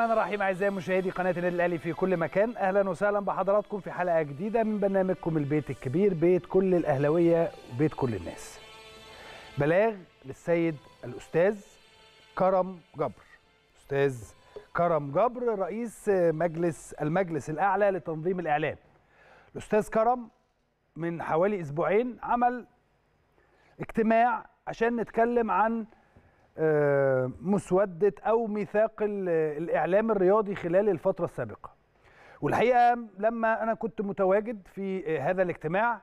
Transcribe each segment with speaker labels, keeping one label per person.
Speaker 1: الرحمن الرحيم اعزائي مشاهدي قناه النادي الاهلي في كل مكان اهلا وسهلا بحضراتكم في حلقه جديده من برنامجكم البيت الكبير بيت كل الاهلاويه وبيت كل الناس بلاغ للسيد الاستاذ كرم جبر استاذ كرم جبر رئيس مجلس المجلس الاعلى لتنظيم الاعلام الاستاذ كرم من حوالي اسبوعين عمل اجتماع عشان نتكلم عن آه، مسودة أو ميثاق الإعلام الرياضي خلال الفترة السابقة والحقيقة لما أنا كنت متواجد في هذا الاجتماع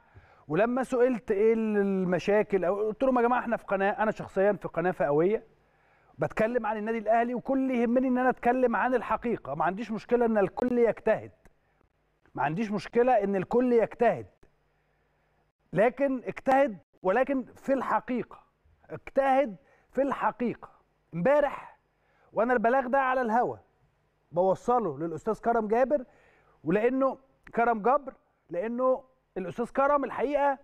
Speaker 1: ولما سئلت إيه المشاكل أو قلت لهم يا جماعة إحنا في قناة أنا شخصيا في قناة فئوية بتكلم عن النادي الأهلي وكل يهمني إن أنا أتكلم عن الحقيقة ما عنديش مشكلة إن الكل يجتهد ما عنديش مشكلة إن الكل يجتهد لكن اجتهد ولكن في الحقيقة اجتهد في الحقيقه امبارح وانا البلاغ ده على الهوا بوصله للاستاذ كرم جابر ولانه كرم جبر لانه الاستاذ كرم الحقيقه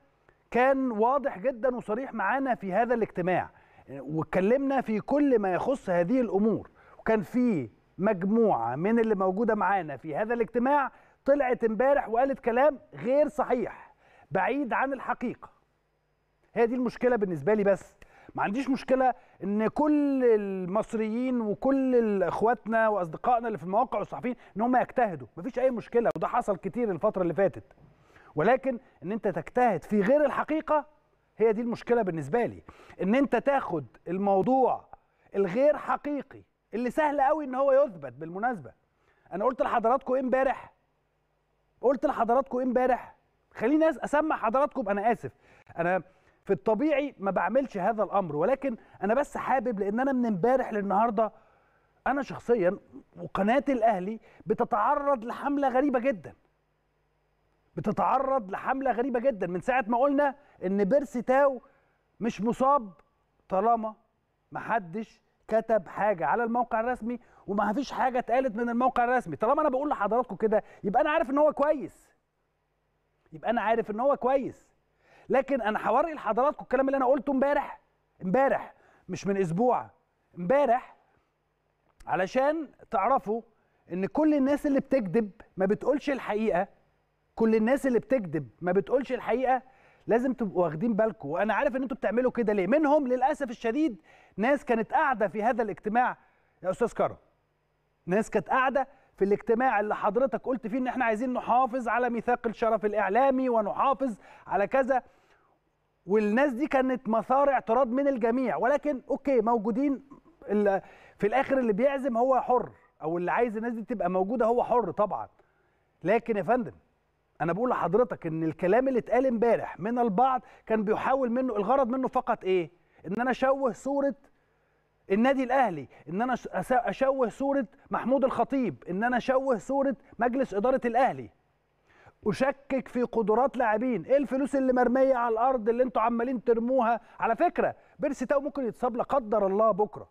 Speaker 1: كان واضح جدا وصريح معانا في هذا الاجتماع واتكلمنا في كل ما يخص هذه الامور وكان في مجموعه من اللي موجوده معانا في هذا الاجتماع طلعت امبارح وقالت كلام غير صحيح بعيد عن الحقيقه هي دي المشكله بالنسبه لي بس ما عنديش مشكله ان كل المصريين وكل اخواتنا واصدقائنا اللي في المواقع والصحفيين ان هم يجتهدوا مفيش اي مشكله وده حصل كتير الفتره اللي فاتت ولكن ان انت تجتهد في غير الحقيقه هي دي المشكله بالنسبه لي ان انت تاخد الموضوع الغير حقيقي اللي سهل قوي ان هو يثبت بالمناسبه انا قلت لحضراتكم ايه امبارح قلت لحضراتكم ايه امبارح خليني اسمع حضراتكم انا اسف انا في الطبيعي ما بعملش هذا الامر ولكن انا بس حابب لان انا من امبارح للنهارده انا شخصيا وقناه الاهلي بتتعرض لحمله غريبه جدا بتتعرض لحمله غريبه جدا من ساعه ما قلنا ان بيرسي تاو مش مصاب طالما ما حدش كتب حاجه على الموقع الرسمي وما فيش حاجه اتقالت من الموقع الرسمي طالما انا بقول لحضراتكم كده يبقى انا عارف ان هو كويس يبقى انا عارف ان هو كويس لكن انا حوري لحضراتكم الكلام اللي انا قلته امبارح امبارح مش من اسبوع امبارح علشان تعرفوا ان كل الناس اللي بتكذب ما بتقولش الحقيقه كل الناس اللي بتكذب ما بتقولش الحقيقه لازم تبقوا واخدين بالكم وانا عارف ان انتوا بتعملوا كده ليه منهم للاسف الشديد ناس كانت قاعده في هذا الاجتماع يا استاذ كرم ناس كانت قاعده في الاجتماع اللي حضرتك قلت فيه ان احنا عايزين نحافظ على ميثاق الشرف الاعلامي ونحافظ على كذا والناس دي كانت مثار اعتراض من الجميع ولكن اوكي موجودين في الاخر اللي بيعزم هو حر او اللي عايز الناس دي تبقى موجوده هو حر طبعا لكن يا فندم انا بقول لحضرتك ان الكلام اللي اتقال امبارح من البعض كان بيحاول منه الغرض منه فقط ايه ان انا اشوه صوره النادي الاهلي ان انا اشوه صوره محمود الخطيب ان انا اشوه صوره مجلس اداره الاهلي اشكك في قدرات لاعبين ايه الفلوس اللي مرميه على الارض اللي انتوا عمالين ترموها على فكره بيرسي تاو ممكن يتصاب لا قدر الله بكره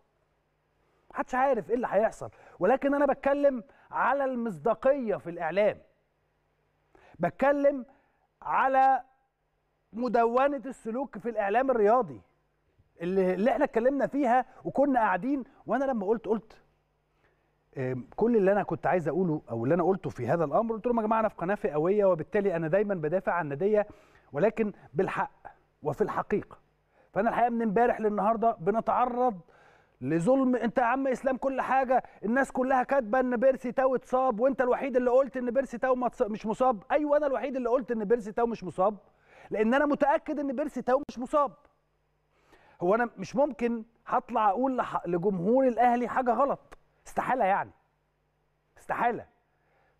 Speaker 1: محدش عارف ايه اللي هيحصل ولكن انا بتكلم على المصداقيه في الاعلام بتكلم على مدونه السلوك في الاعلام الرياضي اللي, اللي احنا اتكلمنا فيها وكنا قاعدين وانا لما قلت قلت كل اللي انا كنت عايز اقوله او اللي انا قلته في هذا الامر قلت لهم يا جماعه انا في قناه فئويه وبالتالي انا دايما بدافع عن النديه ولكن بالحق وفي الحقيقه فانا الحقيقه من امبارح للنهارده بنتعرض لظلم انت يا عم اسلام كل حاجه الناس كلها كاتبه ان بيرسي تاو اتصاب وانت الوحيد اللي قلت ان بيرسي تاو مش مصاب ايوه انا الوحيد اللي قلت ان بيرسي تاو مش مصاب لان انا متاكد ان بيرسي تاو مش مصاب هو انا مش ممكن هطلع اقول لجمهور الاهلي حاجه غلط استحاله يعني استحاله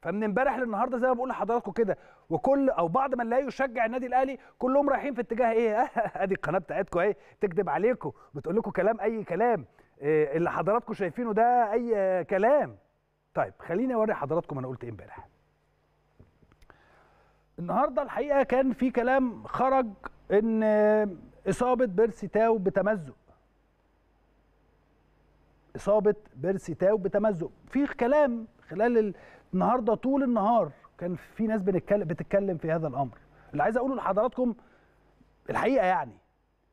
Speaker 1: فمن امبارح للنهارده زي ما بقول لحضراتكم كده وكل او بعض من لا يشجع النادي الاهلي كلهم رايحين في اتجاه ايه ادي القناه بتاعتكم اهي تكذب عليكم بتقول لكم كلام اي كلام إيه اللي حضراتكم شايفينه ده اي كلام طيب خليني اوري حضراتكم انا قلت ايه امبارح النهارده الحقيقه كان في كلام خرج ان آه، اصابه بيرسي تاو بتمزق اصابه بيرسي تاو بتمزق في كلام خلال النهارده طول النهار كان في ناس بنتكلم بتتكلم في هذا الامر اللي عايز اقوله لحضراتكم الحقيقه يعني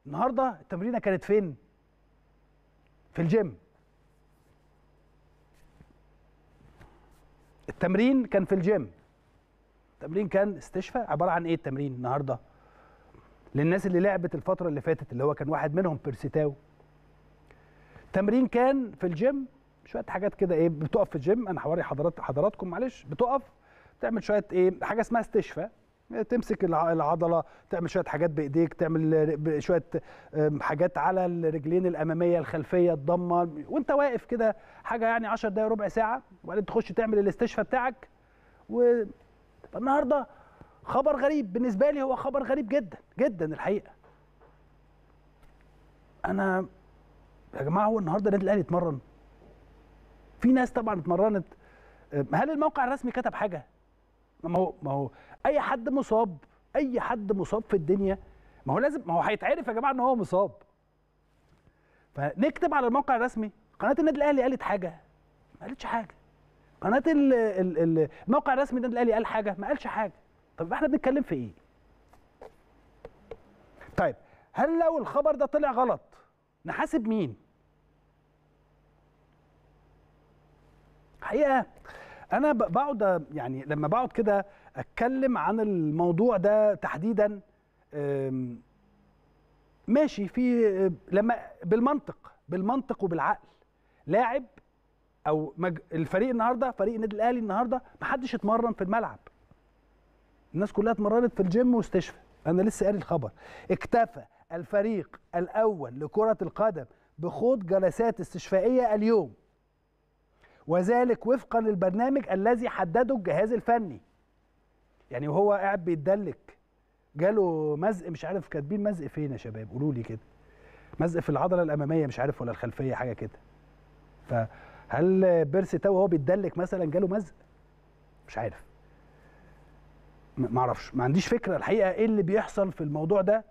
Speaker 1: النهارده التمرينه كانت فين في الجيم التمرين كان في الجيم التمرين كان استشفاء عباره عن ايه التمرين النهارده للناس اللي لعبت الفتره اللي فاتت اللي هو كان واحد منهم بيرسيتاو تمرين كان في الجيم شويه حاجات كده ايه بتقف في الجيم انا حواري حضرات حضراتكم معلش بتقف تعمل شويه ايه حاجه اسمها استشفاء تمسك العضله تعمل شويه حاجات بايديك تعمل شويه حاجات على الرجلين الاماميه الخلفيه الضمه وانت واقف كده حاجه يعني 10 دقائق ربع ساعه وبعدين تخش تعمل الاستشفاء بتاعك و النهارده خبر غريب بالنسبه لي هو خبر غريب جدا جدا الحقيقه انا يا جماعه هو النهارده النادي الاهلي اتمرن في ناس طبعا اتمرنت هل الموقع الرسمي كتب حاجه ما هو ما هو اي حد مصاب اي حد مصاب في الدنيا ما هو لازم ما هو هيتعرف يا جماعه ان هو مصاب فنكتب على الموقع الرسمي قناه النادي الاهلي قالت حاجه ما قالتش حاجه قناه الموقع الرسمي النادي الاهلي قال حاجه ما قالش حاجه طب احنا بنتكلم في ايه طيب هل لو الخبر ده طلع غلط نحاسب مين حقيقه انا بقعد يعني لما بقعد كده اتكلم عن الموضوع ده تحديدا ماشي في آه، لما بالمنطق بالمنطق وبالعقل لاعب او الفريق النهارده فريق النادي الاهلي النهارده ما حدش اتمرن في الملعب الناس كلها اتمرنت في الجيم واستشفى انا لسه قاري الخبر اكتفى الفريق الأول لكرة القدم بخوض جلسات استشفائية اليوم وذلك وفقا للبرنامج الذي حدده الجهاز الفني يعني وهو قاعد بيتدلك جاله مزق مش عارف كاتبين مزق فين يا شباب قولوا لي كده مزق في العضله الاماميه مش عارف ولا الخلفيه حاجه كده فهل بيرسي تاو وهو بيتدلك مثلا جاله مزق مش عارف ما اعرفش ما عنديش فكره الحقيقه ايه اللي بيحصل في الموضوع ده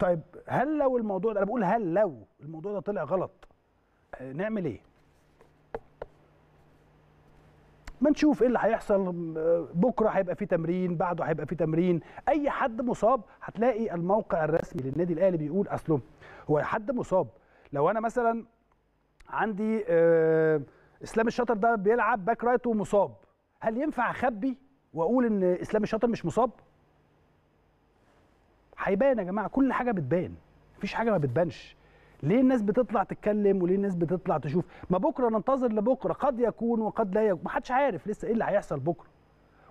Speaker 1: طيب هل لو الموضوع ده انا بقول هل لو الموضوع ده طلع غلط آه، نعمل ايه؟ ما نشوف ايه اللي هيحصل آه، بكره هيبقى في تمرين بعده هيبقى في تمرين اي حد مصاب هتلاقي الموقع الرسمي للنادي الاهلي بيقول اصله هو حد مصاب لو انا مثلا عندي آه، اسلام الشاطر ده بيلعب باك رايت ومصاب هل ينفع اخبي واقول ان اسلام الشاطر مش مصاب هيبان يا جماعه كل حاجه بتبان مفيش حاجه ما بتبانش ليه الناس بتطلع تتكلم وليه الناس بتطلع تشوف ما بكره ننتظر لبكره قد يكون وقد لا يكون محدش عارف لسه ايه اللي هيحصل بكره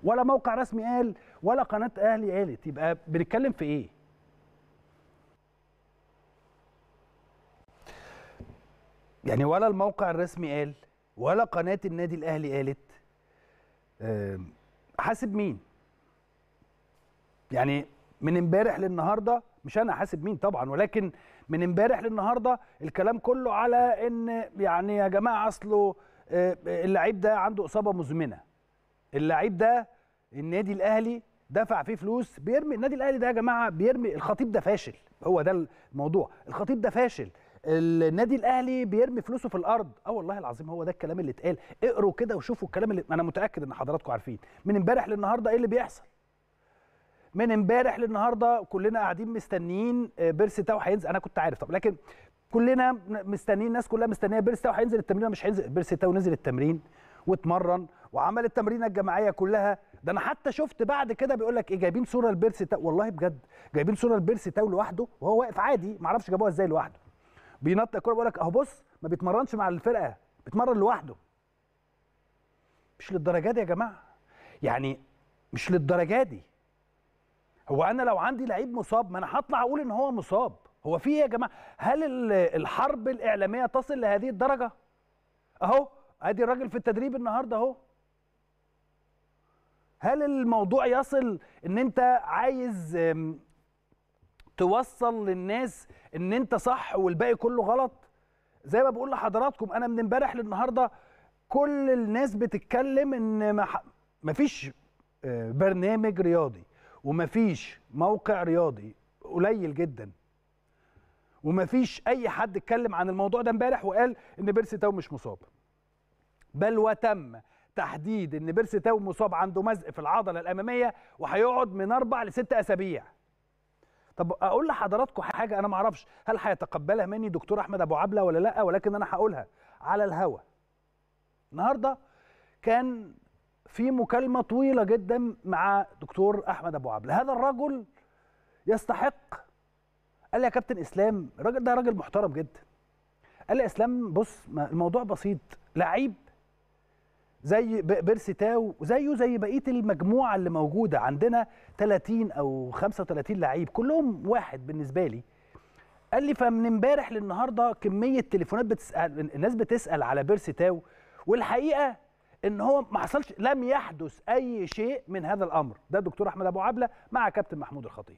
Speaker 1: ولا موقع رسمي قال ولا قناه اهلي قالت يبقى بنتكلم في ايه يعني ولا الموقع الرسمي قال ولا قناه النادي الاهلي قالت حاسب مين يعني من امبارح للنهارده مش انا حاسب مين طبعا ولكن من امبارح للنهارده الكلام كله على ان يعني يا جماعه اصله آه، آه، اللعيب ده عنده اصابه مزمنه اللعيب ده النادي الاهلي دفع فيه فلوس بيرمي النادي الاهلي ده يا جماعه بيرمي الخطيب ده فاشل هو ده الموضوع الخطيب ده فاشل النادي الاهلي بيرمي فلوسه في الارض اه والله العظيم هو ده الكلام اللي اتقال اقروا كده وشوفوا الكلام اللي انا متاكد ان حضراتكم عارفين من امبارح للنهارده ايه اللي بيحصل من امبارح للنهارده كلنا قاعدين مستنيين آه، بيرسي تاو هينزل انا كنت عارف طب لكن كلنا مستنيين الناس كلها مستنيه بيرسي تاو هينزل التمرين ولا مش هينزل بيرسي تاو نزل التمرين واتمرن وعمل التمرين الجماعيه كلها ده انا حتى شفت بعد كده بيقول لك ايه جايبين صوره لبيرسي تاو والله بجد جايبين صوره لبيرسي تاو لوحده وهو واقف عادي ما اعرفش جابوها ازاي لوحده بينط الكوره بيقول لك اهو بص ما بيتمرنش مع الفرقه بيتمرن لوحده مش للدرجه دي يا جماعه يعني مش للدرجه دي هو انا لو عندي لعيب مصاب ما انا هطلع اقول ان هو مصاب هو في ايه يا جماعه هل الحرب الاعلاميه تصل لهذه الدرجه اهو ادي الراجل في التدريب النهارده اهو هل الموضوع يصل ان انت عايز توصل للناس ان انت صح والباقي كله غلط زي ما بقول لحضراتكم انا من امبارح للنهارده كل الناس بتتكلم ان ما فيش آه، برنامج رياضي ومفيش موقع رياضي قليل جدا ومفيش اي حد اتكلم عن الموضوع ده امبارح وقال ان بيرسي تاو مش مصاب بل وتم تحديد ان بيرسي تاو مصاب عنده مزق في العضله الاماميه وهيقعد من اربع لست اسابيع طب اقول لحضراتكم حاجه انا ما اعرفش هل هيتقبلها مني دكتور احمد ابو عبله ولا لا ولكن انا هقولها على الهوا النهارده كان في مكالمه طويله جدا مع دكتور احمد ابو عبله هذا الرجل يستحق قال لي يا كابتن اسلام الراجل ده راجل محترم جدا قال لي اسلام بص الموضوع بسيط لعيب زي بيرسي تاو زيه زي بقيه المجموعه اللي موجوده عندنا 30 او 35 لعيب كلهم واحد بالنسبه لي قال لي فمن امبارح للنهارده كميه تليفونات بتسال الناس بتسال على بيرسي تاو والحقيقه ان هو ما حصلش لم يحدث اي شيء من هذا الامر ده الدكتور احمد ابو عبله مع كابتن محمود الخطيب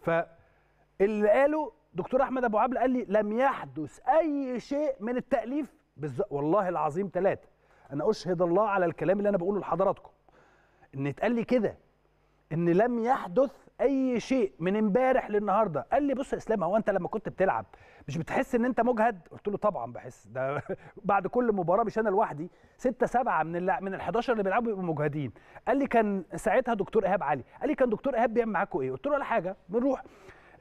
Speaker 1: فاللي قاله دكتور احمد ابو عبله قال لي لم يحدث اي شيء من التاليف بالز... والله العظيم ثلاثه انا اشهد الله على الكلام اللي انا بقوله لحضراتكم ان اتقال لي كده ان لم يحدث اي شيء من امبارح للنهارده قال لي بص يا اسلام هو انت لما كنت بتلعب مش بتحس ان انت مجهد قلت له طبعا بحس ده بعد كل مباراه مش انا لوحدي ستة سبعة من ال من ال 11 اللي بيلعبوا بيبقوا مجهدين قال لي كان ساعتها دكتور ايهاب علي قال لي كان دكتور ايهاب بيعمل معاكم ايه قلت له ولا حاجه بنروح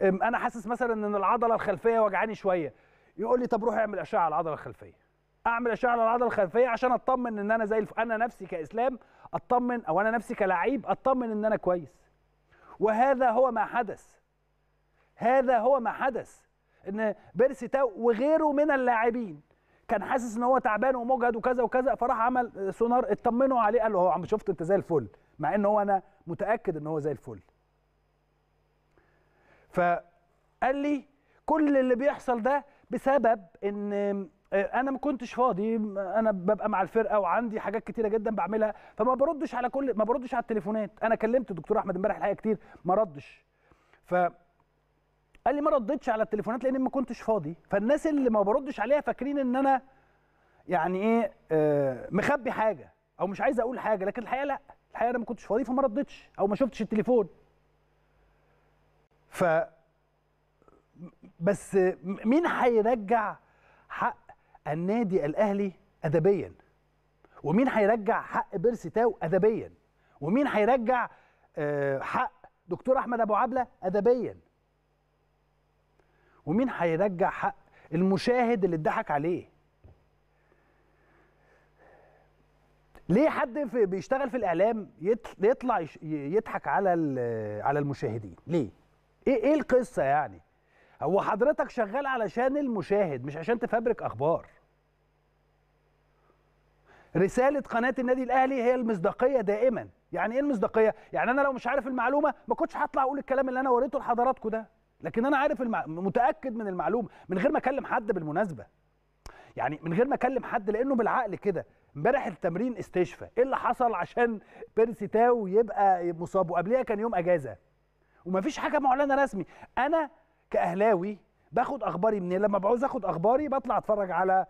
Speaker 1: انا حاسس مثلا ان العضله الخلفيه وجعاني شويه يقول لي طب روح اعمل اشعه على العضله الخلفيه اعمل اشعه على العضله الخلفيه عشان اطمن ان انا زي الف... انا نفسي كاسلام اطمن او انا نفسي كلعيب اطمن ان انا كويس وهذا هو ما حدث هذا هو ما حدث ان بيرسي تاو وغيره من اللاعبين كان حاسس ان هو تعبان ومجهد وكذا وكذا فراح عمل سونار اطمنوا عليه قال له هو عم شفت انت زي الفل مع ان هو انا متاكد ان هو زي الفل فقال لي كل اللي بيحصل ده بسبب ان آه، انا ما كنتش فاضي انا ببقى مع الفرقه وعندي حاجات كتيره جدا بعملها فما بردش على كل ما بردش على التليفونات انا كلمت الدكتور احمد امبارح الحقيقه كتير ما ردش ف قال لي ما ردتش على التليفونات لان ما كنتش فاضي فالناس اللي ما بردش عليها فاكرين ان انا يعني ايه آه مخبي حاجه او مش عايز اقول حاجه لكن الحقيقه لا الحقيقه انا ما كنتش فاضي فما ردتش او ما شفتش التليفون ف بس مين هيرجع حق النادي الاهلي ادبيا ومين هيرجع حق بيرسي تاو ادبيا ومين هيرجع آه، حق دكتور احمد ابو عبله ادبيا ومين هيرجع حق المشاهد اللي اتضحك عليه ليه حد في بيشتغل في الاعلام يطلع يضحك على على المشاهدين ليه ايه ايه القصه يعني هو حضرتك شغال علشان المشاهد مش عشان تفبرك اخبار رساله قناه النادي الاهلي هي المصداقيه دائما يعني ايه المصداقيه يعني انا لو مش عارف المعلومه ما كنتش هطلع اقول الكلام اللي انا وريته لحضراتكم ده لكن انا عارف المع... متاكد من المعلومه من غير ما اكلم حد بالمناسبه يعني من غير ما اكلم حد لانه بالعقل كده امبارح التمرين استشفى ايه اللي حصل عشان بيرسي تاو يبقى مصاب وقبليها كان يوم اجازه ومفيش حاجه معلنه رسمي انا كاهلاوي باخد اخباري منين لما بعوز اخد اخباري بطلع اتفرج على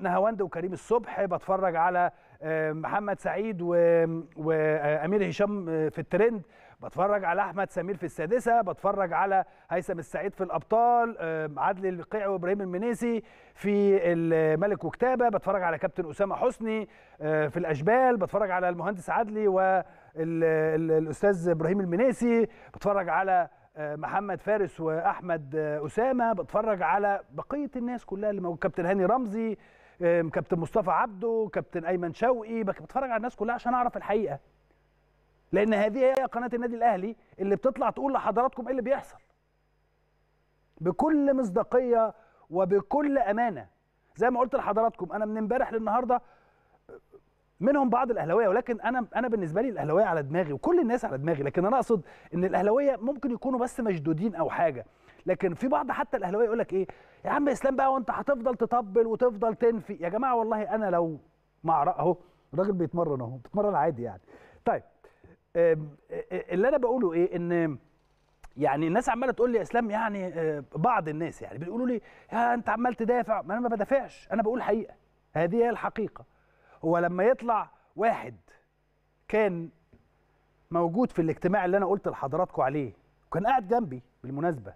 Speaker 1: نهاوند وكريم الصبح بتفرج على محمد سعيد وامير هشام في الترند بتفرج على احمد سمير في السادسه بتفرج على هيثم السعيد في الابطال عدلي القيعي وابراهيم المنيسي في الملك وكتابه بتفرج على كابتن اسامه حسني آه، في الاشبال بتفرج على المهندس عدلي والاستاذ ابراهيم المنيسي بتفرج على آه، محمد فارس واحمد اسامه بتفرج على بقيه الناس كلها اللي موجود كابتن هاني رمزي كابتن مصطفى عبده كابتن ايمن شوقي بتفرج على الناس كلها عشان اعرف الحقيقه لان هذه هي قناه النادي الاهلي اللي بتطلع تقول لحضراتكم ايه اللي بيحصل بكل مصداقيه وبكل امانه زي ما قلت لحضراتكم انا من امبارح للنهارده منهم بعض الاهلاويه ولكن انا انا بالنسبه لي الاهلاويه على دماغي وكل الناس على دماغي لكن انا اقصد ان الاهلاويه ممكن يكونوا بس مشدودين او حاجه لكن في بعض حتى الاهلاويه يقول لك ايه يا عم اسلام بقى وانت هتفضل تطبل وتفضل تنفي يا جماعه والله انا لو مع اهو الراجل بيتمرن اهو بيتمرن عادي يعني طيب اللي انا بقوله ايه ان يعني الناس عماله تقول لي يا اسلام يعني بعض الناس يعني بيقولوا لي يا انت عمال تدافع ما انا ما بدافعش انا بقول حقيقه هذه هي الحقيقه هو لما يطلع واحد كان موجود في الاجتماع اللي انا قلت لحضراتكم عليه وكان قاعد جنبي بالمناسبه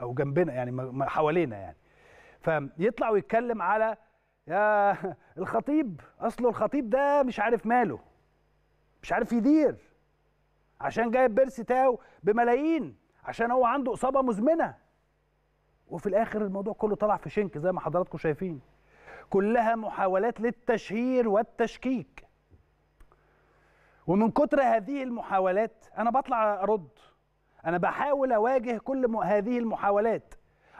Speaker 1: او جنبنا يعني حوالينا يعني فيطلع ويتكلم على يا الخطيب اصله الخطيب ده مش عارف ماله مش عارف يدير عشان جايب بيرسي تاو بملايين عشان هو عنده اصابه مزمنه وفي الاخر الموضوع كله طلع في شنك زي ما حضراتكم شايفين كلها محاولات للتشهير والتشكيك ومن كتر هذه المحاولات انا بطلع ارد انا بحاول اواجه كل هذه المحاولات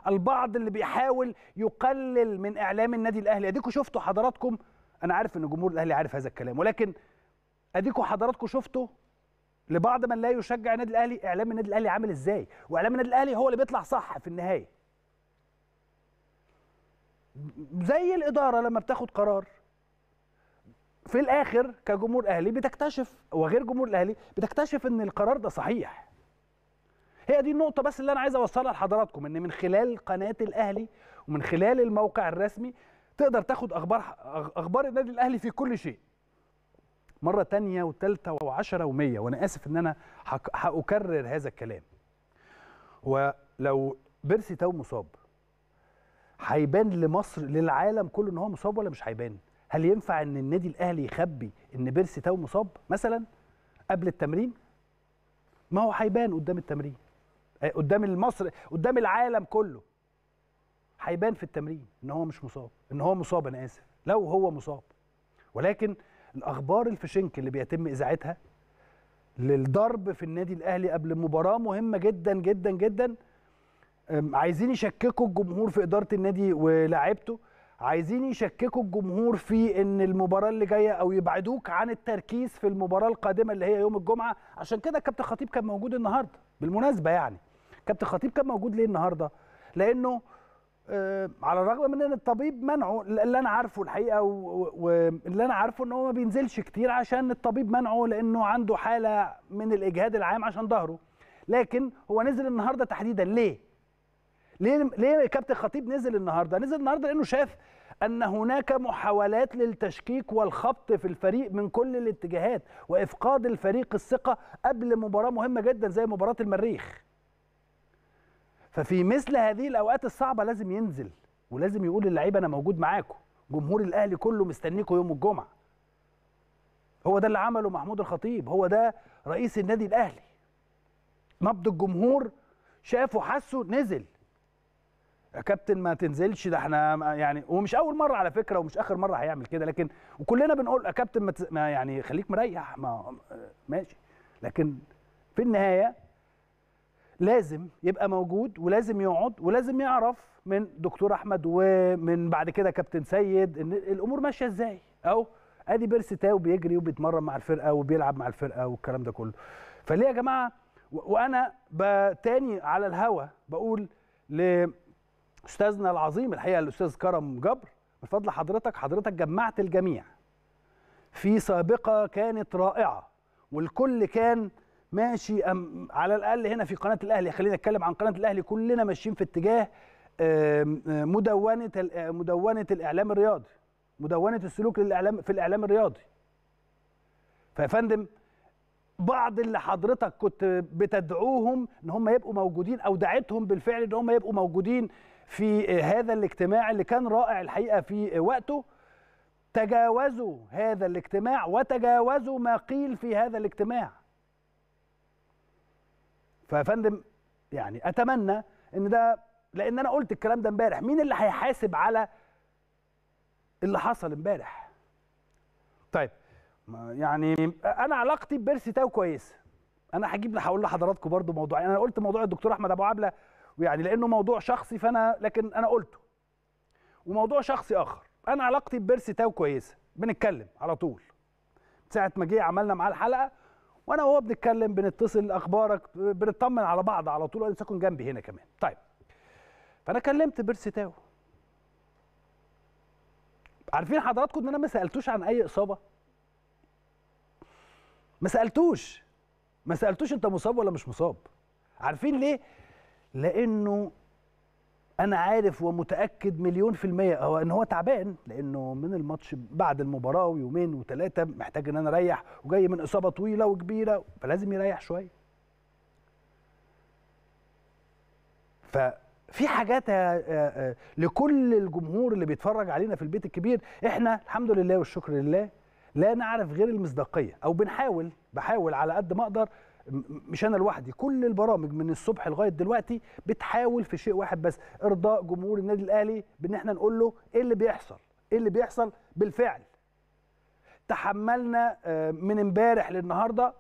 Speaker 1: البعض اللي بيحاول يقلل من اعلام النادي الاهلي اديكم شفتوا حضراتكم انا عارف ان جمهور الاهلي عارف هذا الكلام ولكن اديكم حضراتكم شفتوا لبعض من لا يشجع النادي الاهلي اعلام النادي الاهلي عامل ازاي واعلام النادي الاهلي هو اللي بيطلع صح في النهايه زي الاداره لما بتاخد قرار في الاخر كجمهور اهلي بتكتشف وغير جمهور الاهلي بتكتشف ان القرار ده صحيح هي دي النقطه بس اللي انا عايز اوصلها لحضراتكم ان من خلال قناه الاهلي ومن خلال الموقع الرسمي تقدر تاخد اخبار اخبار النادي الاهلي في كل شيء مرة تانية وتالتة وعشرة ومية وأنا آسف إن أنا هأكرر هذا الكلام ولو بيرسي تاو مصاب هيبان لمصر للعالم كله ان هو مصاب ولا مش هيبان هل ينفع ان النادي الاهلي يخبي ان بيرسي تاو مصاب مثلا قبل التمرين ما هو هيبان قدام التمرين آه، قدام المصر قدام العالم كله هيبان في التمرين ان هو مش مصاب ان هو مصاب انا اسف لو هو مصاب ولكن الاخبار الفشنك اللي بيتم اذاعتها للضرب في النادي الاهلي قبل مباراه مهمه جدا جدا جدا عايزين يشككوا الجمهور في اداره النادي ولاعيبته عايزين يشككوا الجمهور في ان المباراه اللي جايه او يبعدوك عن التركيز في المباراه القادمه اللي هي يوم الجمعه عشان كده كابتن خطيب كان موجود النهارده بالمناسبه يعني كابتن خطيب كان موجود ليه النهارده لانه آه، على الرغم من ان الطبيب منعه اللي انا عارفه الحقيقه واللي انا عارفه ان هو ما بينزلش كتير عشان الطبيب منعه لانه عنده حاله من الاجهاد العام عشان ظهره لكن هو نزل النهارده تحديدا ليه ليه ليه كابتن خطيب نزل النهارده نزل النهارده لانه شاف ان هناك محاولات للتشكيك والخبط في الفريق من كل الاتجاهات وافقاد الفريق الثقه قبل مباراه مهمه جدا زي مباراه المريخ ففي مثل هذه الاوقات الصعبه لازم ينزل ولازم يقول للعيبه انا موجود معاكم جمهور الاهلي كله مستنيكم يوم الجمعه هو ده اللي عمله محمود الخطيب هو ده رئيس النادي الاهلي نبض الجمهور شافه حسه نزل يا كابتن ما تنزلش ده احنا يعني ومش اول مره على فكره ومش اخر مره هيعمل كده لكن وكلنا بنقول يا كابتن ما, ما يعني خليك مريح ما ماشي لكن في النهايه لازم يبقى موجود ولازم يقعد ولازم يعرف من دكتور احمد ومن بعد كده كابتن سيد ان الامور ماشيه ازاي او ادي بيرس تاو بيجري وبيتمرن مع الفرقه وبيلعب مع الفرقه والكلام ده كله فليه يا جماعه وانا تاني على الهوا بقول لاستاذنا العظيم الحقيقه الاستاذ كرم جبر من فضل حضرتك حضرتك جمعت الجميع في سابقه كانت رائعه والكل كان ماشي أم على الاقل هنا في قناه الاهلي خلينا نتكلم عن قناه الاهلي كلنا ماشيين في اتجاه مدونه مدونه الاعلام الرياضي مدونه السلوك للاعلام في الاعلام الرياضي فيا فندم بعض اللي حضرتك كنت بتدعوهم ان هم يبقوا موجودين او دعيتهم بالفعل ان هم يبقوا موجودين في هذا الاجتماع اللي كان رائع الحقيقه في وقته تجاوزوا هذا الاجتماع وتجاوزوا ما قيل في هذا الاجتماع فيا فندم يعني اتمنى ان ده لان انا قلت الكلام ده امبارح مين اللي هيحاسب على اللي حصل امبارح طيب يعني انا علاقتي ببيرسي تاو كويسه انا هجيب هقول لحضراتكم برضو موضوع انا قلت موضوع الدكتور احمد ابو عبله ويعني لانه موضوع شخصي فانا لكن انا قلته وموضوع شخصي اخر انا علاقتي ببيرسي تاو كويسه بنتكلم على طول ساعه ما جه عملنا معاه الحلقه وانا وهو بنتكلم بنتصل اخبارك بنطمن على بعض على طول وانا ساكن جنبي هنا كمان طيب فانا كلمت بيرسي تاو عارفين حضراتكم ان انا ما سالتوش عن اي اصابه ما سالتوش ما سالتوش انت مصاب ولا مش مصاب عارفين ليه لانه انا عارف ومتاكد مليون في الميه هو ان هو تعبان لانه من الماتش بعد المباراه ويومين وثلاثه محتاج ان انا اريح وجاي من اصابه طويله وكبيره فلازم يريح شويه ففي حاجات آه، آه، آه، لكل الجمهور اللي بيتفرج علينا في البيت الكبير احنا الحمد لله والشكر لله لا نعرف غير المصداقيه او بنحاول بحاول على قد ما اقدر مش انا لوحدي كل البرامج من الصبح لغايه دلوقتي بتحاول في شيء واحد بس ارضاء جمهور النادي الاهلي بان احنا نقول له ايه اللي بيحصل ايه اللي بيحصل بالفعل تحملنا آه، من امبارح للنهارده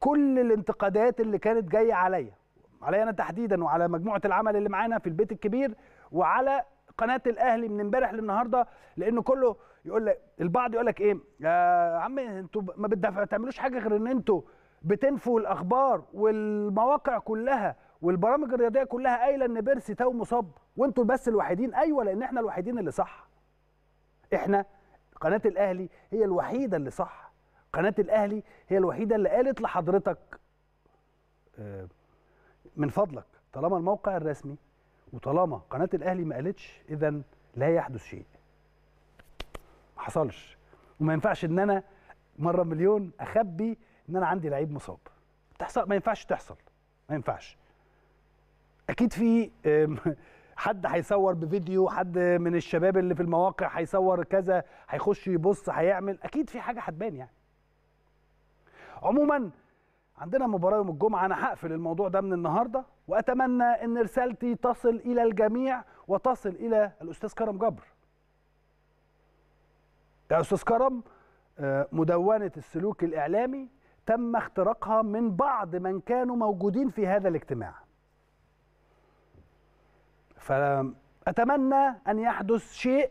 Speaker 1: كل الانتقادات اللي كانت جايه عليا عليا انا تحديدا وعلى مجموعه العمل اللي معانا في البيت الكبير وعلى قناه الاهلي من امبارح للنهارده لانه كله يقول لك البعض يقول لك ايه يا آه، عم انتوا ما بتدفعوا تعملوش حاجه غير ان انتوا بتنفوا الاخبار والمواقع كلها والبرامج الرياضيه كلها قايله ان بيرسي تو مصاب وانتوا بس الوحيدين ايوه لان احنا الوحيدين اللي صح احنا قناه الاهلي هي الوحيده اللي صح قناه الاهلي هي الوحيده اللي قالت لحضرتك آه، من فضلك طالما الموقع الرسمي وطالما قناه الاهلي ما قالتش اذا لا يحدث شيء ما حصلش وما ينفعش ان انا مره مليون اخبي ان انا عندي لعيب مصاب بتحصل ما ينفعش تحصل ما ينفعش اكيد في حد هيصور بفيديو حد من الشباب اللي في المواقع هيصور كذا هيخش يبص هيعمل اكيد في حاجه هتبان يعني عموما عندنا مباراه يوم الجمعه انا هقفل الموضوع ده من النهارده واتمنى ان رسالتي تصل الى الجميع وتصل الى الاستاذ كرم جبر يا استاذ كرم آه، مدونه السلوك الاعلامي تم اختراقها من بعض من كانوا موجودين في هذا الاجتماع فأتمنى أن يحدث شيء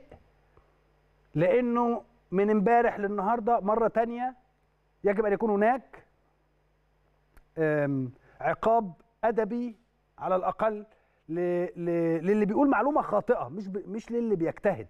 Speaker 1: لأنه من امبارح للنهاردة مرة تانية يجب أن يكون هناك عقاب أدبي على الأقل للي بيقول معلومة خاطئة مش مش للي بيجتهد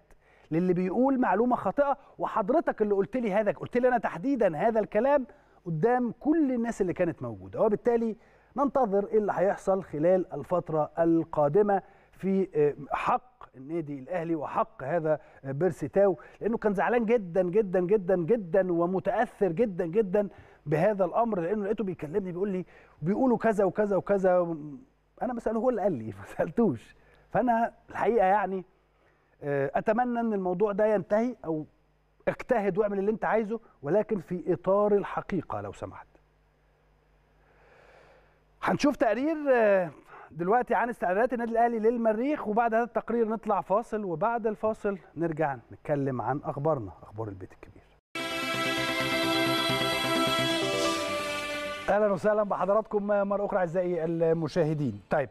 Speaker 1: للي بيقول معلومة خاطئة وحضرتك اللي قلت لي هذا قلت لي أنا تحديدا هذا الكلام قدام كل الناس اللي كانت موجوده وبالتالي ننتظر ايه اللي هيحصل خلال الفتره القادمه في آه، حق النادي الاهلي وحق هذا آه، بيرسي تاو لانه كان زعلان جدا جدا جدا جدا ومتاثر جدا جدا بهذا الامر لانه لقيته بيكلمني بيقول لي بيقولوا كذا وكذا وكذا انا بساله هو اللي قال لي ما سالتوش فانا الحقيقه يعني آه، اتمنى ان الموضوع ده ينتهي او اجتهد واعمل اللي انت عايزه ولكن في اطار الحقيقه لو سمحت هنشوف تقرير آه، دلوقتي عن استعدادات النادي الاهلي للمريخ وبعد هذا التقرير نطلع فاصل وبعد الفاصل نرجع نتكلم عن اخبارنا اخبار البيت الكبير اهلا وسهلا بحضراتكم آه، مره اخرى اعزائي المشاهدين طيب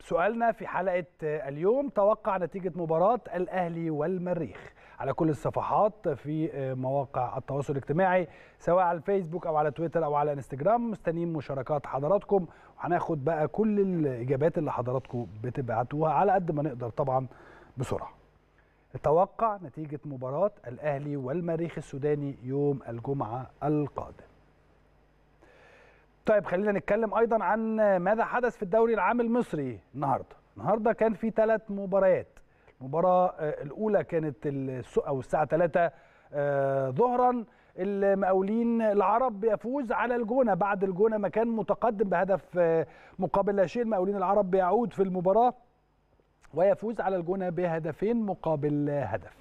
Speaker 1: سؤالنا في حلقه آه، اليوم توقع نتيجه مباراه الاهلي والمريخ على كل الصفحات في آه، مواقع التواصل الاجتماعي سواء على الفيسبوك او على تويتر او على انستجرام مستنيين مشاركات حضراتكم وهناخد بقى كل الاجابات اللي حضراتكم بتبعتوها على قد ما نقدر طبعا بسرعه نتوقع نتيجه مباراه الاهلي والمريخ السوداني يوم الجمعه القادم طيب خلينا نتكلم ايضا عن ماذا حدث في الدوري العام المصري النهارده النهارده كان في ثلاث مباريات المباراه آه، الاولى كانت او الساعه 3 آه، ظهرا المقاولين العرب بيفوز على الجونه بعد الجونه ما كان متقدم بهدف آه، مقابل لا شيء المقاولين العرب بيعود في المباراه ويفوز على الجونه بهدفين مقابل هدف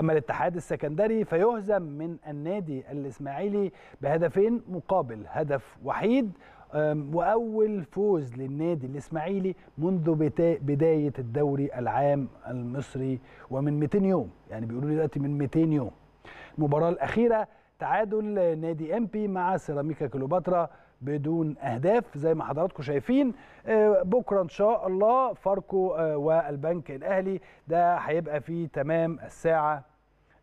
Speaker 1: أما الاتحاد السكندري فيهزم من النادي الإسماعيلي بهدفين مقابل هدف وحيد واول فوز للنادي الاسماعيلي منذ بدايه الدوري العام المصري ومن 200 يوم يعني بيقولوا لي دلوقتي من 200 يوم المباراه الاخيره تعادل نادي بي مع سيراميكا كليوباترا بدون اهداف زي ما حضراتكم شايفين أه، بكره ان شاء الله فاركو أه، والبنك الاهلي ده هيبقى في تمام الساعه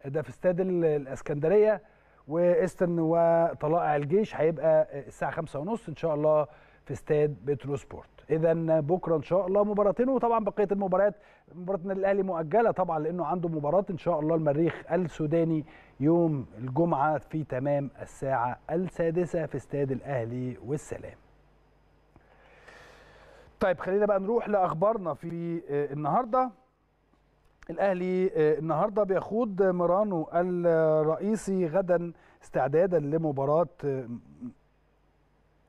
Speaker 1: ده في استاد الاسكندريه واستن وطلائع الجيش هيبقى الساعه خمسة ونص ان شاء الله في استاد بترو سبورت اذا بكره ان شاء الله مباراتين وطبعا بقيه المباريات مباراه النادي الاهلي مؤجله طبعا لانه عنده مباراه ان شاء الله المريخ السوداني يوم الجمعه في تمام الساعه السادسه في استاد الاهلي والسلام طيب خلينا بقى نروح لاخبارنا في آه، النهارده الاهلي آه، النهارده بيخوض مرانو الرئيسي غدا استعدادا لمباراه آه،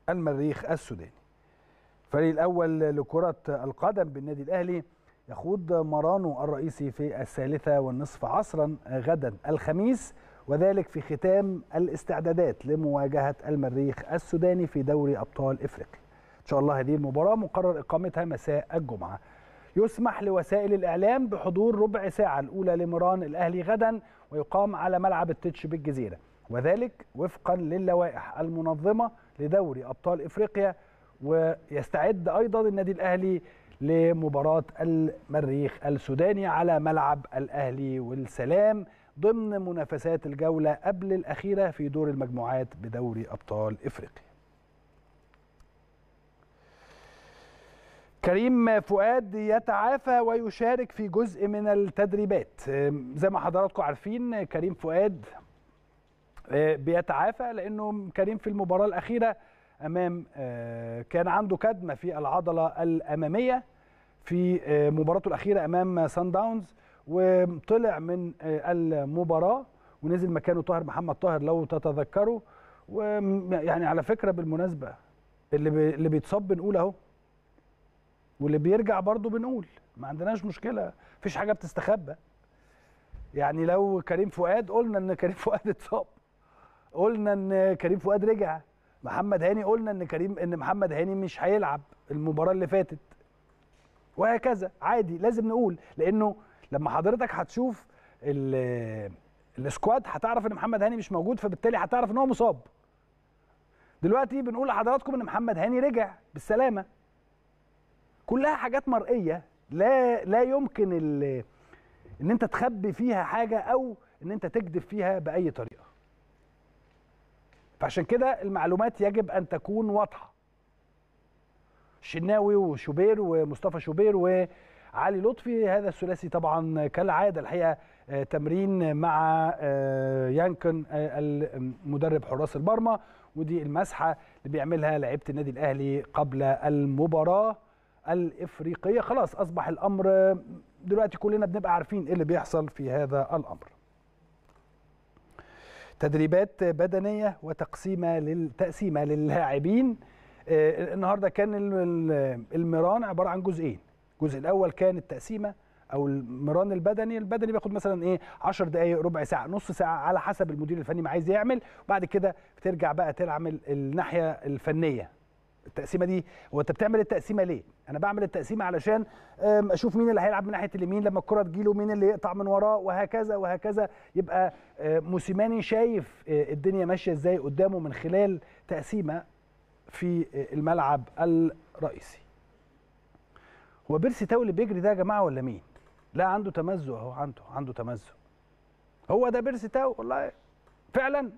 Speaker 1: المريخ السوداني الفريق الاول لكره القدم بالنادي الاهلي يخوض مرانو الرئيسي في الثالثه والنصف عصرا غدا الخميس وذلك في ختام الاستعدادات لمواجهه المريخ السوداني في دوري ابطال افريقيا ان شاء الله هذه المباراه مقرر اقامتها مساء الجمعه يسمح لوسائل الإعلام بحضور ربع ساعة الأولى لمران الأهلي غدا ويقام على ملعب التتش بالجزيرة وذلك وفقا للوائح المنظمة لدوري أبطال إفريقيا ويستعد أيضا النادي الأهلي لمباراة المريخ السوداني على ملعب الأهلي والسلام ضمن منافسات الجولة قبل الأخيرة في دور المجموعات بدوري أبطال إفريقيا كريم فؤاد يتعافى ويشارك في جزء من التدريبات زي ما حضراتكم عارفين كريم فؤاد آه، بيتعافى لانه كريم في المباراه الاخيره امام آه، كان عنده كدمه في العضله الاماميه في آه، مباراته الاخيره امام سان داونز وطلع من المباراه ونزل مكانه طاهر محمد طاهر لو تتذكروا ويعني على فكره بالمناسبه اللي اللي بيتصاب بنقول اهو واللي بيرجع برضه بنقول ما عندناش مشكله مفيش حاجه بتستخبى يعني لو كريم فؤاد قلنا ان كريم فؤاد اتصاب قلنا ان كريم فؤاد رجع محمد هاني قلنا ان كريم ان محمد هاني مش هيلعب المباراه اللي فاتت وهكذا عادي لازم نقول لانه لما حضرتك هتشوف السكواد هتعرف ان محمد هاني مش موجود فبالتالي هتعرف ان هو مصاب دلوقتي بنقول لحضراتكم ان محمد هاني رجع بالسلامه كلها حاجات مرئيه لا لا يمكن ان انت تخبي فيها حاجه او ان انت تكذب فيها باي طريقه فعشان كده المعلومات يجب ان تكون واضحه الشناوي وشوبير ومصطفى شوبير وعلي لطفي هذا الثلاثي طبعا كالعاده الحقيقه آه، تمرين مع آه، يانكن آه، المدرب حراس المرمى ودي المسحه اللي بيعملها لعيبه النادي الاهلي قبل المباراه الافريقيه خلاص اصبح الامر دلوقتي كلنا بنبقى عارفين ايه اللي بيحصل في هذا الامر تدريبات بدنيه وتقسيمه للتقسيمه للاعبين آه، النهارده كان المران عباره عن جزئين الجزء الاول كان التقسيمه او المران البدني البدني بياخد مثلا ايه 10 دقائق ربع ساعه نص ساعه على حسب المدير الفني ما عايز يعمل وبعد كده بترجع بقى تعمل الناحيه الفنيه التقسيمه دي وانت بتعمل التقسيمه ليه انا بعمل التقسيمه علشان اشوف مين اللي هيلعب من ناحيه اليمين لما الكره تجيله مين اللي يقطع من وراه وهكذا وهكذا يبقى آه، موسيماني شايف آه، الدنيا ماشيه ازاي قدامه من خلال تقسيمه في آه، الملعب الرئيسي هو بيرسي تاو اللي بيجري ده يا جماعه ولا مين لا عنده تمزق اهو عنده عنده تمزق هو ده بيرسي تاو والله فعلا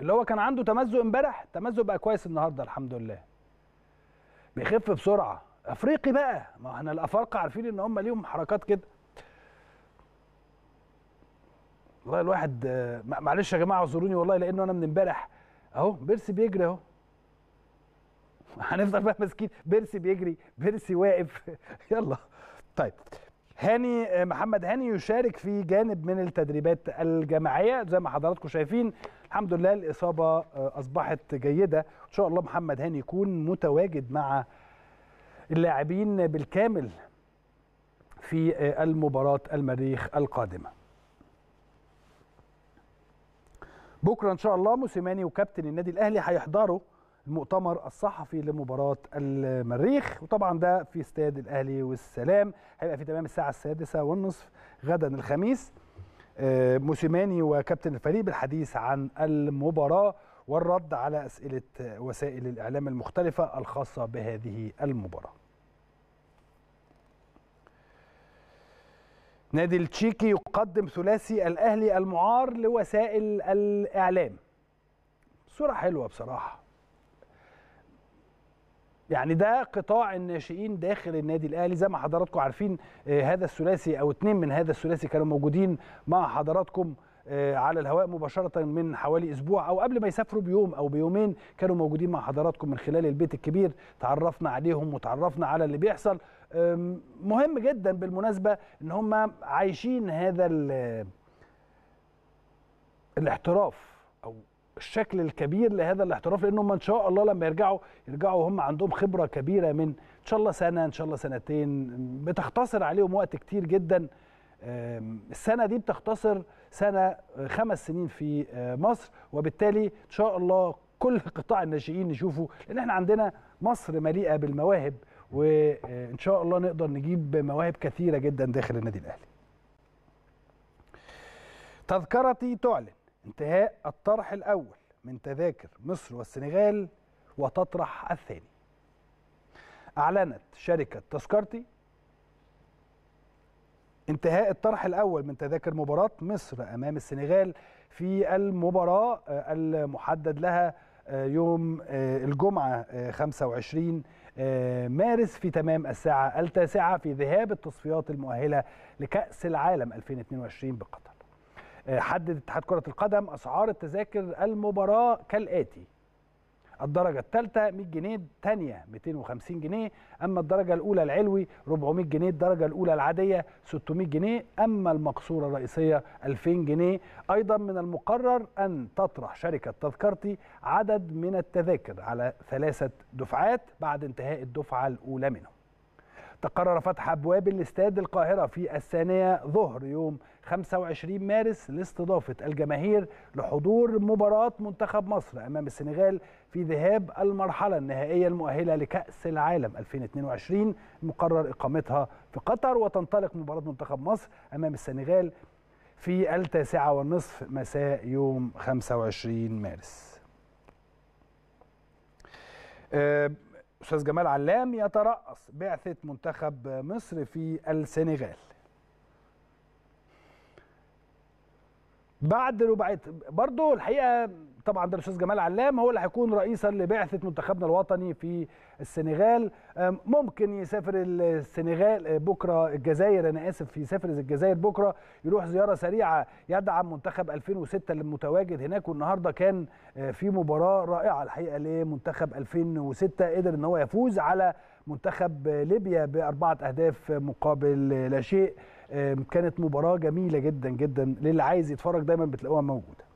Speaker 1: اللي هو كان عنده تمزق امبارح تمزق بقى كويس النهارده الحمد لله بيخف بسرعه افريقي بقى ما احنا الافارقه عارفين ان هم ليهم حركات كده والله الواحد آه، معلش يا جماعه اعذروني والله لانه انا من امبارح اهو بيرسي بيجري اهو هنفضل بقى ماسكين بيرسي بيجري بيرسي واقف يلا طيب هاني آه، محمد هاني يشارك في جانب من التدريبات الجماعيه زي ما حضراتكم شايفين الحمد لله الاصابه آه، اصبحت جيده ان شاء الله محمد هاني يكون متواجد مع اللاعبين بالكامل في آه، المباراه المريخ القادمه بكره ان شاء الله موسيماني وكابتن النادي الاهلي هيحضروا المؤتمر الصحفي لمباراة المريخ وطبعا ده في استاد الأهلي والسلام هيبقى في تمام الساعة السادسة والنصف غدا الخميس آه، موسيماني وكابتن الفريق بالحديث عن المباراة والرد على أسئلة وسائل الإعلام المختلفة الخاصة بهذه المباراة نادي التشيكي يقدم ثلاثي الأهلي المعار لوسائل الإعلام صورة حلوة بصراحة يعني ده قطاع الناشئين داخل النادي الاهلي زي ما حضراتكم عارفين آه، هذا الثلاثي او اثنين من هذا الثلاثي كانوا موجودين مع حضراتكم آه، على الهواء مباشرة من حوالي أسبوع أو قبل ما يسافروا بيوم أو بيومين كانوا موجودين مع حضراتكم من خلال البيت الكبير تعرفنا عليهم وتعرفنا على اللي بيحصل مهم جدا بالمناسبة إن هم عايشين هذا الاحتراف أو الشكل الكبير لهذا الاحتراف لانهم ان شاء الله لما يرجعوا يرجعوا هم عندهم خبره كبيره من ان شاء الله سنه ان شاء الله سنتين بتختصر عليهم وقت كتير جدا السنه دي بتختصر سنه آه، خمس سنين في آه، مصر وبالتالي ان شاء الله كل قطاع الناشئين نشوفه لان احنا عندنا مصر مليئه بالمواهب وان آه، شاء الله نقدر نجيب مواهب كثيره جدا داخل النادي الاهلي تذكرتي تعلن انتهاء الطرح الأول من تذاكر مصر والسنغال وتطرح الثاني أعلنت شركة تذكرتي انتهاء الطرح الأول من تذاكر مباراة مصر أمام السنغال في المباراة آه، المحدد لها آه، يوم آه، الجمعة 25 مارس في تمام الساعة التاسعة في ذهاب التصفيات المؤهلة لكأس العالم 2022 بقطر حدد اتحاد كرة القدم أسعار التذاكر المباراة كالآتي الدرجة الثالثة 100 جنيه الثانية 250 جنيه أما الدرجة الأولى العلوي 400 جنيه الدرجة الأولى العادية 600 جنيه أما المقصورة الرئيسية 2000 جنيه أيضا من المقرر أن تطرح شركة تذكرتي عدد من التذاكر على ثلاثة دفعات بعد انتهاء الدفعة الأولى منهم تقرر فتح أبواب الاستاد القاهرة في الثانية ظهر يوم 25 مارس لاستضافة الجماهير لحضور مباراة منتخب مصر أمام السنغال في ذهاب المرحلة النهائية المؤهلة لكأس العالم 2022 مقرر إقامتها في قطر وتنطلق مباراة منتخب مصر أمام السنغال في التاسعة والنصف مساء يوم 25 مارس. آه، استاذ جمال علام يترأس بعثة منتخب مصر في السنغال بعد رباعية برضه الحقيقة طبعا ده الاستاذ جمال علام هو اللي هيكون رئيسا لبعثه منتخبنا الوطني في السنغال ممكن يسافر السنغال أه، بكره الجزائر انا اسف يسافر الجزائر بكره يروح زياره سريعه يدعم منتخب 2006 اللي متواجد هناك والنهارده كان أه، في مباراه رائعه الحقيقه لمنتخب 2006 قدر ان هو يفوز على منتخب ليبيا باربعه اهداف مقابل لا شيء كانت مباراه جميله جدا جدا للي عايز يتفرج دايما بتلاقوها موجوده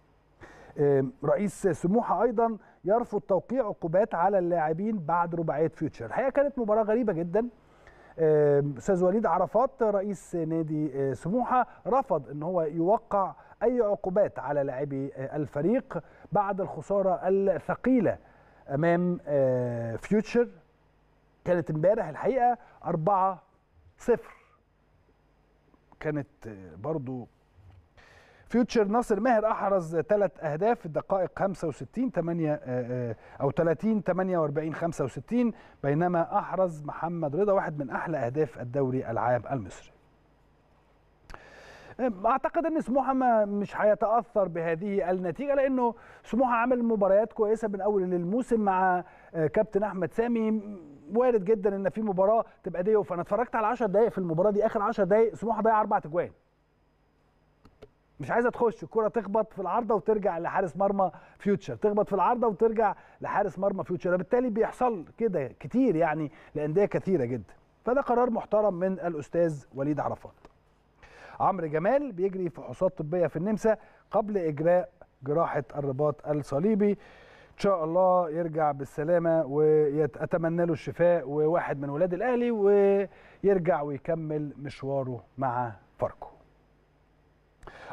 Speaker 1: رئيس سموحه ايضا يرفض توقيع عقوبات على اللاعبين بعد رباعيه فيوتشر الحقيقه كانت مباراه غريبه جدا استاذ وليد عرفات رئيس نادي سموحه رفض ان هو يوقع اي عقوبات على لاعبي الفريق بعد الخساره الثقيله امام فيوتشر كانت امبارح الحقيقه 4 0 كانت برضو فيوتشر ناصر ماهر احرز ثلاث اهداف في الدقائق 65 8 آه، آه، او 30 48 65 بينما احرز محمد رضا واحد من احلى اهداف الدوري العام المصري اعتقد ان سموحه مش هيتاثر بهذه النتيجه لانه سموحه عمل مباريات كويسه من اول الموسم مع آه، كابتن احمد سامي وارد جدا ان في مباراه تبقى دي فانا اتفرجت على 10 دقائق في المباراه دي اخر 10 دقائق سموحه ضيع اربع اجوان مش عايزه تخش الكره تخبط في العارضه وترجع لحارس مرمى فيوتشر تخبط في العارضه وترجع لحارس مرمى فيوتشر بالتالي بيحصل كده كتير يعني لانديه كثيره جدا فده قرار محترم من الاستاذ وليد عرفات عمرو جمال بيجري فحوصات طبيه في النمسا قبل اجراء جراحه الرباط الصليبي ان شاء الله يرجع بالسلامه ويتمنى له الشفاء وواحد من ولاد الاهلي ويرجع ويكمل مشواره مع فاركو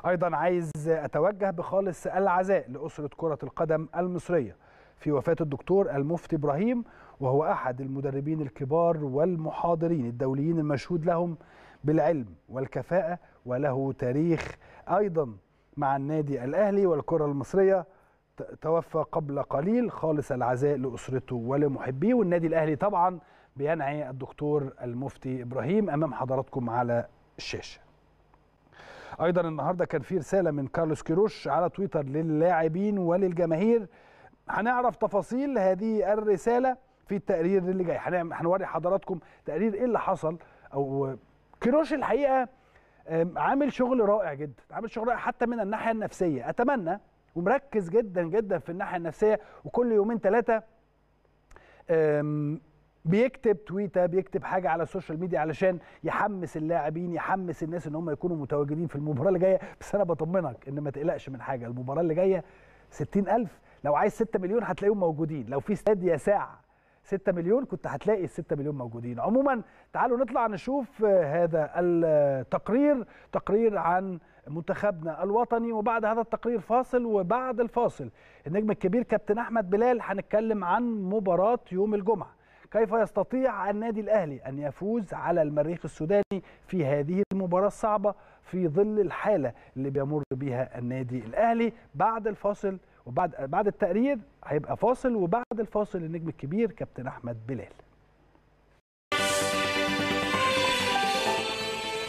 Speaker 1: ايضا عايز اتوجه بخالص العزاء لاسره كره القدم المصريه في وفاه الدكتور المفتي ابراهيم وهو احد المدربين الكبار والمحاضرين الدوليين المشهود لهم بالعلم والكفاءه وله تاريخ ايضا مع النادي الاهلي والكره المصريه توفى قبل قليل خالص العزاء لاسرته ولمحبيه والنادي الاهلي طبعا بينعي الدكتور المفتي ابراهيم امام حضراتكم على الشاشه ايضا النهارده كان في رساله من كارلوس كيروش على تويتر للاعبين وللجماهير هنعرف تفاصيل هذه الرساله في التقرير اللي جاي هنوري حضراتكم تقرير ايه اللي حصل او كيروش الحقيقه عامل شغل رائع جدا عامل شغل رائع حتى من الناحيه النفسيه اتمنى ومركز جدا جدا في الناحيه النفسيه وكل يومين ثلاثه بيكتب تويته بيكتب حاجه على السوشيال ميديا علشان يحمس اللاعبين يحمس الناس ان هم يكونوا متواجدين في المباراه اللي جايه بس انا بطمنك ان ما تقلقش من حاجه المباراه اللي جايه 60000 لو عايز 6 مليون هتلاقيهم موجودين لو في استاد يا ساعه 6 مليون كنت هتلاقي ال 6 مليون موجودين عموما تعالوا نطلع نشوف هذا التقرير تقرير عن منتخبنا الوطني وبعد هذا التقرير فاصل وبعد الفاصل النجم الكبير كابتن احمد بلال هنتكلم عن مباراه يوم الجمعه كيف يستطيع النادي الأهلي أن يفوز على المريخ السوداني في هذه المباراة الصعبة في ظل الحالة اللي بيمر بها النادي الأهلي بعد الفاصل وبعد بعد التقرير هيبقى فاصل وبعد الفاصل النجم الكبير كابتن أحمد بلال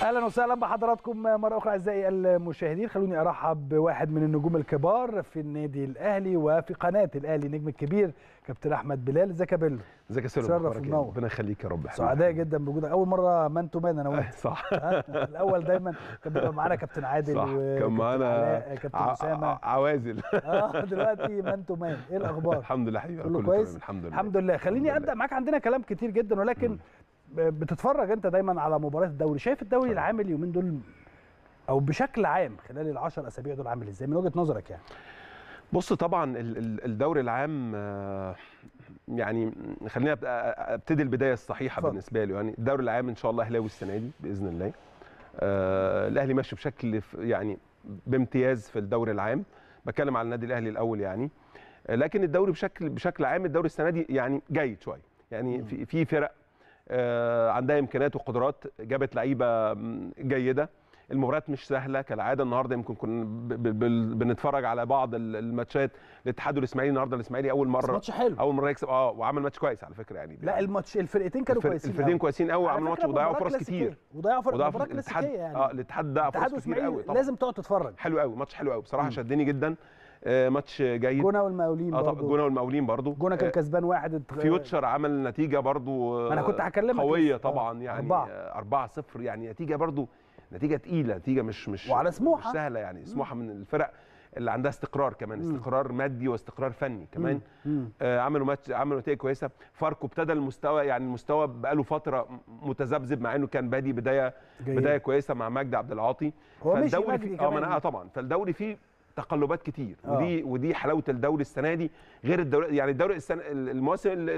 Speaker 1: اهلا وسهلا بحضراتكم مره اخرى اعزائي المشاهدين خلوني ارحب بواحد من النجوم الكبار في النادي الاهلي وفي قناه الاهلي النجم الكبير كابتن احمد بلال ازيك يا بيلو ازيك يا سيرو ربنا
Speaker 2: يخليك يا رب سعداء
Speaker 1: جدا بوجودك اول مره مان تو مان انا وانت أه، صح الاول دايما كان بيبقى معانا كابتن عادل صح كان معانا كابتن اسامه عوازل اه دلوقتي مان تو مان ايه الاخبار الحمد لله حبيبي كله كويس الحمد لله الحمد لله خليني ابدا معاك عندنا كلام كتير جدا ولكن م. بتتفرج انت دايما على مباريات الدوري شايف الدوري العام اليومين دول او بشكل عام خلال العشر اسابيع دول عامل ازاي من وجهه نظرك يعني
Speaker 2: بص طبعا الدوري العام آه، يعني خلينا ابتدي البدايه الصحيحه فضل. بالنسبه له يعني الدوري العام ان شاء الله اهلاوي السنه دي باذن الله آه، الاهلي ماشي بشكل يعني بامتياز في الدوري العام بتكلم على النادي الاهلي الاول يعني آه، لكن الدوري بشكل بشكل عام الدوري السنه دي يعني جيد شويه يعني في في فرق آه، عندها امكانيات وقدرات جابت لعيبه جيده المباريات مش سهله كالعاده النهارده يمكن كنا بنتفرج على بعض الماتشات الاتحاد والاسماعيلي النهارده الاسماعيلي اول مره ماتش حلو اول مره يكسب اه وعمل ماتش كويس على فكره يعني
Speaker 1: لا الماتش الفرقتين كانوا كويسين الفرقتين كويسين قوي وعملوا ماتش وضيعوا فرص كتير وضيعوا فرص كتير يعني اه
Speaker 2: الاتحاد ضيع فرص كتير قوي لازم تقعد تتفرج حلو قوي ماتش حلو قوي بصراحه شدني جدا آه، ماتش جيد جونه والمقاولين برضه آه، طبعا جونه والمقاولين برضه جونه كان آه، كسبان
Speaker 1: واحد فيوتشر
Speaker 2: عمل نتيجه برضه انا كنت هكلمك قويه طبعا يعني 4 0 يعني نتيجه برضه نتيجه ثقيله نتيجه مش مش وعلى سموحه مش سهله يعني سموحه من الفرق اللي عندها استقرار كمان استقرار مادي واستقرار فني كمان آه عملوا ماتش عملوا نتائج كويسه فاركو ابتدى المستوى يعني المستوى بقاله فتره متذبذب مع انه كان بادي بدايه جيد. بدايه كويسه مع مجدي عبد العاطي هو فالدوري مش فيه اه طبعا فالدوري فيه تقلبات كتير أوه. ودي ودي حلاوه الدوري السنه دي غير الدوري يعني الدوري المواسم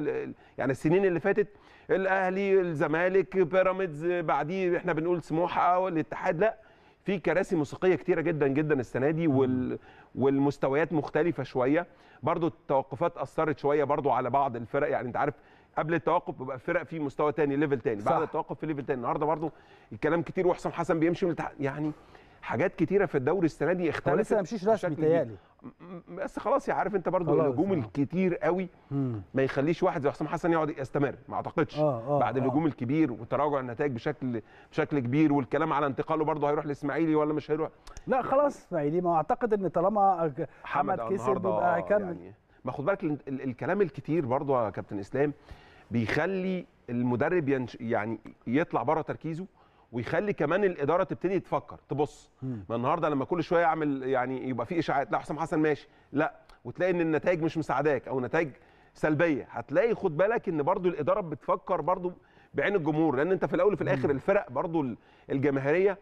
Speaker 2: يعني السنين اللي فاتت الاهلي الزمالك بيراميدز بعديه احنا بنقول سموحه والاتحاد لا في كراسي موسيقيه كتيره جدا جدا السنه دي وال والمستويات مختلفه شويه برضو التوقفات اثرت شويه برضو على بعض الفرق يعني انت عارف قبل التوقف بيبقى فرق في مستوى تاني ليفل تاني صح. بعد التوقف في ليفل تاني النهارده برضو الكلام كتير وحسام حسن بيمشي يعني حاجات كتيره في الدوري السنه دي اختلفت لسه ما مشيش رسمي تيالي بس خلاص يا عارف انت برضو الهجوم آه. الكتير قوي ما يخليش واحد زي حسام حسن يقعد يستمر ما اعتقدش آه آه بعد آه. الهجوم آه الكبير وتراجع النتائج بشكل بشكل كبير والكلام على انتقاله برضو هيروح للاسماعيلي ولا مش هيروح
Speaker 1: لا خلاص اسماعيلي ما اعتقد ان طالما حمد كسب يبقى هيكمل يعني
Speaker 2: ما خد بالك الكلام الكتير برضو يا كابتن اسلام بيخلي المدرب يعني يطلع بره تركيزه ويخلي كمان الاداره تبتدي تفكر تبص ما النهارده لما كل شويه اعمل يعني يبقى في اشاعات لا حسام حسن ماشي لا وتلاقي ان النتائج مش مساعداك او نتائج سلبيه هتلاقي خد بالك ان برضو الاداره بتفكر برضو بعين الجمهور لان انت في الاول وفي الاخر الفرق برضو الجماهيريه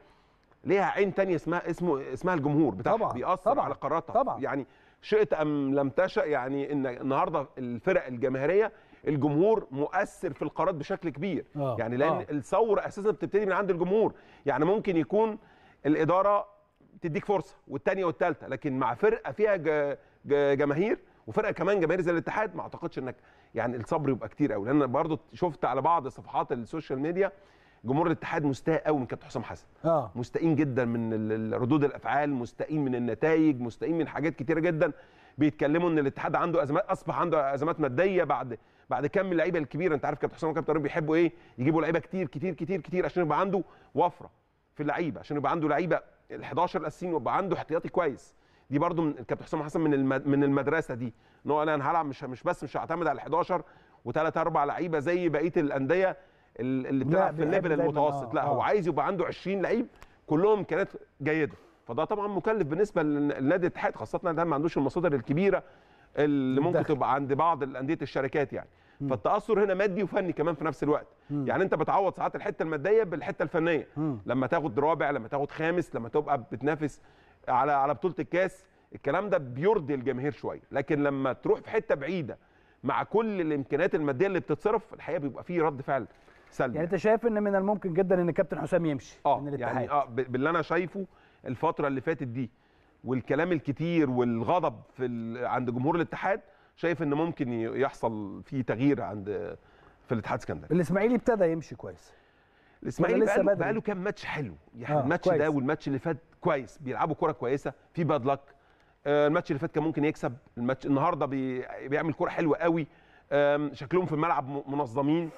Speaker 2: ليها عين تانية اسمها اسمه اسمها الجمهور بتاعها طبعا بيأثر طبعا على قراراتها طبعا يعني شئت ام لم تشأ يعني ان النهارده الفرق الجماهيريه الجمهور مؤثر في القرارات بشكل كبير آه. يعني لان آه. الثوره اساسا بتبتدي من عند الجمهور يعني ممكن يكون الاداره تديك فرصه والثانيه والثالثه لكن مع فرقه فيها جماهير وفرقه كمان جماهير زي الاتحاد ما اعتقدش انك يعني الصبر يبقى كتير قوي لان برضو شفت على بعض صفحات السوشيال ميديا جمهور الاتحاد مستاء قوي من كابتن حسام حسن آه. مستائين جدا من ردود الافعال مستائين من النتائج مستائين من حاجات كتيره جدا بيتكلموا ان الاتحاد عنده ازمات اصبح عنده ازمات ماديه بعد بعد كم اللعيبه الكبيره انت عارف كابتن حسام وكابتن طارق بيحبوا ايه يجيبوا لعيبه كتير كتير كتير كتير عشان يبقى عنده وفره في اللعيبه عشان يبقى عنده لعيبه ال 11 الاساسيين ويبقى عنده احتياطي كويس دي برده الكابتن حسام حسن من من المدرسه دي ان هو انا هلعب مش مش بس مش هعتمد على ال 11 وثلاث اربع لعيبه زي بقيه الانديه اللي بتلعب في الليفل المتوسط لا آه. هو عايز يبقى عنده 20 لعيب كلهم كانت جيده فده طبعا مكلف بالنسبه لنادي الاتحاد خاصه ان ما عندوش المصادر الكبيره اللي ممكن تبقى عند بعض الانديه الشركات يعني فالتاثر هنا مادي وفني كمان في نفس الوقت يعني انت بتعوض ساعات الحته الماديه بالحته الفنيه لما تاخد رابع لما تاخد خامس لما تبقى بتنافس على على بطوله الكاس الكلام ده بيرضي الجماهير شويه لكن لما تروح في حته بعيده مع كل الامكانيات الماديه اللي بتتصرف الحقيقه بيبقى فيه رد فعل سلبي يعني انت شايف ان من الممكن جدا ان كابتن حسام يمشي اه من الاتحاد يعني اه باللي انا شايفه الفتره اللي فاتت دي والكلام الكتير والغضب في عند جمهور الاتحاد شايف ان ممكن يحصل في تغيير عند في الاتحاد السكندري
Speaker 1: الاسماعيلي ابتدى يمشي كويس الاسماعيلي بقى بقاله كام ماتش حلو يعني آه الماتش كويس. ده
Speaker 2: والماتش اللي فات كويس بيلعبوا كوره كويسه في باد لك آه الماتش اللي فات كان ممكن يكسب الماتش النهارده بي... بيعمل كوره حلوه قوي شكلهم في الملعب منظمين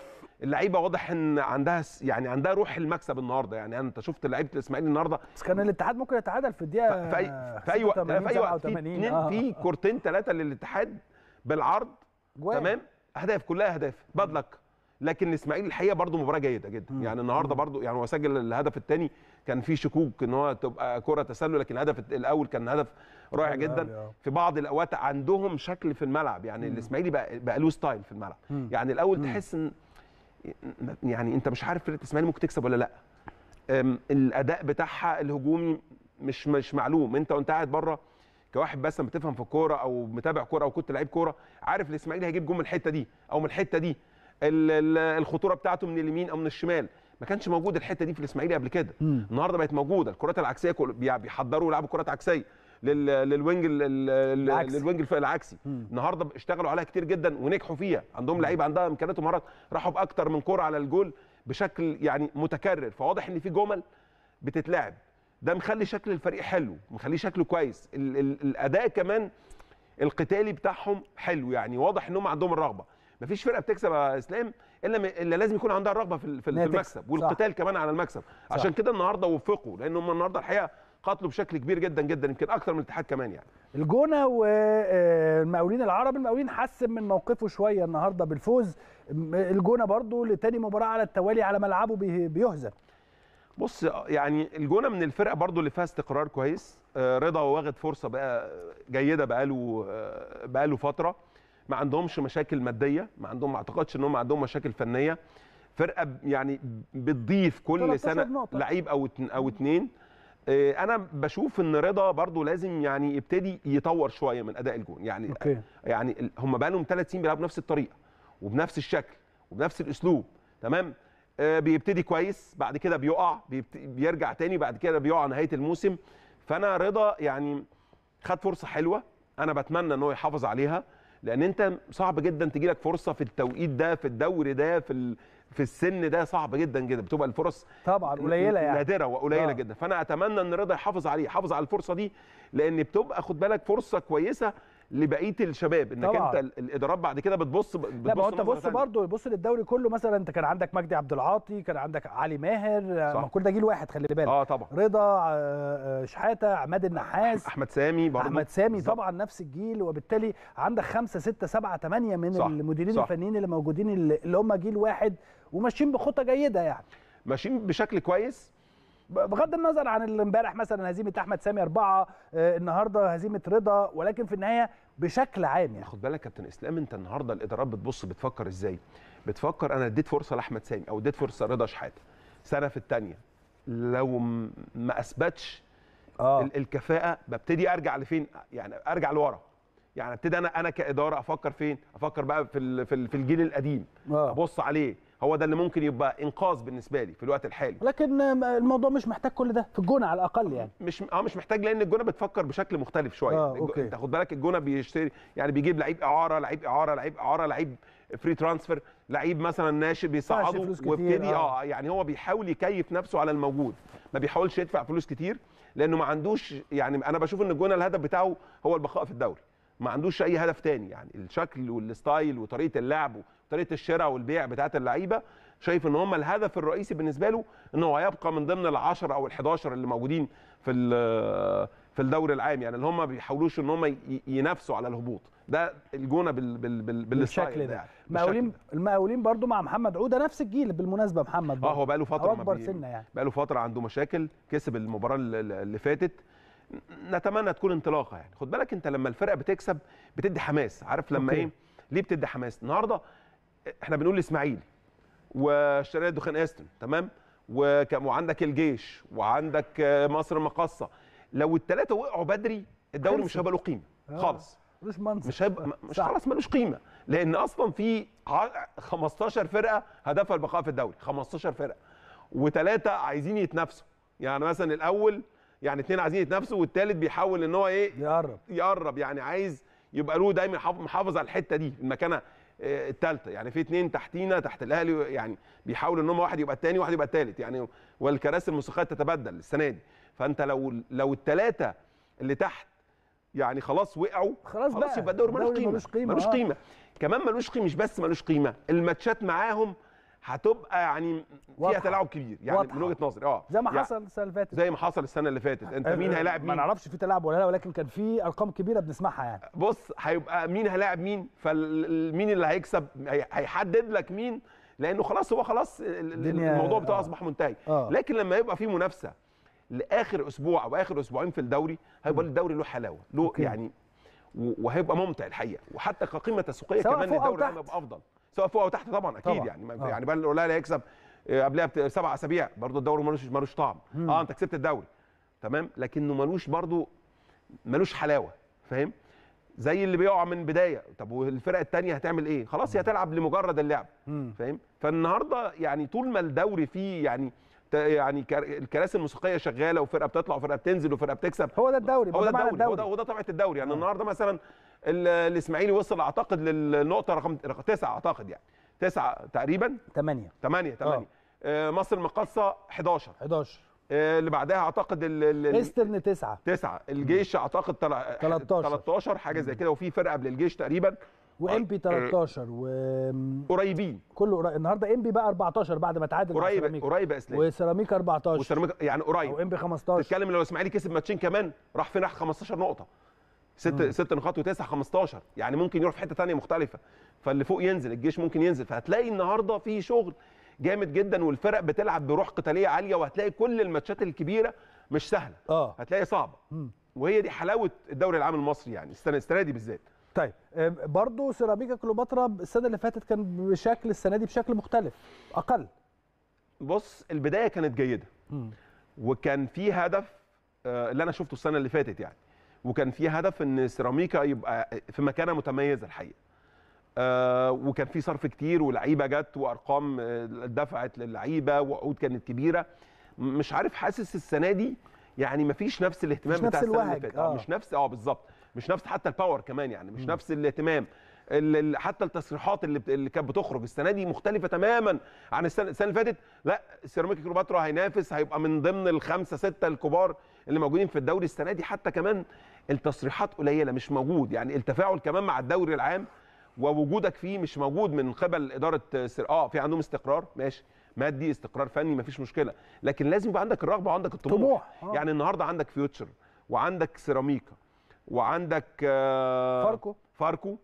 Speaker 2: اللعيبه واضح ان عندها يعني عندها روح المكسب النهارده يعني انت شفت لعيبه الاسماعيلي النهارده بس كان الاتحاد ممكن يتعادل في الدقيقه في اي في اي وقت في اي وقت في, آه. في كورتين ثلاثه للاتحاد بالعرض جوان. تمام اهداف كلها اهداف بدلك لكن الاسماعيلي الحقيقه برده مباراه جيده جدا يعني النهارده برده يعني هو سجل الهدف الثاني كان في شكوك ان هو تبقى كره تسلل لكن الهدف الاول كان هدف رائع جدا آه. في بعض الاوقات عندهم شكل في الملعب يعني الاسماعيلي بقى, بقى له ستايل في الملعب يعني الاول تحس ان يعني انت مش عارف فرقه الاسماعيلي ممكن تكسب ولا لا الاداء بتاعها الهجومي مش مش معلوم انت وانت قاعد بره كواحد بس ما بتفهم في الكوره او متابع كوره او كنت لعيب كوره عارف الاسماعيلي هيجيب جون من الحته دي او من الحته دي الخطوره بتاعته من اليمين او من الشمال ما كانش موجود الحته دي في الاسماعيلي قبل كده النهارده بقت موجوده الكرات العكسيه بيحضروا يلعبوا كرات عكسيه للوينج للوينج العكسي النهارده اشتغلوا عليها كتير جدا ونجحوا فيها عندهم لعيبه عندها امكانيات ومهارات راحوا باكتر من كوره على الجول بشكل يعني متكرر فواضح ان في جمل بتتلعب ده مخلي شكل الفريق حلو مخليه شكله كويس ال ال الاداء كمان القتالي بتاعهم حلو يعني واضح انهم عندهم الرغبه مفيش فرقه بتكسب يا اسلام الا الا لازم يكون عندها الرغبه في, في المكسب والقتال صح. كمان على المكسب صح. عشان كده النهارده وفقوا لان هم النهارده الحقيقه قاتله بشكل كبير جدا جدا يمكن اكثر من الاتحاد كمان يعني
Speaker 1: الجونه والمقاولين آه، العرب المقاولين حسن من موقفه شويه النهارده بالفوز الجونه برضو لتاني مباراه على التوالي على ملعبه بيهزم بص
Speaker 2: يعني الجونه من الفرقه برضو اللي فيها استقرار كويس آه، رضا واخد فرصه بقى جيده بقاله آه، بقاله فتره ما عندهمش مشاكل ماديه ما عندهم ما اعتقدش ان هم عندهم مشاكل فنيه فرقه يعني بتضيف كل سنه لعيب او او اتنين آه، انا بشوف ان رضا برضو لازم يعني يبتدي يطور شويه من اداء الجون يعني أوكي. يعني هم بقى لهم ثلاث سنين بيلعبوا بنفس الطريقه وبنفس الشكل وبنفس الاسلوب تمام آه، بيبتدي كويس بعد كده بيقع بيرجع تاني بعد كده بيقع نهايه الموسم فانا رضا يعني خد فرصه حلوه انا بتمنى ان هو يحافظ عليها لان انت صعب جدا تجيلك فرصه في التوقيت ده في الدوري ده في في السن ده صعب جدا جدا بتبقى الفرص طبعا قليله يعني نادره وقليله آه. جدا فانا اتمنى ان رضا يحافظ عليه يحافظ على الفرصه دي لان بتبقى خد بالك فرصه كويسه لبقيه الشباب انك طبعا. انت الادارات بعد كده بتبص بتبص لا ما انت بص برضه
Speaker 1: بص للدوري كله مثلا انت كان عندك مجدي عبد العاطي كان عندك علي ماهر آه، ما كل ده جيل واحد خلي بالك اه طبعا رضا آه، آه، شحاته عماد النحاس احمد سامي برضه احمد سامي طبعا نفس الجيل وبالتالي عندك خمسه سته سبعه ثمانيه من صح. المديرين صح. الفنيين اللي موجودين اللي هم جيل واحد وماشيين بخطه جيده يعني ماشيين بشكل كويس بغض النظر عن امبارح مثلا هزيمه احمد سامي اربعه آه، النهارده هزيمه رضا ولكن في النهايه بشكل عام يعني
Speaker 2: خد بالك يا كابتن اسلام انت النهارده الادارات بتبص بتفكر ازاي؟ بتفكر انا اديت فرصه لاحمد سامي او اديت فرصه لرضا شحاته سنه في الثانيه لو ما اثبتش آه. الكفاءه ببتدي ارجع لفين؟ يعني ارجع لورا يعني ابتدي انا انا كاداره افكر فين؟ افكر بقى في في الجيل القديم آه. ابص عليه هو ده اللي ممكن يبقى انقاذ بالنسبه لي في الوقت الحالي
Speaker 1: لكن الموضوع مش محتاج كل ده في الجونه على الاقل يعني
Speaker 2: مش اه مش محتاج لان الجونه بتفكر بشكل مختلف شويه آه، أوكي. انت خد بالك الجونه بيشتري يعني بيجيب لعيب اعاره لعيب اعاره لعيب اعاره لعيب فري ترانسفير لعيب مثلا ناشئ بيصعده ويبتدي آه. اه يعني هو بيحاول يكيف نفسه على الموجود ما بيحاولش يدفع فلوس كتير لانه ما عندوش يعني انا بشوف ان الجونه الهدف بتاعه هو البقاء في الدوري ما عندوش اي هدف تاني يعني الشكل والستايل وطريقه اللعب طريقه الشراء والبيع بتاعه اللعيبه شايف ان هم الهدف الرئيسي بالنسبه له ان هو هيبقى من ضمن ال10 او ال11 اللي موجودين في في الدوري العام يعني اللي هم ما بيحاولوش ان هم ينافسوا على الهبوط ده الجونه بال بال بال بالشكل ده المقاولين
Speaker 1: المقاولين برده مع محمد عوده نفس الجيل بالمناسبه محمد اه هو بقى له فتره اكبر سنه يعني
Speaker 2: بقى له فتره عنده مشاكل كسب المباراه اللي فاتت نتمنى تكون انطلاقه يعني خد بالك انت لما الفرقه بتكسب بتدي حماس عارف لما ايه ليه بتدي حماس النهارده احنا بنقول الاسماعيلي والشرقية دخان استن تمام وعندك الجيش وعندك مصر المقصة لو الثلاثه وقعوا بدري الدوري مش هيبقى له قيمه آه، خالص مش منصب مش هيبقى مش خلاص ملوش قيمه لان اصلا في 15 فرقه هدفها البقاء في الدوري 15 فرقه وثلاثه عايزين يتنافسوا يعني مثلا الاول يعني اثنين عايزين يتنافسوا والثالث بيحاول ان هو ايه يقرب يقرب يعني عايز يبقى له دايما محافظ على الحته دي المكانه آه، الثالثه يعني في اثنين تحتينا تحت الاهلي يعني بيحاولوا ان هم واحد يبقى الثاني وواحد يبقى الثالث يعني والكراسي الموسيقيه تتبدل السنه دي فانت لو لو الثلاثه اللي تحت يعني خلاص وقعوا خلاص, خلاص بقى يبقى الدوري ملوش قيمه ملوش قيمه, ملوش آه. قيمة. آه. كمان ملوش قيمه مش بس ملوش قيمه الماتشات معاهم هتبقى يعني فيها تلاعب كبير يعني واضحة. من وجهه نظري اه زي ما يعني حصل
Speaker 1: السنه اللي فاتت زي
Speaker 2: ما حصل السنه اللي فاتت انت أه مين هيلاعب مين ما نعرفش
Speaker 1: في تلاعب ولا لا ولكن كان في ارقام كبيره بنسمعها يعني
Speaker 2: بص هيبقى مين هيلاعب مين فمين اللي هيكسب هيحدد لك مين لانه خلاص هو خلاص الموضوع بتاعه آه. اصبح منتهي آه. لكن لما يبقى في منافسه لاخر اسبوع او اخر اسبوعين في الدوري هيبقى الدوري له حلاوه له يعني وهيبقى ممتع الحقيقه وحتى كقيمه تسويقيه كمان الدوري هيبقى افضل سواء فوق او تحت طبعا اكيد طبعا. يعني آه. يعني بقى الاولى هيكسب آه، قبلها سبع اسابيع برضه الدوري ملوش ملوش طعم مم. اه انت كسبت الدوري تمام لكنه ملوش برضه ملوش حلاوه فاهم زي اللي بيقع من بدايه طب والفرقه الثانيه هتعمل ايه خلاص هي تلعب لمجرد اللعب فاهم فالنهارده يعني طول ما الدوري فيه يعني يعني الكراسي الموسيقيه شغاله وفرقه بتطلع وفرقه بتنزل وفرقه بتكسب هو ده الدوري هو ده الدوري, الدوري هو ده, ده طبيعه الدوري يعني آه. النهارده مثلا الاسماعيلي وصل اعتقد للنقطه رقم تسعه اعتقد يعني تسعه تقريبا ثمانيه ثمانيه ثمانيه آه. آه، مصر المقاصه 11 11 اللي بعدها اعتقد الايسترن تسعه تسعه الجيش اعتقد 13 13 حاجه زي كده وفي فرقه قبل الجيش تقريبا وام بي 13
Speaker 1: آه، و قريبين كله قريب النهارده ام بي بقى 14 بعد ما تعادل قريب قريب اسلام وسيراميكا 14 وسيراميكا يعني قريب وام بي 15
Speaker 2: تتكلم لو الاسماعيلي كسب ماتشين كمان راح فين 15 نقطه ست آه. ست نقاط وتسع 15 يعني ممكن يروح في حته ثانيه مختلفه فاللي فوق ينزل الجيش ممكن ينزل فهتلاقي النهارده في شغل جامد جدا والفرق بتلعب بروح قتاليه عاليه وهتلاقي كل الماتشات الكبيره مش سهله آه. هتلاقي صعبه وهي دي حلاوه الدوري العام المصري يعني
Speaker 1: السنه السنه دي بالذات طيب آه، برضه سيراميكا كليوباترا السنه اللي فاتت كان بشكل السنه دي بشكل مختلف اقل
Speaker 2: بص البدايه كانت جيده م. وكان في هدف آه، اللي انا شفته السنه اللي فاتت يعني وكان في هدف ان سيراميكا يبقى في مكانه متميزه الحقيقه آه وكان في صرف كتير ولعيبه جت وارقام آه، دفعت للعيبه وعقود كانت كبيره مش عارف حاسس السنه دي يعني مفيش نفس الاهتمام مش بتاع نفس السنه اللي فاتت آه،, آه. مش نفس اه بالظبط مش نفس حتى الباور كمان يعني مش م. نفس الاهتمام حتى التصريحات اللي, اللي كانت بتخرج السنه دي مختلفه تماما عن السنه, السنة اللي فاتت لا سيراميكا كليوباترا هينافس هيبقى من ضمن الخمسه سته الكبار اللي موجودين في الدوري السنه دي حتى كمان التصريحات قليله مش موجود يعني التفاعل كمان مع الدوري العام ووجودك فيه مش موجود من قبل اداره سر... اه في عندهم استقرار ماشي مادي استقرار فني مفيش مشكله لكن لازم يبقى عندك الرغبه وعندك الطموح طموح. آه. يعني النهارده عندك فيوتشر وعندك سيراميكا وعندك آه فاركو فاركو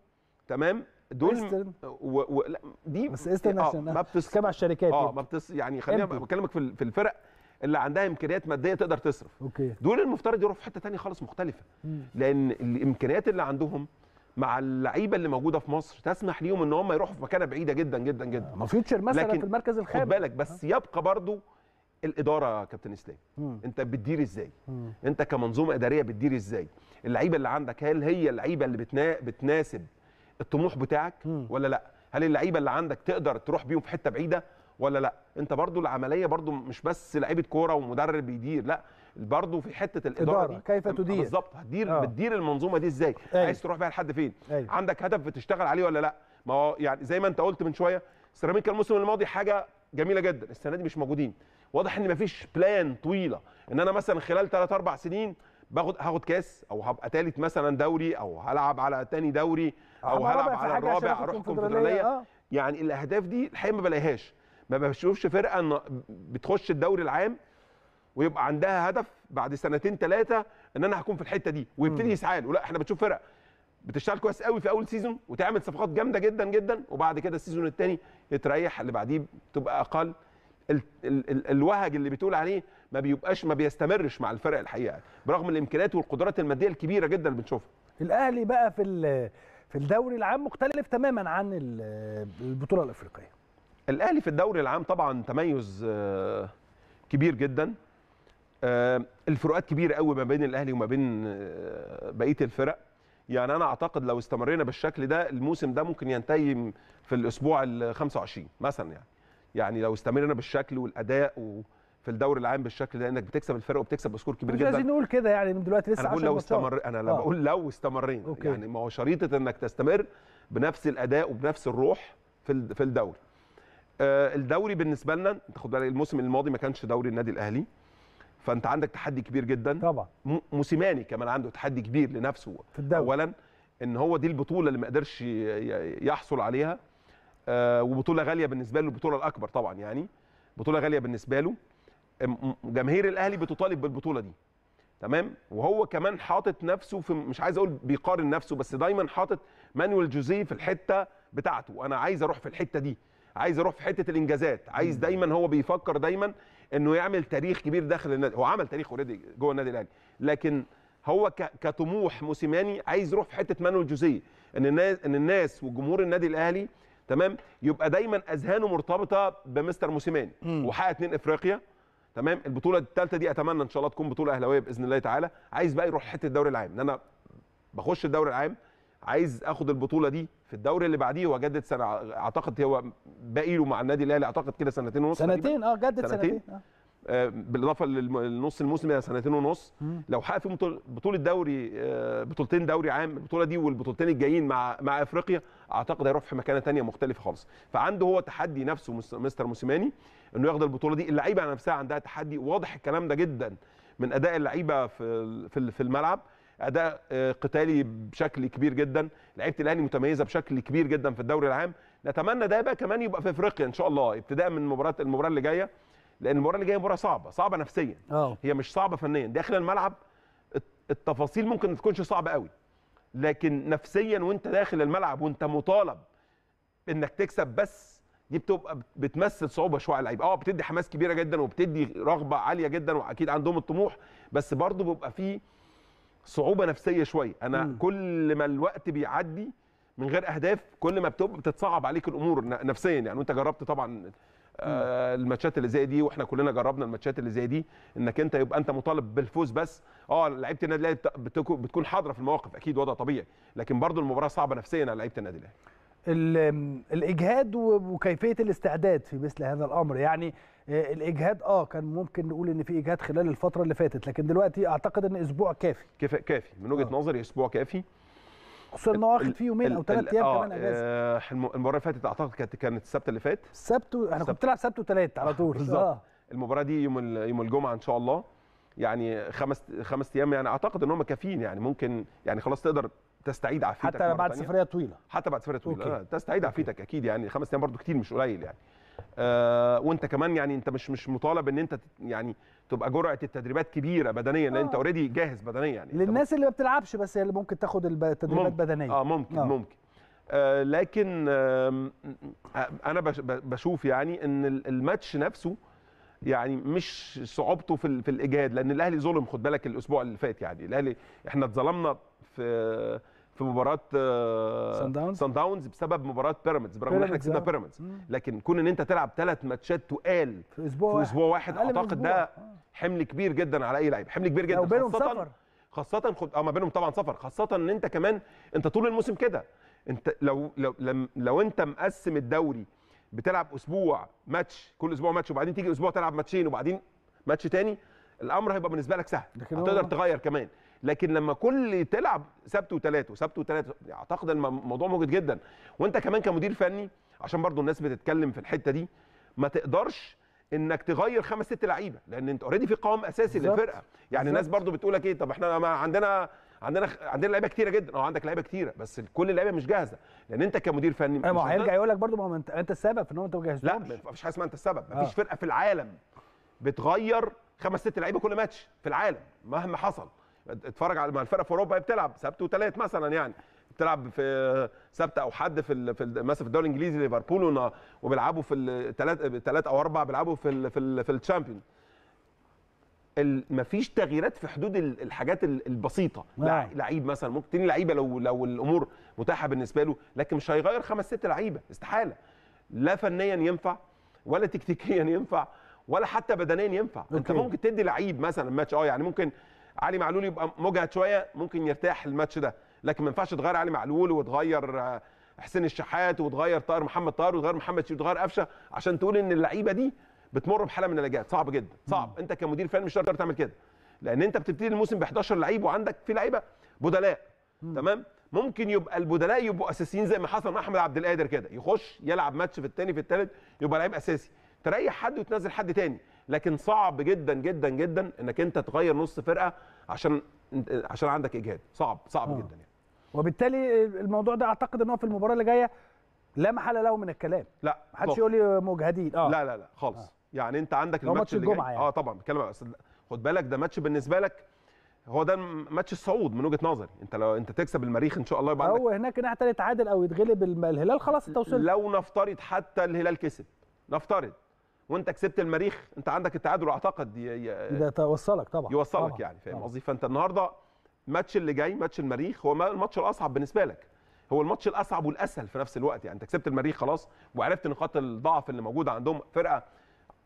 Speaker 2: تمام دول ايسترن و... و... لا
Speaker 1: دي بس ايسترن آه عشان ما بتس... على الشركات اه
Speaker 2: ما بتس... يعني خلينا بكلمك في الفرق اللي عندها امكانيات ماديه تقدر تصرف أوكي. دول المفترض يروحوا في حته ثانيه خالص مختلفه مم. لان الامكانيات اللي عندهم مع اللعيبه اللي موجوده في مصر تسمح ليهم ان هم يروحوا في مكانه بعيده جدا جدا جدا ما فيوتشر مثلا لكن في المركز الخامس خد بالك بس يبقى برضو الاداره يا كابتن اسلام انت بتدير ازاي مم. انت كمنظومه اداريه بتدير ازاي اللعيبه اللي عندك هل هي اللعيبه اللي بتنا... بتناسب الطموح بتاعك مم. ولا لا هل اللعيبه اللي عندك تقدر تروح بيهم في حته بعيده ولا لا انت برضو العمليه برضو مش بس لعيبه كوره ومدرب يدير لا برضه في حته الاداره دي كيف تدير بالظبط هتدير آه. بتدير المنظومه دي ازاي أيوه. عايز تروح بيها لحد فين أيوه. عندك هدف بتشتغل عليه ولا لا ما هو يعني زي ما انت قلت من شويه سيراميكا الموسم الماضي حاجه جميله جدا السنه دي مش موجودين واضح ان مفيش بلان طويله ان انا مثلا خلال 3 4 سنين باخد هاخد كاس او هبقى ثالث مثلا دوري او هلعب على ثاني دوري او هلعب على الرابع اروح كونفدراليه آه. يعني الاهداف دي الحقيقه ما بلاقيهاش ما بشوفش فرقه بتخش الدوري العام ويبقى عندها هدف بعد سنتين ثلاثه ان انا هكون في الحته دي ويبتدي يسعال ولا لا احنا بنشوف فرق بتشتغل كويس قوي في اول سيزون وتعمل صفقات جامده جدا جدا وبعد كده السيزون الثاني يتريح اللي بعديه بتبقى اقل ال ال ال الوهج اللي بتقول عليه ما بيبقاش ما بيستمرش مع الفرق الحقيقه برغم الامكانيات والقدرات الماديه الكبيره جدا اللي بنشوفها
Speaker 1: الاهلي بقى في في الدوري العام مختلف تماما عن البطوله الافريقيه
Speaker 2: الاهلي في الدوري العام طبعا تميز آه، كبير جدا آه، الفروقات كبيره قوي ما بين الاهلي وما بين آه، بقيه الفرق يعني انا اعتقد لو استمرينا بالشكل ده الموسم ده ممكن ينتهي في الاسبوع ال 25 مثلا يعني يعني لو استمرنا بالشكل والاداء و... في الدوري العام بالشكل ده انك بتكسب الفرق وبتكسب بسكور كبير جدا مش عايزين
Speaker 1: نقول كده يعني من دلوقتي لسه انا بقول لو استمر انا لا آه. بقول
Speaker 2: لو استمرينا يعني ما هو شريطه انك تستمر بنفس الاداء وبنفس الروح في في الدوري آه، الدوري بالنسبه لنا انت خد بالك الموسم الماضي ما كانش دوري النادي الاهلي فانت عندك تحدي كبير جدا طبعا موسيماني كمان عنده تحدي كبير لنفسه في الدوري. اولا ان هو دي البطوله اللي ما قدرش يحصل عليها آه، وبطوله غاليه بالنسبه له البطوله الاكبر طبعا يعني بطوله غاليه بالنسبه له جماهير الاهلي بتطالب بالبطوله دي تمام وهو كمان حاطط نفسه في مش عايز اقول بيقارن نفسه بس دايما حاطط مانويل جوزيه في الحته بتاعته انا عايز اروح في الحته دي عايز يروح في حته الانجازات عايز دايما هو بيفكر دايما انه يعمل تاريخ كبير داخل النادي هو عمل تاريخ اوريدي جوه النادي الاهلي لكن هو كطموح موسيماني عايز يروح في حته مانويل جوزيه ان الناس ان الناس وجمهور النادي الاهلي تمام يبقى دايما اذهانه مرتبطه بمستر موسيماني وحقق اثنين افريقيا تمام البطوله الثالثه دي اتمنى ان شاء الله تكون بطوله اهلاويه باذن الله تعالى عايز بقى يروح حته الدوري العام ان انا بخش الدوري العام عايز اخد البطوله دي في الدوري اللي بعديه واجدد سنه اعتقد هو باقي له مع النادي الاهلي اعتقد كده سنتين ونص سنتين اه جدد سنتين, سنتين. آه. آه، بالاضافه للنص الموسم سنتين ونص م. لو حقق في بطوله دوري آه بطولتين دوري عام البطوله دي والبطولتين الجايين مع مع افريقيا اعتقد هيروح في مكانه ثانيه مختلفه خالص فعنده هو تحدي نفسه مستر موسيماني انه ياخد البطوله دي اللعيبه نفسها عندها تحدي واضح الكلام ده جدا من اداء اللعيبه في في الملعب اداء آه، قتالي بشكل كبير جدا لعيبه الاهلي متميزه بشكل كبير جدا في الدوري العام نتمنى ده بقى كمان يبقى في افريقيا ان شاء الله ابتداء من مباراه المباراه اللي جايه لان المباراه اللي جايه مباراه صعبه صعبه نفسيا أوه. هي مش صعبه فنيا داخل الملعب التفاصيل ممكن ما تكونش صعبه قوي لكن نفسيا وانت داخل الملعب وانت مطالب انك تكسب بس دي بتبقى بتمثل صعوبه شويه على اللعيبه اه بتدي حماس كبيره جدا وبتدي رغبه عاليه جدا واكيد عندهم الطموح بس برضه بيبقى فيه صعوبه نفسيه شويه انا مم. كل ما الوقت بيعدي من غير اهداف كل ما بتتصعب عليك الامور نفسيا يعني وانت جربت طبعا آه، الماتشات اللي زي دي واحنا كلنا جربنا الماتشات اللي زي دي انك انت يبقى انت مطالب بالفوز بس اه لعيبه النادي الاهلي بتكون حاضره في المواقف اكيد وضع طبيعي لكن برضو المباراه صعبه نفسيا على لعيبه النادي
Speaker 1: الاهلي الاجهاد وكيفيه الاستعداد في مثل هذا الامر يعني آه، الاجهاد اه كان ممكن نقول ان في اجهاد خلال الفتره اللي فاتت لكن دلوقتي اعتقد ان اسبوع كافي
Speaker 2: كافي كافي من وجهه آه. نظري اسبوع كافي
Speaker 1: خصوصا ان واخد فيه يومين او ثلاث ايام آه، كمان اجازه
Speaker 2: آه المباراه اللي فاتت اعتقد كانت كانت السبت اللي فات
Speaker 1: السبت انا كنت بلعب سبت وثلاث على طول بالظبط آه.
Speaker 2: المباراه دي يوم يوم الجمعه ان شاء الله يعني خمس خمس ايام يعني اعتقد ان هم كافيين يعني ممكن يعني خلاص تقدر تستعيد عافيتك حتى بعد سفريه طويله حتى بعد سفريه طويله أوكي. آه، تستعيد عافيتك اكيد يعني خمس ايام برضو كتير مش قليل يعني آه، وانت كمان يعني انت مش مش مطالب ان انت يعني تبقى جرعه التدريبات كبيره بدنيا آه. لان انت اوريدي آه. جاهز بدنيا يعني
Speaker 1: للناس اللي ما بتلعبش بس هي اللي ممكن تاخد التدريبات بدنيا اه ممكن آه.
Speaker 2: ممكن آه لكن آه انا بشوف يعني ان الماتش نفسه يعني مش صعوبته في, في الاجهاد لان الاهلي ظلم خد بالك الاسبوع اللي فات يعني الاهلي احنا اتظلمنا في في مباراه سان داونز سان داونز بسبب مباراه بيراميدز برغم ان احنا كسبنا بيراميدز آه. لكن كون ان انت تلعب ثلاث ماتشات تقال في اسبوع في اسبوع واحد, اعتقد ده آه. حمل كبير جدا على اي لعيب حمل كبير جدا خاصه سفر. خاصه خد... اه ما بينهم طبعا سفر خاصه ان انت كمان انت طول الموسم كده انت لو لو لو, لو انت مقسم الدوري بتلعب اسبوع ماتش كل اسبوع ماتش وبعدين تيجي اسبوع تلعب ماتشين وبعدين ماتش تاني الامر هيبقى بالنسبه لك سهل هتقدر تغير كمان لكن لما كل تلعب سبت وثلاثه سبت وثلاثه اعتقد الموضوع موجد جدا وانت كمان كمدير فني عشان برضو الناس بتتكلم في الحته دي ما تقدرش انك تغير خمس ست لعيبه لان انت اوريدي في قوام اساسي بالزبط. للفرقه يعني الناس برضو بتقول لك ايه طب احنا عندنا عندنا عندنا لعيبه كتيره جدا اه عندك لعيبه كتيره بس كل اللعيبه مش جاهزه لان انت كمدير فني ما هيرجع
Speaker 1: يقول لك برضه ما انت انت السبب في ان انت
Speaker 2: مجهز جهزتهمش لا مفيش حاجه اسمها انت السبب مفيش آه. فرقه في العالم بتغير خمس ست لعيبه كل ماتش في العالم مهما حصل اتفرج على ما الفرقه في اوروبا هي بتلعب سبت وثلاث مثلا يعني بتلعب في سبت او حد في في مثلا في الدوري الانجليزي ليفربول وبيلعبوا في الثلاث ثلاث او اربع بيلعبوا في الـ في الـ في الشامبيون مفيش تغييرات في حدود الحاجات البسيطه نعم. لعيب مثلا ممكن تاني لعيبه لو لو الامور متاحه بالنسبه له لكن مش هيغير خمس ست لعيبه استحاله لا فنيا ينفع ولا تكتيكيا ينفع ولا حتى بدنيا ينفع أوكي. انت ممكن تدي لعيب مثلا ماتش اه يعني ممكن علي معلول يبقى مجهد شويه ممكن يرتاح الماتش ده لكن ما ينفعش تغير علي معلول وتغير آه، حسين الشحات وتغير طاهر محمد طاهر وتغير محمد شيبي وتغير قفشه عشان تقول ان اللعيبه دي بتمر بحاله من النجاح صعب جدا صعب مم. انت كمدير فني مش هتقدر تعمل كده لان انت بتبتدي الموسم ب 11 لعيب وعندك في لعيبه بدلاء مم. تمام ممكن يبقى البدلاء يبقوا اساسيين زي ما حصل مع احمد عبد القادر كده يخش يلعب ماتش في الثاني في الثالث يبقى لعيب اساسي تريح حد وتنزل حد تاني لكن صعب جدا جدا جدا انك انت تغير نص فرقه عشان عشان عندك اجهاد صعب صعب آه. جدا يعني
Speaker 1: وبالتالي الموضوع ده اعتقد ان هو في المباراه اللي جايه لا محل له من الكلام لا محدش يقول لي مجهدين اه لا لا لا خالص آه.
Speaker 2: يعني انت عندك الماتش اللي جاي يعني. اه طبعا بتكلم خد بالك ده ماتش بالنسبه لك هو ده ماتش الصعود من وجهه نظري انت لو انت تكسب المريخ ان شاء الله يبقى هو
Speaker 1: هناك ناحيه تانية تعادل او يتغلب الهلال خلاص انت وصلت
Speaker 2: لو نفترض حتى الهلال كسب نفترض وانت كسبت المريخ انت عندك التعادل اعتقد ده
Speaker 1: توصلك طبعا يوصلك طبعا يعني فاهم
Speaker 2: قصدي فانت النهارده الماتش اللي جاي ماتش المريخ هو الماتش الاصعب بالنسبه لك هو الماتش الاصعب والاسهل في نفس الوقت يعني انت كسبت المريخ خلاص وعرفت نقاط الضعف اللي موجوده عندهم فرقه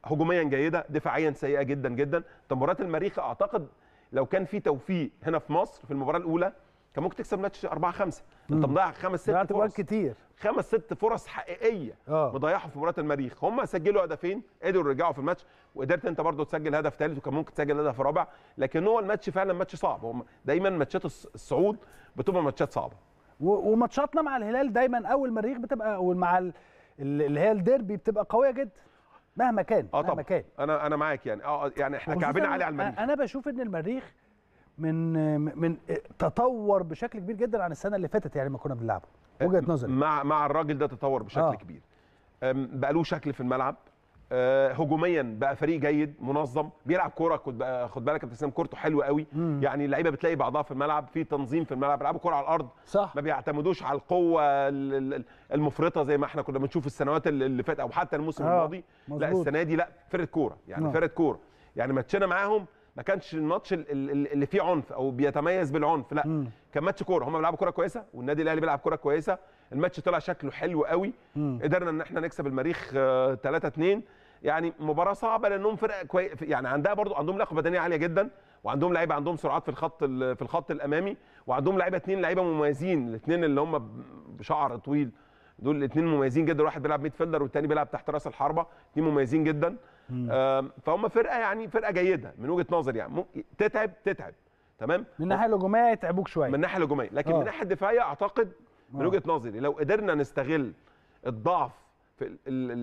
Speaker 2: هجوميا جيده دفاعيا سيئه جدا جدا طب مباراه المريخ اعتقد لو كان في توفيق هنا في مصر في المباراه الاولى كان ممكن تكسب ماتش 4 5 انت مضيع خمس ست فرص كتير خمس ست فرص حقيقيه آه. مضيعهم في مباراه المريخ هم سجلوا هدفين قدروا يرجعوا في الماتش وقدرت انت برضه تسجل هدف ثالث وكان ممكن تسجل هدف رابع لكن هو الماتش فعلا ماتش صعب هم دايما ماتشات الصعود بتبقى ماتشات صعبه
Speaker 1: وماتشاتنا مع الهلال دايما اول مريخ بتبقى او مع اللي هي الديربي بتبقى قويه جدا مهما كان اه مهما كان
Speaker 2: انا انا معاك يعني اه يعني احنا كعبنا علي على المريخ انا
Speaker 1: بشوف ان المريخ من من تطور بشكل كبير جدا عن السنه اللي فاتت يعني ما كنا بنلعبه وجهه نظري مع مع
Speaker 2: الراجل ده تطور بشكل آه. كبير بقى له شكل في الملعب أه، هجوميا بقى فريق جيد منظم بيلعب كوره خد بالك يا كورته حلوه قوي مم. يعني اللعيبه بتلاقي بعضها في الملعب في تنظيم في الملعب بيلعبوا كوره على الارض صح. ما بيعتمدوش على القوه المفرطه زي ما احنا كنا بنشوف السنوات اللي فاتت او حتى الموسم آه. الماضي مزبوط. لا السنه دي لا فرقه كوره يعني آه. فرقه كوره يعني ماتشنا معاهم ما كانش الماتش اللي فيه عنف او بيتميز بالعنف لا مم. كان ماتش كوره هم بيلعبوا كوره كويسه والنادي الاهلي بيلعب كوره كويسه الماتش طلع شكله حلو قوي مم. قدرنا ان احنا نكسب المريخ 3 آه، 2 يعني مباراه صعبه لانهم فرق كوي... يعني عندها برضو عندهم لياقه بدنيه عاليه جدا وعندهم لعيبه عندهم سرعات في الخط في الخط الامامي وعندهم لعيبه اثنين لعيبه مميزين الاثنين اللي هم بشعر طويل دول الاثنين مميزين جدا واحد بيلعب ميد فيلدر والثاني بيلعب تحت راس الحربه اثنين مميزين جدا فهم فرقه يعني فرقه جيده من وجهه نظري يعني تتعب تتعب تمام من الناحيه الهجوميه يتعبوك شويه من الناحيه الهجوميه لكن أوه. من الناحيه الدفاعيه اعتقد من آه. وجهه نظري لو قدرنا نستغل الضعف في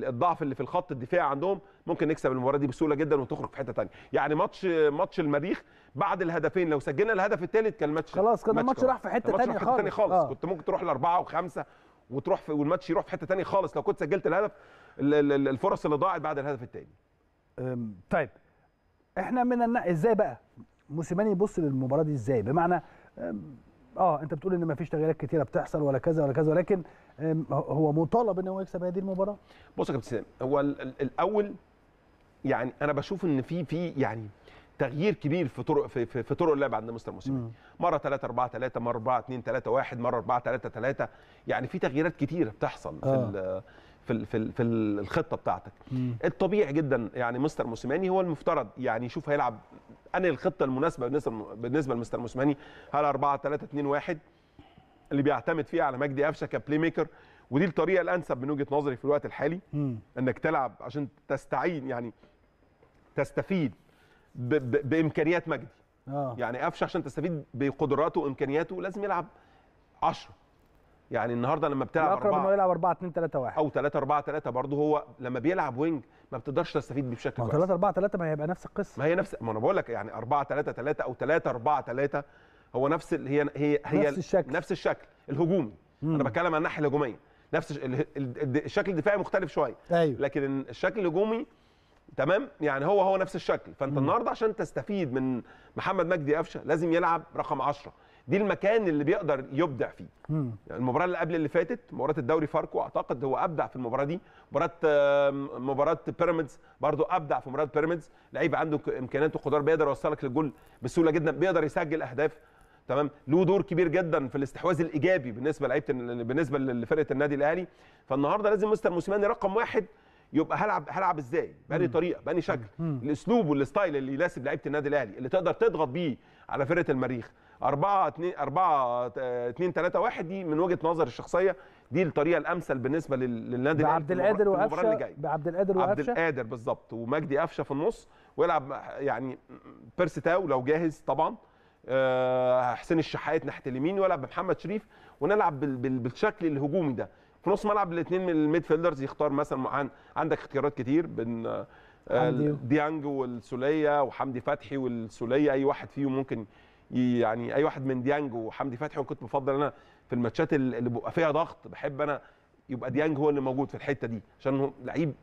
Speaker 2: الضعف اللي في الخط الدفاعي عندهم ممكن نكسب المباراه دي بسهوله جدا وتخرج في حته ثانيه يعني ماتش ماتش المريخ بعد الهدفين لو سجلنا الهدف الثالث كان الماتش خلاص كان الماتش راح في حته ثانيه خالص, تاني خالص. آه. كنت ممكن تروح لاربعه وخمسه وتروح في والماتش يروح في حته ثانيه خالص لو كنت سجلت الهدف الفرص اللي ضاعت بعد الهدف الثاني
Speaker 1: طيب احنا من النا... ازاي بقى موسيماني يبص للمباراه دي ازاي بمعنى اه انت بتقول ان ما فيش تغييرات كتيره بتحصل ولا كذا ولا كذا ولكن هو مطالب ان هو يكسب هذه المباراه
Speaker 2: بص يا كابتن سام هو الاول يعني انا بشوف ان في في
Speaker 1: يعني تغيير
Speaker 2: كبير في طرق في, في, في طرق اللعب عند مستر موسيماني مره 3 4 3 مره 4 2 3 1 مره 4 3 3 يعني في تغييرات كتيره بتحصل آه. في في في في الخطه بتاعتك مم. الطبيعي جدا يعني مستر موسيماني هو المفترض يعني يشوف هيلعب انهي الخطه المناسبه بالنسبه بالنسبه لمستر موسيماني هل 4 3 2 1 اللي بيعتمد فيها على مجدي قفشه كبلاي ميكر ودي الطريقه الانسب من وجهه نظري في الوقت الحالي مم. انك تلعب عشان تستعين يعني تستفيد ب ب بامكانيات مجدي آه. يعني قفشه عشان تستفيد بقدراته وامكانياته لازم يلعب 10 يعني النهارده لما بتلعب اقرب انه
Speaker 1: يلعب 4 2 3 1
Speaker 2: او 3 4 3 برضه هو لما بيلعب وينج ما بتقدرش تستفيد بيه بشكل كويس 3 4 3 ما هيبقى نفس القصه ما هي نفس ما انا بقول لك يعني 4 3 3 او 3 4 3 هو نفس هي هي هي نفس الشكل نفس الشكل الهجومي مم. انا بتكلم عن الناحيه الهجوميه نفس الشكل الدفاعي مختلف شويه أيوه. لكن الشكل الهجومي تمام يعني هو هو نفس الشكل فانت النهارده عشان تستفيد من محمد مجدي قفشه لازم يلعب رقم 10 دي المكان اللي بيقدر يبدع فيه مم. يعني المباراه اللي قبل اللي فاتت مباراه الدوري فاركو اعتقد هو ابدع في المباراه دي مباراه مباراه بيراميدز برضو ابدع في مباراه بيراميدز لعيب عنده امكانيات وقدرات بيقدر يوصلك للجول بسهوله جدا بيقدر يسجل اهداف تمام له دور كبير جدا في الاستحواذ الايجابي بالنسبه لعيبه بالنسبه لفرقه النادي الاهلي فالنهارده لازم مستر موسيماني رقم واحد يبقى هلعب هلعب ازاي؟ بأني طريقه، بأني شكل، الاسلوب والستايل اللي يناسب لعيبه النادي الاهلي، اللي تقدر تضغط بيه على فرقه المريخ، 4 2 4 2 3 1 دي من وجهه نظري الشخصيه دي الطريقه الامثل بالنسبه للنادي الاهلي بعبد القادر وقفشه
Speaker 1: بعبد القادر وقفشه عبد
Speaker 2: القادر بالظبط ومجدي قفشه في النص ويلعب يعني بيرس تاو لو جاهز طبعا آه، حسين الشحات ناحيه اليمين ويلعب بمحمد شريف ونلعب بالشكل الهجومي ده في نص ملعب الاثنين من الميد فيلدرز يختار مثلا عن عندك اختيارات كتير بين آه، ديانج والسوليه وحمدي فتحي والسوليه اي واحد فيهم ممكن يعني اي واحد من ديانج وحمدي فتحي وكنت بفضل انا في الماتشات اللي بيبقى فيها ضغط بحب انا يبقى ديانج هو اللي موجود في الحته دي عشان لعيب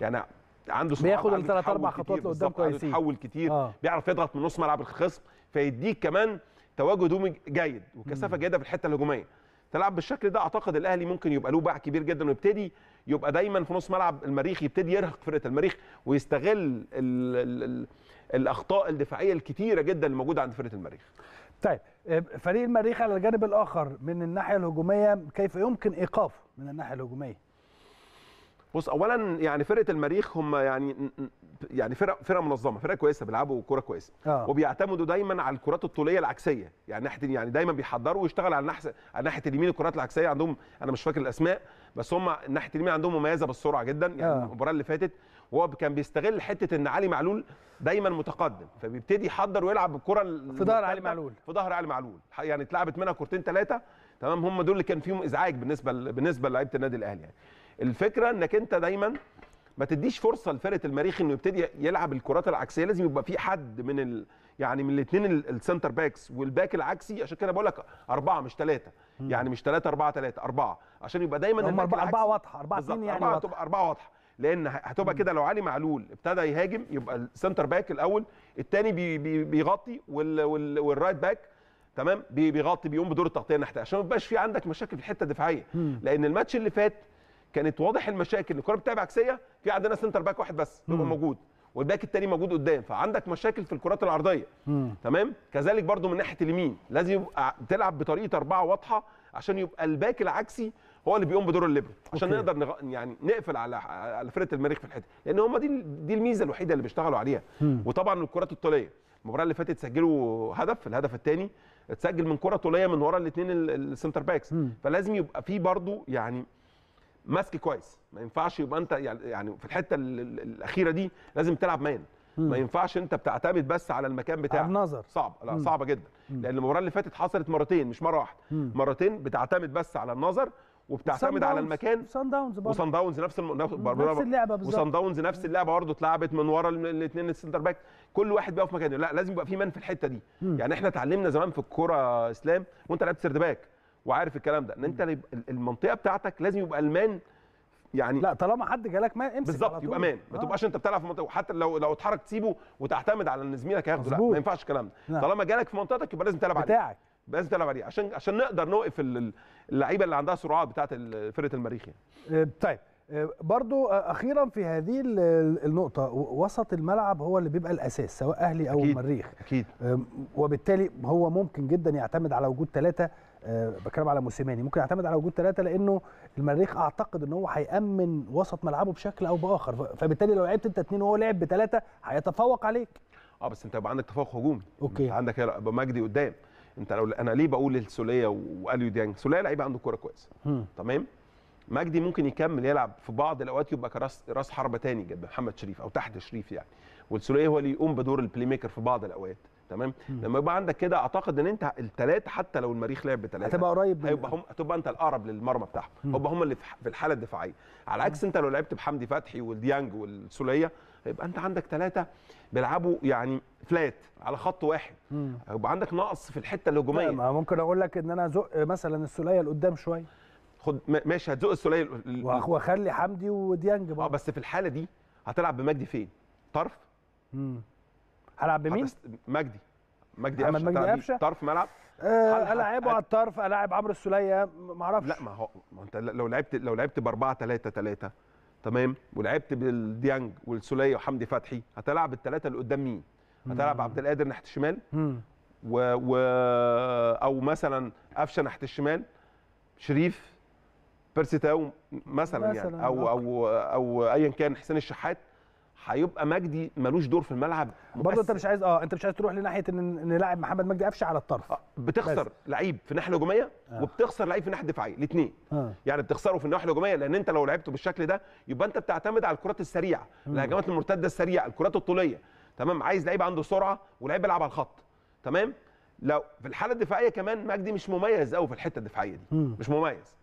Speaker 2: يعني عنده سرعه بياخد ثلاث اربع خطوات لقدام كويسين بيتحول كتير آه. بيعرف يضغط من نص ملعب الخصم فيديك كمان تواجد هجومي جيد وكثافه جيده في الحته الهجوميه تلعب بالشكل ده اعتقد الاهلي ممكن يبقى له باع كبير جدا ويبتدي يبقى دايما في نص ملعب المريخ يبتدي يرهق فرقه المريخ ويستغل ال الاخطاء الدفاعيه الكتيره جدا الموجوده عند فرقه المريخ
Speaker 1: طيب آه، فريق المريخ على الجانب الاخر من الناحيه الهجوميه كيف يمكن ايقافه من الناحيه الهجوميه
Speaker 2: بص اولا يعني فرقه المريخ هم يعني يعني فرق فرقه منظمه فرقه كويسه بيلعبوا كوره كويسه آه. وبيعتمدوا دايما على الكرات الطوليه العكسيه يعني ناحيه يعني دايما بيحضروا ويشتغل على ناحيه على ناحيه اليمين الكرات العكسيه عندهم انا مش فاكر الاسماء بس هم ناحيه اليمين عندهم مميزه بالسرعه جدا يعني آه. المباراه اللي فاتت وهو كان بيستغل حته ان علي معلول دايما متقدم فبيبتدي يحضر ويلعب بالكره في ظهر علي معلول في ظهر علي معلول يعني اتلعبت منها كورتين ثلاثه تمام هم دول اللي كان فيهم ازعاج بالنسبه بالنسبه للعيبه النادي الاهلي يعني الفكره انك انت دايما ما تديش فرصه لفرقه المريخ انه يبتدي يلعب الكرات العكسيه لازم يبقى في حد من ال... يعني من الاثنين السنتر باكس والباك العكسي عشان كده بقول لك اربعه مش ثلاثه يعني مش ثلاثه اربعه ثلاثه اربعه عشان يبقى دايما هم يعني اربعه واضحه اربعه يعني أربعة اربعه واضحه لان هتبقى كده لو علي معلول ابتدى يهاجم يبقى السنتر باك الاول الثاني بي بي بيغطي وال وال والرايت باك تمام بيغطي بيقوم بدور التغطيه الناحيه عشان ما يبقاش في عندك مشاكل في الحته الدفاعيه لان الماتش اللي فات كانت واضح المشاكل الكره بتلعب عكسيه في عندنا سنتر باك واحد بس بيبقى موجود والباك الثاني موجود قدام فعندك مشاكل في الكرات العرضيه تمام كذلك برضو من ناحيه اليمين لازم تلعب بطريقه اربعه واضحه عشان يبقى الباك العكسي هو اللي بيقوم بدور الليبرو عشان أوكي. نقدر نغ... يعني نقفل على على فرقه المريخ في الحته لان هم دي دي الميزه الوحيده اللي بيشتغلوا عليها مم. وطبعا الكرات الطوليه المباراه اللي فاتت سجلوا هدف الهدف الثاني اتسجل من كره طوليه من ورا الاثنين السنتر باكس مم. فلازم يبقى في برضو يعني ماسك كويس ما ينفعش يبقى انت يعني في الحته الاخيره دي لازم تلعب مان ما ينفعش انت بتعتمد بس على المكان بتاعك النظر صعب لا صعبه جدا مم. لان المباراه اللي فاتت حصلت مرتين مش مره واحده مرتين بتعتمد بس على النظر وبتعتمد على المكان
Speaker 1: وسان داونز برضه وصن
Speaker 2: داونز نفس الم... نفس, اللعبه بالظبط وصن داونز نفس اللعبه برضه اتلعبت من ورا الاثنين السنتر باك كل واحد بيقف مكانه لا لازم يبقى في مان في الحته دي م. يعني احنا اتعلمنا زمان في الكوره اسلام وانت لعبت سيرد باك وعارف الكلام ده ان انت المنطقه بتاعتك لازم يبقى المان يعني لا طالما حد جالك مان امسك بالظبط يبقى مان ما آه. تبقاش انت بتلعب في منطقه وحتى لو لو اتحرك تسيبه وتعتمد على ان زميلك هياخده لا ما ينفعش الكلام ده نعم. طالما جالك في منطقتك يبقى لازم تلعب عليه بتاعك بس تلعب عليه عشان عشان نقدر نوقف اللعيبه اللي عندها سرعات بتاعه فرقه المريخ يعني.
Speaker 1: آه، طيب آه، برضو آه، اخيرا في هذه النقطه وسط الملعب هو اللي بيبقى الاساس سواء اهلي او أكيد المريخ اكيد وبالتالي هو ممكن جدا يعتمد على وجود ثلاثه بتكلم على موسيماني ممكن يعتمد على وجود ثلاثه لانه المريخ اعتقد ان هو هيامن وسط ملعبه بشكل او باخر فبالتالي لو لعبت انت اثنين وهو لعب بثلاثه هيتفوق عليك
Speaker 2: اه بس انت يبقى عندك تفوق هجومي اوكي عندك مجدي قدام انت لو انا ليه بقول السوليه واليو ديانج سوليه لعيب عنده كوره كويسه تمام مجدي ممكن يكمل يلعب في بعض الاوقات يبقى كراس راس حربه تاني جنب محمد شريف او تحت شريف يعني والسوليه هو اللي يقوم بدور البلاي ميكر في بعض الاوقات تمام لما يبقى عندك كده اعتقد ان انت الثلاثه حتى لو المريخ لعب بثلاثه هتبقى قريب هيبقى هم هتبقى انت الاقرب للمرمى بتاعهم هم هم اللي في الحاله الدفاعيه على عكس انت لو لعبت بحمدي فتحي والديانج والسوليه يبقى انت عندك ثلاثه بيلعبوا يعني فلات على خط
Speaker 1: واحد يبقى عندك نقص في الحته الهجوميه ممكن اقول لك ان انا ازق مثلا السوليه لقدام شويه خد ماشي هتزق السوليه واخلي حمدي وديانج اه بس في الحاله
Speaker 2: دي هتلعب بمجدي فين؟ طرف؟ امم هلعب بمين؟ هتست... مجدي مجدي قفشه مجدي قفشه
Speaker 1: طرف ملعب أه العبه هت... على الطرف العب عمرو السوليه
Speaker 2: ما اعرفش لا ما هو ما انت لو لعبت لو لعبت ب 4 3 3 تمام ولعبت بالديانج والسوليه وحمدي فتحي هتلعب الثلاثه اللي قدام مين؟ هتلعب عبد القادر ناحيه الشمال و... و... او مثلا قفشه ناحيه الشمال شريف بيرسي تاو مثلا, يعني. مثلاً يعني او او او ايا كان حسين الشحات هيبقى مجدي ملوش دور في الملعب برضه انت مش عايز اه انت مش عايز تروح لناحيه
Speaker 1: ان نلاعب محمد مجدي قفشه على الطرف آه، بتخسر
Speaker 2: لعيب في الناحيه الهجوميه آه. وبتخسر لعيب في الناحيه الدفاعيه الاثنين آه. يعني بتخسره في الناحيه الهجوميه لان انت لو لعبته بالشكل ده يبقى انت بتعتمد على الكرات السريعه الهجمات المرتده السريعه الكرات الطوليه تمام عايز لعيب عنده سرعه ولعيب يلعب على الخط تمام لو في الحاله الدفاعيه كمان مجدي مش مميز قوي في الحته الدفاعيه دي مم. مش مميز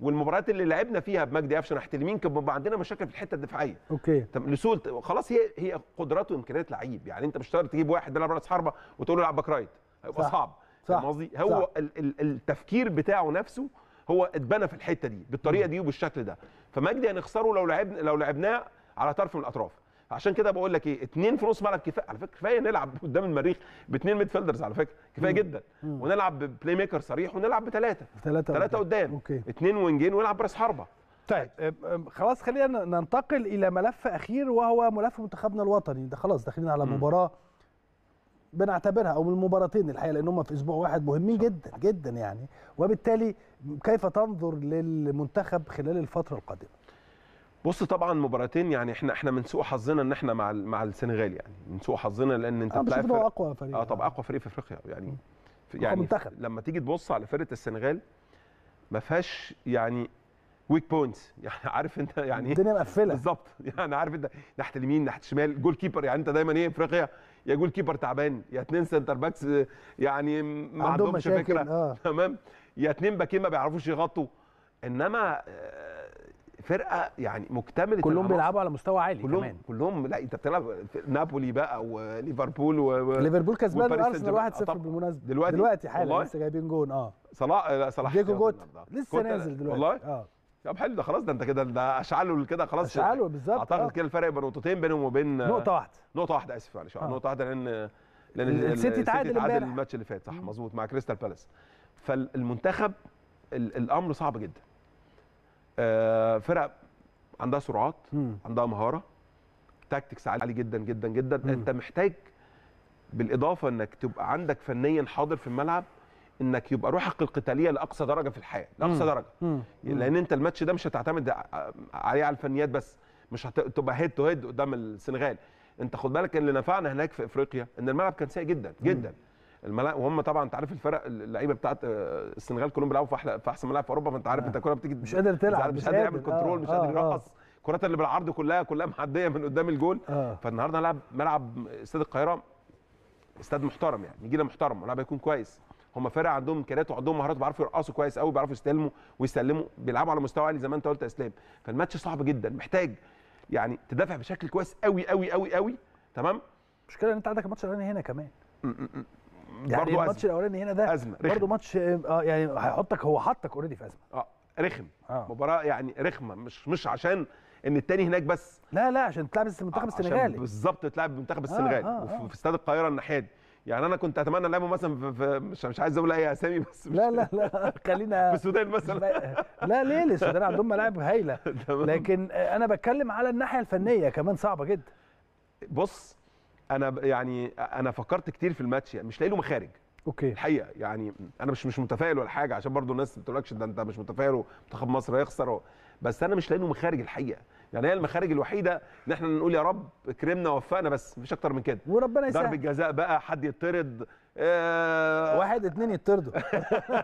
Speaker 2: والمباريات اللي لعبنا فيها بمجدي قفشه ناحيه اليمين كان بيبقى عندنا مشاكل في الحته الدفاعيه اوكي طب لسول خلاص هي هي قدراته وامكانيات لعيب يعني انت مش هتقدر تجيب واحد بيلعب راس حربه وتقول له العب باك رايت هيبقى صعب فاهم قصدي هو ال ال التفكير بتاعه نفسه هو اتبنى في الحته دي بالطريقه دي وبالشكل ده فمجدي هنخسره لو لعبنا لو لعبناه على طرف من الاطراف عشان كده بقول لك ايه اثنين في نص ملعب كفايه على فكره كفايه نلعب قدام المريخ باثنين ميد فيلدرز على فكره كفايه جدا مم. ونلعب ببلاي ميكر صريح ونلعب بثلاثه ثلاثه ثلاثه قدام اوكي اثنين وينجين ونلعب براس حربه
Speaker 1: طيب خلاص خلينا ننتقل الى ملف اخير وهو ملف منتخبنا الوطني ده خلاص داخلين على مباراه بنعتبرها او من المباراتين الحقيقه لان هم في اسبوع واحد مهمين جدا جدا يعني وبالتالي كيف تنظر للمنتخب خلال الفتره القادمه
Speaker 2: بص طبعا مباراتين يعني احنا احنا من سوء حظنا ان احنا مع مع السنغال يعني من سوء حظنا لان انت آه، بتلعب فرق... اقوى فريق اه طب اقوى فريق في افريقيا يعني يعني منتخب. لما تيجي تبص على فرقه السنغال ما فيهاش يعني ويك بوينتس يعني عارف انت يعني ايه الدنيا مقفله بالظبط يعني عارف انت ناحيه اليمين ناحيه الشمال جول كيبر يعني انت دايما ايه افريقيا يا جول كيبر تعبان يا اتنين سنتر باكس آه، يعني ما عندهمش فكره آه. تمام يا اتنين باكين ما بيعرفوش يغطوا انما آه فرقه يعني مكتمله كلهم بيلعبوا على مستوى عالي كلهم كمان. كلهم لا انت بتلعب نابولي بقى وليفربول و... ليفربول كسبان ارسنال 1-0 بالمناسبه دلوقتي دلوقتي حالا لسه
Speaker 1: جايبين جون اه
Speaker 2: صلاح آه، لا صلاح ديجو جوت لسه نازل دلوقتي والله اه طب حلو ده خلاص ده انت كده ده اشعله كده خلاص اشعله بالظبط اعتقد آه. كده الفرق بين نقطتين بينهم وبين آه، نقطه واحده نقطه واحده اسف معلش آه. نقطه واحده لان لان السيتي تعادل الماتش اللي فات صح مظبوط مع كريستال بالاس فالمنتخب الامر صعب جدا آه، فرق عندها سرعات عندها مهاره تاكتكس عالي جدا جدا جدا مم. انت محتاج بالاضافه انك تبقى عندك فنيا حاضر في الملعب انك يبقى روحك القتاليه لاقصى درجه في الحياه لاقصى درجه مم. لان انت الماتش ده مش هتعتمد عليه على الفنيات بس مش هتبقى هيد تو هيد قدام السنغال انت خد بالك اللي نفعنا هناك في افريقيا ان الملعب كان سيء جدا جدا مم. الملاعب وهم طبعا انت عارف الفرق اللعيبه بتاعت آه، السنغال كلهم بيلعبوا في احسن ملاعب في اوروبا فانت عارف انت الكوره بتيجي مش قادر تلعب مش قادر يعمل كنترول مش قادر آه، آه، يرقص الكرات اللي بالعرض كلها كلها معديه من قدام الجول فالنهارده لعب ملعب استاد القاهره استاد محترم يعني نجيله محترم ملعب هيكون كويس هم فرق عندهم امكانيات وعندهم مهارات بيعرفوا يرقصوا كويس قوي بيعرفوا يستلموا ويسلموا بيلعبوا على مستوى عالي زي ما انت قلت يا اسلام فالماتش صعب جدا محتاج يعني تدافع بشكل كويس قوي قوي قوي قوي تمام
Speaker 1: مشكله ان انت عندك ماتش الاولاني هنا كمان يعني برضو الماتش الاولاني هنا ده ازمه رخم. برضو ماتش اه يعني هيحطك هو حطك اوريدي في ازمه
Speaker 2: اه رخم آه. مباراه يعني رخمه مش مش عشان ان التاني هناك بس لا
Speaker 1: لا عشان تلعب المنتخب آه، السنغالي
Speaker 2: بالظبط تلعب المنتخب آه، السنغالي آه آه آه. وفي استاد القاهره الناحيه دي يعني انا كنت اتمنى لعبه مثلا في, مش مش عايز اقول اي اسامي بس مش لا لا لا خلينا في السودان مثلا
Speaker 1: لا ليه السودان عندهم ملاعب هايله لكن انا بتكلم على الناحيه الفنيه كمان صعبه جدا
Speaker 2: بص انا يعني انا فكرت كتير في الماتش يعني مش لاقي له مخارج اوكي الحقيقه يعني انا مش مش متفائل ولا حاجه عشان برضو الناس ما بتقولكش ده انت مش متفائل ومنتخب مصر هيخسر بس انا مش لاقي له مخارج الحقيقه يعني هي المخارج الوحيده ان احنا نقول يا رب كرمنا وفقنا بس مفيش اكتر من كده وربنا يسهل ضربه جزاء بقى حد يطرد آه واحد اتنين يطردوا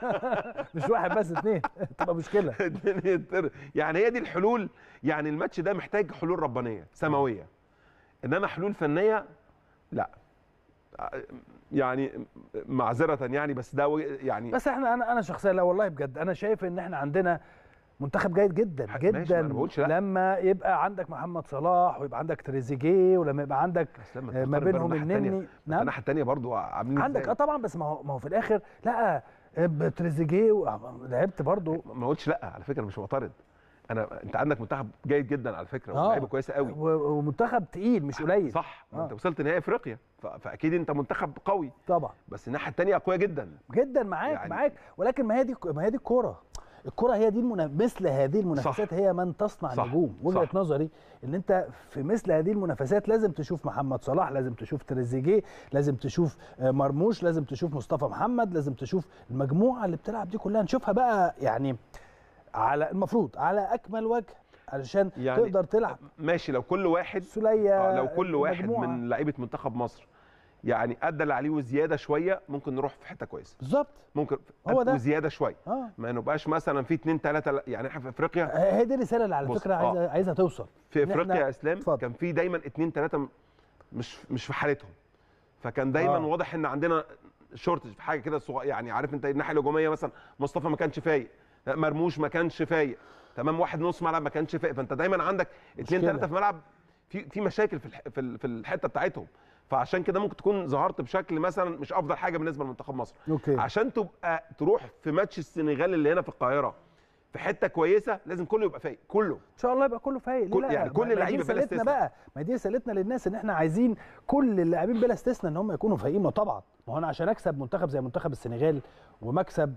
Speaker 2: مش واحد بس اتنين تبقى مشكله اتنين يطرد يعني هي دي الحلول يعني الماتش ده محتاج حلول ربانيه سماويه انما حلول فنيه لا يعني معذره يعني بس ده يعني بس
Speaker 1: احنا انا انا شخصيا لا والله بجد انا شايف ان احنا عندنا منتخب جيد جدا جدا لما يبقى عندك محمد صلاح ويبقى عندك تريزيجيه ولما يبقى عندك آه، ما بينهم النني نعم الناحيه الثانيه برضه عاملين عندك اه طبعا بس ما هو ما هو في الاخر لا آه، تريزيجيه لعبت برضه
Speaker 2: ما قلتش لا على فكره مش معترض انا انت عندك منتخب جيد جدا على فكره آه. ولاعيبه كويسه قوي
Speaker 1: ومنتخب تقيل مش قليل صح آه. انت وصلت نهائي افريقيا فاكيد انت منتخب قوي طبعا بس الناحيه الثانيه قويه جدا جدا معاك يعني... معاك ولكن ما هي دي ما هي دي الكوره الكرة هي دي المنا... مثل هذه المنافسات صح. هي من تصنع صح. نجوم وجهة نظري ان انت في مثل هذه المنافسات لازم تشوف محمد صلاح لازم تشوف تريزيجيه لازم تشوف آه، مرموش لازم تشوف مصطفى محمد لازم تشوف المجموعة اللي بتلعب دي كلها نشوفها بقى يعني آه على المفروض على اكمل وجه علشان يعني تقدر تلعب
Speaker 2: ماشي لو كل واحد سلية آه، لو كل واحد من لعيبه منتخب مصر يعني ادى اللي عليه وزياده شويه ممكن نروح في حته كويسه بالظبط ممكن هو ده وزياده شويه آه. ما نبقاش مثلا في اثنين ثلاثه يعني احنا في افريقيا آه، هي دي الرساله اللي على فكره آه. عايزه
Speaker 1: عايزها توصل في افريقيا يا
Speaker 2: اسلام فضل. كان في دايما اثنين ثلاثه مش مش في حالتهم فكان دايما آه. واضح ان عندنا شورتج في حاجه كده يعني عارف انت الناحيه الهجوميه مثلا مصطفى ما كانش فايق مرموش ما كانش فايق تمام واحد نص ملعب ما كانش فايق فانت دايما عندك اثنين ثلاثه في ملعب في في مشاكل في في الحته بتاعتهم فعشان كده ممكن تكون ظهرت بشكل مثلا مش افضل حاجه بالنسبه لمنتخب مصر أوكي. عشان تبقى تروح في ماتش السنغال اللي هنا في القاهره في حته كويسه لازم كله يبقى فايق كله ان شاء الله يبقى كله فايق كل لا يعني كل اللعيبه بلا استثناء بقى
Speaker 1: ما دي رسالتنا للناس ان احنا عايزين كل اللاعبين بلا استثناء ان هم يكونوا فايقين طبعا ما هو انا عشان اكسب منتخب زي منتخب السنغال ومكسب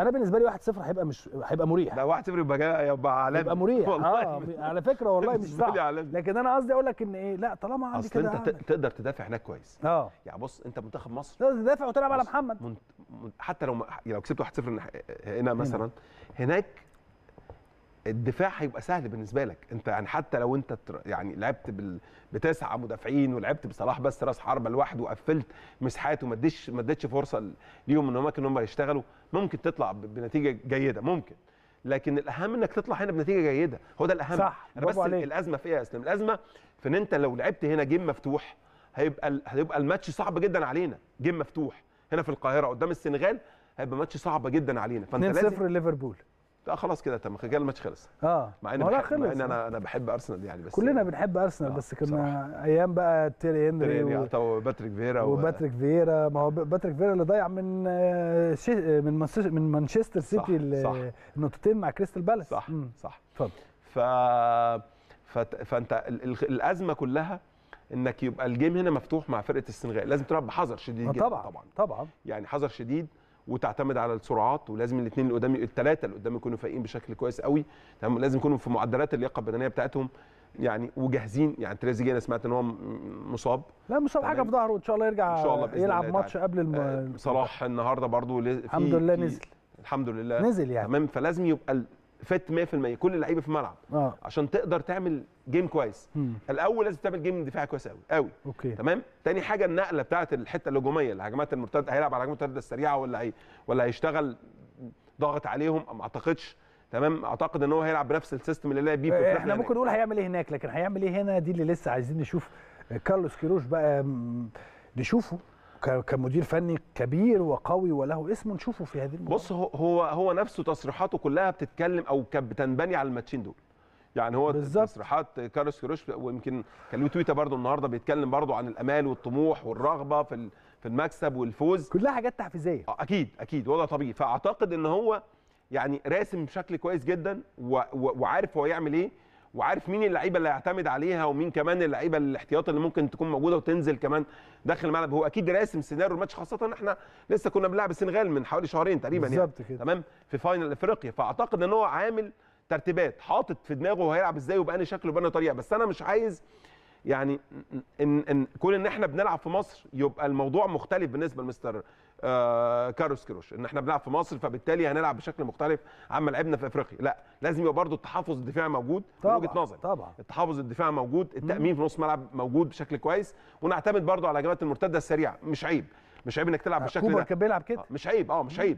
Speaker 1: انا بالنسبه لي 1-0 هيبقى مش هيبقى مريح
Speaker 2: لا 1-0 يبقى يبقى عالمي يبقى مريح اه على
Speaker 1: فكره والله مش صعب لكن انا قصدي اقول لك ان ايه لا طالما عندي كده اصل انت
Speaker 2: تقدر تدافع هناك كويس اه يعني بص انت منتخب مصر تقدر تدافع وتلعب على محمد منت... حتى لو لو كسبت 1-0 هنا مثلا هناك الدفاع هيبقى سهل بالنسبه لك انت يعني حتى لو انت يعني لعبت بال... بتسعه مدافعين ولعبت بصلاح بس راس حربه لوحده وقفلت مساحات وما اديتش ما اديتش فرصه ليهم ان هم ان هم يشتغلوا ممكن تطلع بنتيجه جيده ممكن لكن الاهم انك تطلع هنا بنتيجه جيده هو ده الاهم صح انا بس عليك. الازمه في ايه يا اسلام الازمه في ان انت لو لعبت هنا جيم مفتوح هيبقى هيبقى الماتش صعب جدا علينا جيم مفتوح هنا في القاهره قدام السنغال هيبقى ماتش صعب جدا علينا فانت لازم 2-0 ليفربول لا خلاص كده تمام كان الماتش خلص اه مع ان مع ان انا انا بحب ارسنال يعني بس كلنا بنحب
Speaker 1: ارسنال آه بس كنا بصراحة. ايام بقى تيري هنري و...
Speaker 2: وباتريك فيرا وباتريك
Speaker 1: فيرا ما هو باتريك فيرا اللي ضيع من آه، شي... من من مانشستر سيتي صح. النقطتين مع كريستال بالاس صح مم. صح اتفضل
Speaker 2: ف... ف... فانت الازمه كلها انك يبقى الجيم هنا مفتوح مع فرقه السنغال لازم تلعب بحذر شديد آه، جدا طبعا طبعا يعني حذر شديد وتعتمد على السرعات ولازم الاثنين اللي قدام الثلاثه اللي قدام يكونوا فايقين بشكل كويس قوي لازم يكونوا في معدلات اللياقه البدنيه بتاعتهم يعني وجاهزين يعني تريزيجيه انا سمعت ان هو مصاب
Speaker 1: لا مصاب حاجه في ظهره وان شاء الله يرجع إن شاء الله يلعب ماتش قبل الم... آه،
Speaker 2: صلاح النهارده برضو الحمد لله نزل الحمد لله نزل يعني تمام فلازم يبقى فات 100% كل اللعيبه في الملعب آه. عشان تقدر تعمل جيم كويس مم. الاول لازم تعمل جيم دفاعي كويس قوي قوي أوكي. تمام تاني حاجه النقله بتاعه الحته الهجوميه الهجمات المرتده هيلعب على الهجمات المرتده السريعه ولا هي ولا هيشتغل ضاغط عليهم ما اعتقدش تمام اعتقد ان هو هيلعب بنفس السيستم اللي لعب بيه احنا ممكن
Speaker 1: نقول هيعمل ايه هناك لكن هيعمل ايه هنا دي اللي لسه عايزين نشوف كارلوس كيروش بقى نشوفه كمدير فني كبير وقوي وله اسم نشوفه في هذه المباراه
Speaker 2: بص هو هو نفسه تصريحاته كلها بتتكلم او كانت بتنبني على الماتشين دول يعني هو تصريحات كارلوس كيروش ويمكن كان له تويته برضه النهارده بيتكلم برضه عن الامال والطموح والرغبه في في المكسب والفوز كلها حاجات تحفيزيه آه، اكيد اكيد وضع طبيعي فاعتقد ان هو يعني راسم بشكل كويس جدا و... و... وعارف هو يعمل ايه وعارف مين اللعيبه اللي هيعتمد عليها ومين كمان اللعيبه الاحتياط اللي ممكن تكون موجوده وتنزل كمان داخل الملعب هو اكيد راسم سيناريو الماتش خاصه ان احنا لسه كنا بنلعب السنغال من حوالي شهرين تقريبا يعني كده. تمام في فاينل افريقيا فاعتقد ان هو عامل ترتيبات حاطط في دماغه هيلعب ازاي وباني شكله وباني طريقه بس انا مش عايز يعني ان ان كون ان احنا بنلعب في مصر يبقى الموضوع مختلف بالنسبه لمستر آه، كاروس كروش ان احنا بنلعب في مصر فبالتالي هنلعب بشكل مختلف عما لعبنا في افريقيا لا لازم يبقى برضه التحفظ الدفاعي موجود طبعا من وجهه نظري طبعا التحفظ الدفاعي موجود التامين في نص ملعب موجود بشكل كويس ونعتمد برضه على الهجمات المرتده السريعه مش عيب مش عيب انك تلعب آه، بالشكل ده كان بيلعب كده آه، مش عيب اه مش عيب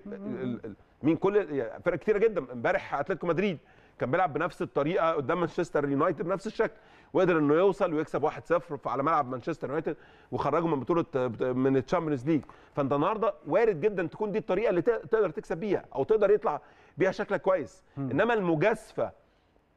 Speaker 2: مين كل فرق كتيره جدا امبارح اتلتيكو مدريد كان بيلعب بنفس الطريقه قدام مانشستر يونايتد بنفس الشكل وقدر انه يوصل ويكسب 1-0 على ملعب مانشستر يونايتد وخرجه من بطوله من التشامبيونز ليج فانت النهارده وارد جدا تكون دي الطريقه اللي تقدر تكسب بيها او تقدر يطلع بيها شكلك كويس م. انما المجازفه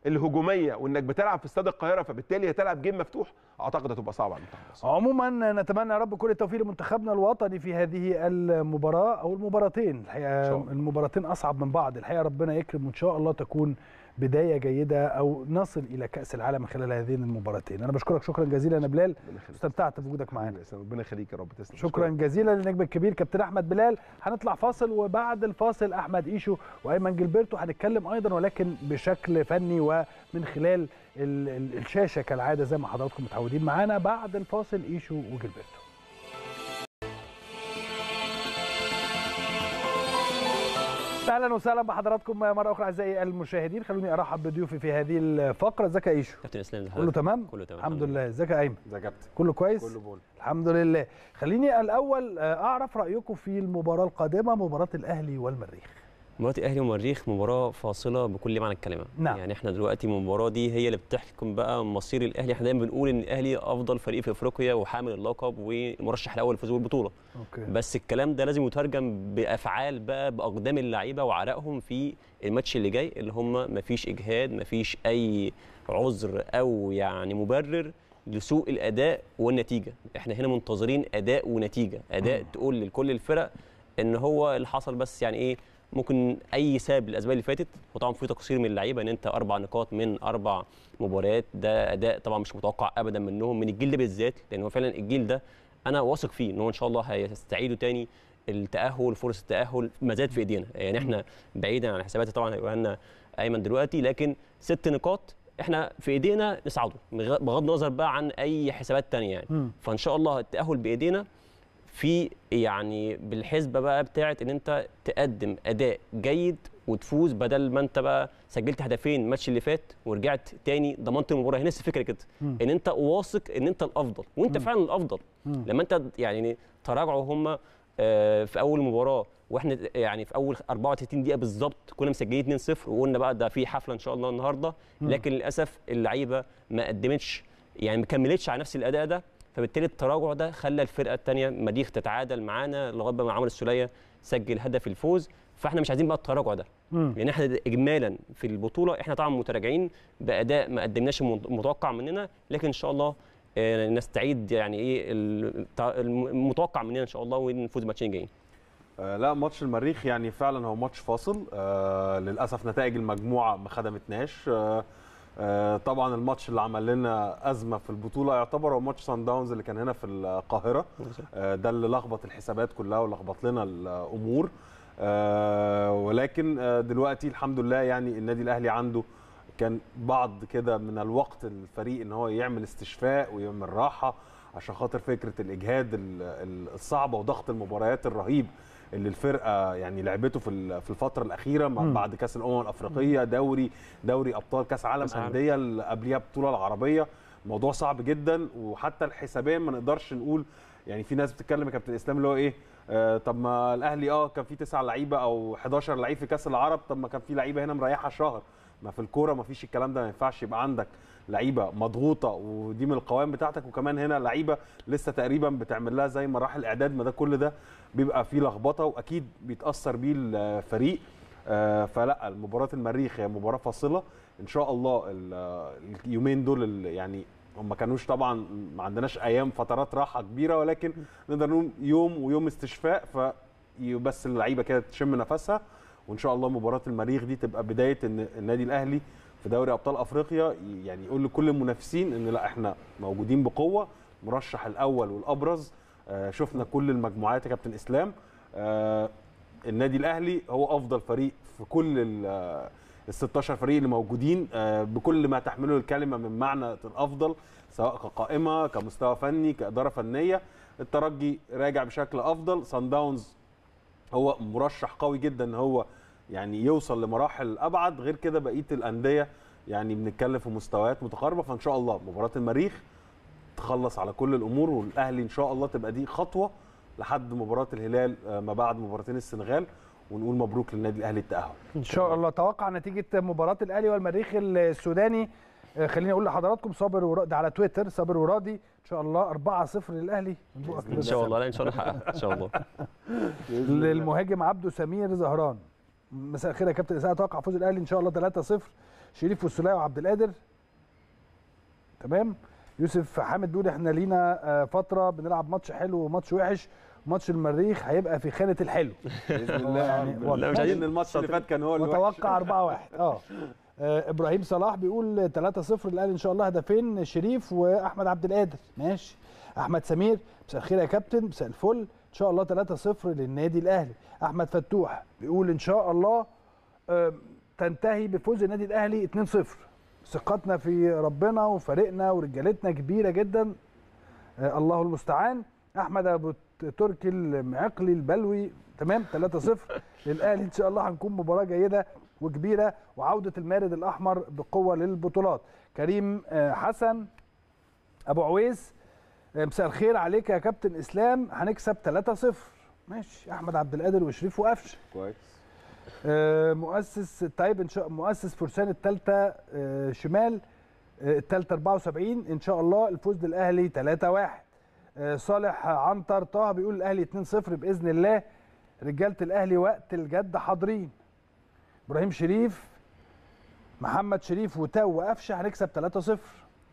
Speaker 2: الهجوميه وانك بتلعب في استاد القاهره فبالتالي هتلعب جيم مفتوح اعتقد هتبقى صعبه على المنتخب
Speaker 1: عموما نتمنى يا رب كل التوفيق لمنتخبنا الوطني في هذه المباراه او المباراتين الحقيقه المباراتين اصعب من بعض الحقيقه ربنا يكرم وان شاء الله تكون بدايه جيده او نصل الى كاس العالم من خلال هذين المباراتين انا بشكرك شكرا جزيلا يا بلال استمتعت بوجودك معانا ربنا يخليك يا رب تسلم شكرا جزيلا للنجم الكبير كابتن احمد بلال هنطلع فاصل وبعد الفاصل احمد ايشو وايمن جلبرتو هنتكلم ايضا ولكن بشكل فني ومن خلال الشاشه كالعاده زي ما حضراتكم متعودين معانا بعد الفاصل ايشو وجلبرتو اهلا وسهلا بحضراتكم مره اخرى اعزائي المشاهدين خلوني ارحب بضيوفي في هذه الفقره ازيك يا ايشو كابتن اسلام كله تمام كله تمام الحمد لله ازيك يا ايمن ازيك كابتن كله كويس كله بول الحمد لله خليني الاول آه، اعرف رايكم في المباراه القادمه مباراه الاهلي والمريخ
Speaker 3: دلوقتي اهلي ومريخ مباراه فاصله بكل معنى الكلمه نعم. يعني احنا دلوقتي المباراه دي هي اللي بتحكم بقى مصير الاهلي احنا دايما بنقول ان الاهلي افضل فريق في افريقيا وحامل اللقب والمرشح الاول لفوز البطوله أوكي. بس الكلام ده لازم يترجم بافعال بقى باقدام اللعيبه وعرقهم في الماتش اللي جاي اللي هم مفيش اجهاد مفيش اي عذر او يعني مبرر لسوء الاداء والنتيجه احنا هنا منتظرين اداء ونتيجه اداء تقول لكل الفرق ان هو اللي حصل بس يعني ايه ممكن اي سبب الاسباب اللي فاتت وطبعا في تقصير من اللعيبه ان انت اربع نقاط من اربع مباريات ده اداء طبعا مش متوقع ابدا منهم من الجيل ده بالذات لان هو فعلا الجيل ده انا واثق فيه ان هو ان شاء الله هيستعيدوا تاني التاهل فرص التاهل ما زالت في ايدينا يعني احنا بعيدا عن حسابات طبعا هيبقى لنا ايمن دلوقتي لكن ست نقاط احنا في ايدينا نصعده بغض النظر بقى عن اي حسابات تانية يعني فان شاء الله التاهل بايدينا في يعني بالحسبه بقى بتاعه ان انت تقدم اداء جيد وتفوز بدل ما انت بقى سجلت هدفين الماتش اللي فات ورجعت تاني ضمنت المباراه هي نفس الفكره كده ان انت واثق ان انت الافضل وانت مم. فعلا الافضل مم. لما انت يعني تراجعوا هم آه، في اول مباراه واحنا يعني في اول 34 دقيقه بالظبط كنا مسجلين 2-0 وقلنا بقى ده في حفله ان شاء الله النهارده لكن للاسف اللعيبه ما قدمتش يعني ما كملتش على نفس الاداء ده فبالتالي التراجع ده خلى الفرقه الثانيه مديخ تتعادل معانا لغايه ما عمر السوليه سجل هدف الفوز فاحنا مش عايزين بقى التراجع ده لان يعني احنا اجمالا في البطوله احنا طبعا متراجعين باداء ما قدمناش المتوقع مننا لكن ان شاء الله آه، نستعيد يعني ايه المتوقع مننا ان شاء الله ونفوز الماتشين الجايين آه، لا ماتش المريخ يعني فعلا هو ماتش فاصل آه، للاسف نتائج
Speaker 4: المجموعه ما خدمتناش آه، طبعا الماتش اللي عمل لنا ازمه في البطوله يعتبر هو ماتش سان داونز اللي كان هنا في القاهره آه، ده اللي لخبط الحسابات كلها ولخبط لنا الامور آه، ولكن دلوقتي الحمد لله يعني النادي الاهلي عنده كان بعض كده من الوقت الفريق ان هو يعمل استشفاء ويعمل راحه عشان خاطر فكره الاجهاد الصعبه وضغط المباريات الرهيب اللي الفرقه يعني لعبته في في الفتره الاخيره مم. بعد كاس الامم الافريقيه دوري دوري ابطال كاس عالم انديه قبليها بطوله العربيه موضوع صعب جدا وحتى الحسابيه ما نقدرش نقول يعني في ناس بتتكلم يا كابتن اسلام اللي هو ايه آه طب ما الاهلي اه كان في تسعة لعيبه او 11 لعيب في كاس العرب طب ما كان في لعيبه هنا مريحه شهر ما في الكوره ما فيش الكلام ده ما ينفعش يبقى عندك لعيبه مضغوطه ودي من القوائم بتاعتك وكمان هنا لعيبه لسه تقريبا بتعمل لها زي مراحل اعداد ما ده كل ده بيبقى فيه لخبطه واكيد بيتاثر بيه الفريق آه، فلا مباراه المريخ هي مباراه فاصله ان شاء الله اليومين دول يعني هم ما كانوش طبعا ما عندناش ايام فترات راحه كبيره ولكن نقدر نقول يوم ويوم استشفاء ف بس اللعيبه كده تشم نفسها وان شاء الله مباراه المريخ دي تبقى بدايه ان النادي الاهلي في دوري ابطال افريقيا يعني يقول لكل المنافسين ان لا احنا موجودين بقوه مرشح الاول والابرز آه، شفنا كل المجموعات يا كابتن اسلام آه، النادي الاهلي هو افضل فريق في كل ال 16 آه، فريق اللي موجودين بكل ما تحمله الكلمه من معنى الافضل سواء كقائمه كمستوى فني كاداره فنيه الترجي راجع بشكل افضل سان داونز هو مرشح قوي جدا ان هو يعني يوصل لمراحل ابعد غير كده بقيه الانديه يعني بنتكلم في مستويات متقاربه فان شاء الله مباراه المريخ تخلص على كل الامور والاهلي ان شاء الله تبقى دي خطوه لحد مباراه
Speaker 1: الهلال آه، ما بعد مباراتين السنغال ونقول مبروك للنادي الاهلي التاهل ان شاء الله توقع نتيجه مباراه الاهلي والمريخ السوداني آه، خليني اقول لحضراتكم صابر ورادي على تويتر صابر ورادي ان شاء الله 4-0 للاهلي من ان شاء الله لا ان شاء الله ان شاء الله للمهاجم عبده سمير زهران مساء الخير يا كابتن اسامه توقع فوز الاهلي ان شاء الله 3-0 شريف والسلاوي وعبد القادر تمام يوسف حامد بيقول احنا لينا آه، فتره بنلعب ماتش حلو وماتش وحش ماتش المريخ هيبقى في خانه الحلو باذن الله يعني مش عايزين الماتش اللي فات كان هو الوحش متوقع 4 1 آه. اه ابراهيم صلاح بيقول 3-0 الاهلي ان شاء الله هدفين شريف واحمد عبد القادر ماشي احمد سمير مساء الخير يا كابتن مساء الفل ان شاء الله 3-0 للنادي الاهلي احمد فتوح بيقول ان شاء الله آه، تنتهي بفوز النادي الاهلي 2-0 ثقتنا في ربنا وفريقنا ورجالتنا كبيره جدا آه، الله المستعان احمد ابو تركي المعقلي البلوي تمام 3-0 للاهلي ان شاء الله هنكون مباراه جيده وكبيره وعوده المارد الاحمر بقوه للبطولات كريم آه، حسن ابو عويس مساء الخير عليك يا كابتن اسلام هنكسب 3-0 ماشي احمد عبد القادر وشريف وقفشه كويس آه، مؤسس طيب ان شاء مؤسس فرسان الثالثه آه، شمال آه، الثالثه 74 ان شاء الله الفوز للاهلي 3 1 صالح عنتر طه بيقول الاهلي 2 0 باذن الله رجاله الاهلي وقت الجد حاضرين ابراهيم شريف محمد شريف وتاو وقفشه هنكسب 3 0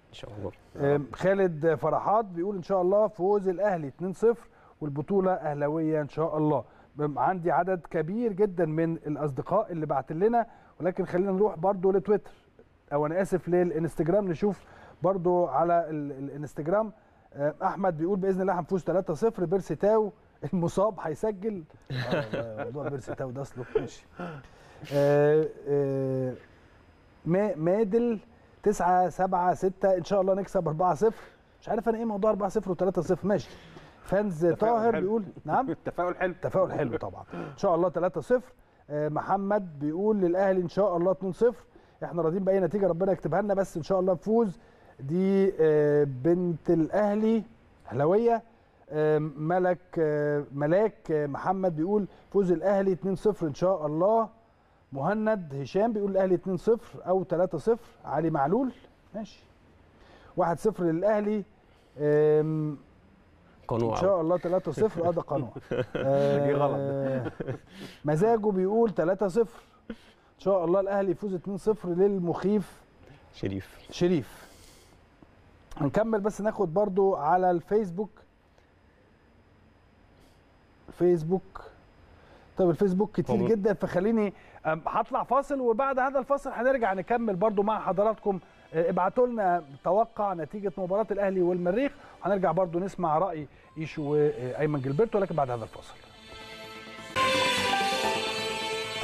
Speaker 1: ان شاء الله خالد فرحات بيقول ان شاء الله فوز الاهلي 2 0 والبطوله اهلاويه ان شاء الله عندي عدد كبير جدا من الاصدقاء اللي بعت لنا ولكن خلينا نروح برضو لتويتر او انا اسف للانستجرام نشوف برضو على الانستجرام آه، احمد بيقول باذن الله هنفوز 3-0 بيرسي تاو المصاب هيسجل آه، موضوع بيرسي تاو ده اصله ماشي آه، مادل 9 7 6 ان شاء الله نكسب 4-0 مش عارف انا ايه موضوع 4-0 و3-0 ماشي فانز طاهر حلو. بيقول نعم التفاؤل حلو تفاؤل حلو طبعا ان شاء الله 3-0 آه، محمد بيقول للاهلي ان شاء الله 2-0 احنا راضيين باي نتيجه ربنا يكتبها لنا بس ان شاء الله نفوز دي آه، بنت الاهلي اهلاويه آه، ملك ملاك محمد بيقول فوز الاهلي 2-0 ان شاء الله مهند هشام بيقول الاهلي 2-0 او 3-0 علي معلول ماشي 1-0 للاهلي
Speaker 3: قنوع ان شاء الله 3 0 اه ده قنوع دي آه، غلط
Speaker 1: مزاجه بيقول 3 0 ان شاء الله الاهلي يفوز 2 0 للمخيف شريف شريف هنكمل بس ناخد برضو على الفيسبوك فيسبوك طب الفيسبوك كتير طبعا. جدا فخليني هطلع فاصل وبعد هذا الفاصل هنرجع نكمل برضو مع حضراتكم ابعتوا لنا توقع نتيجه مباراه الاهلي والمريخ هنرجع برضو نسمع راي ايشو وايمن جلبرتو ولكن بعد هذا الفاصل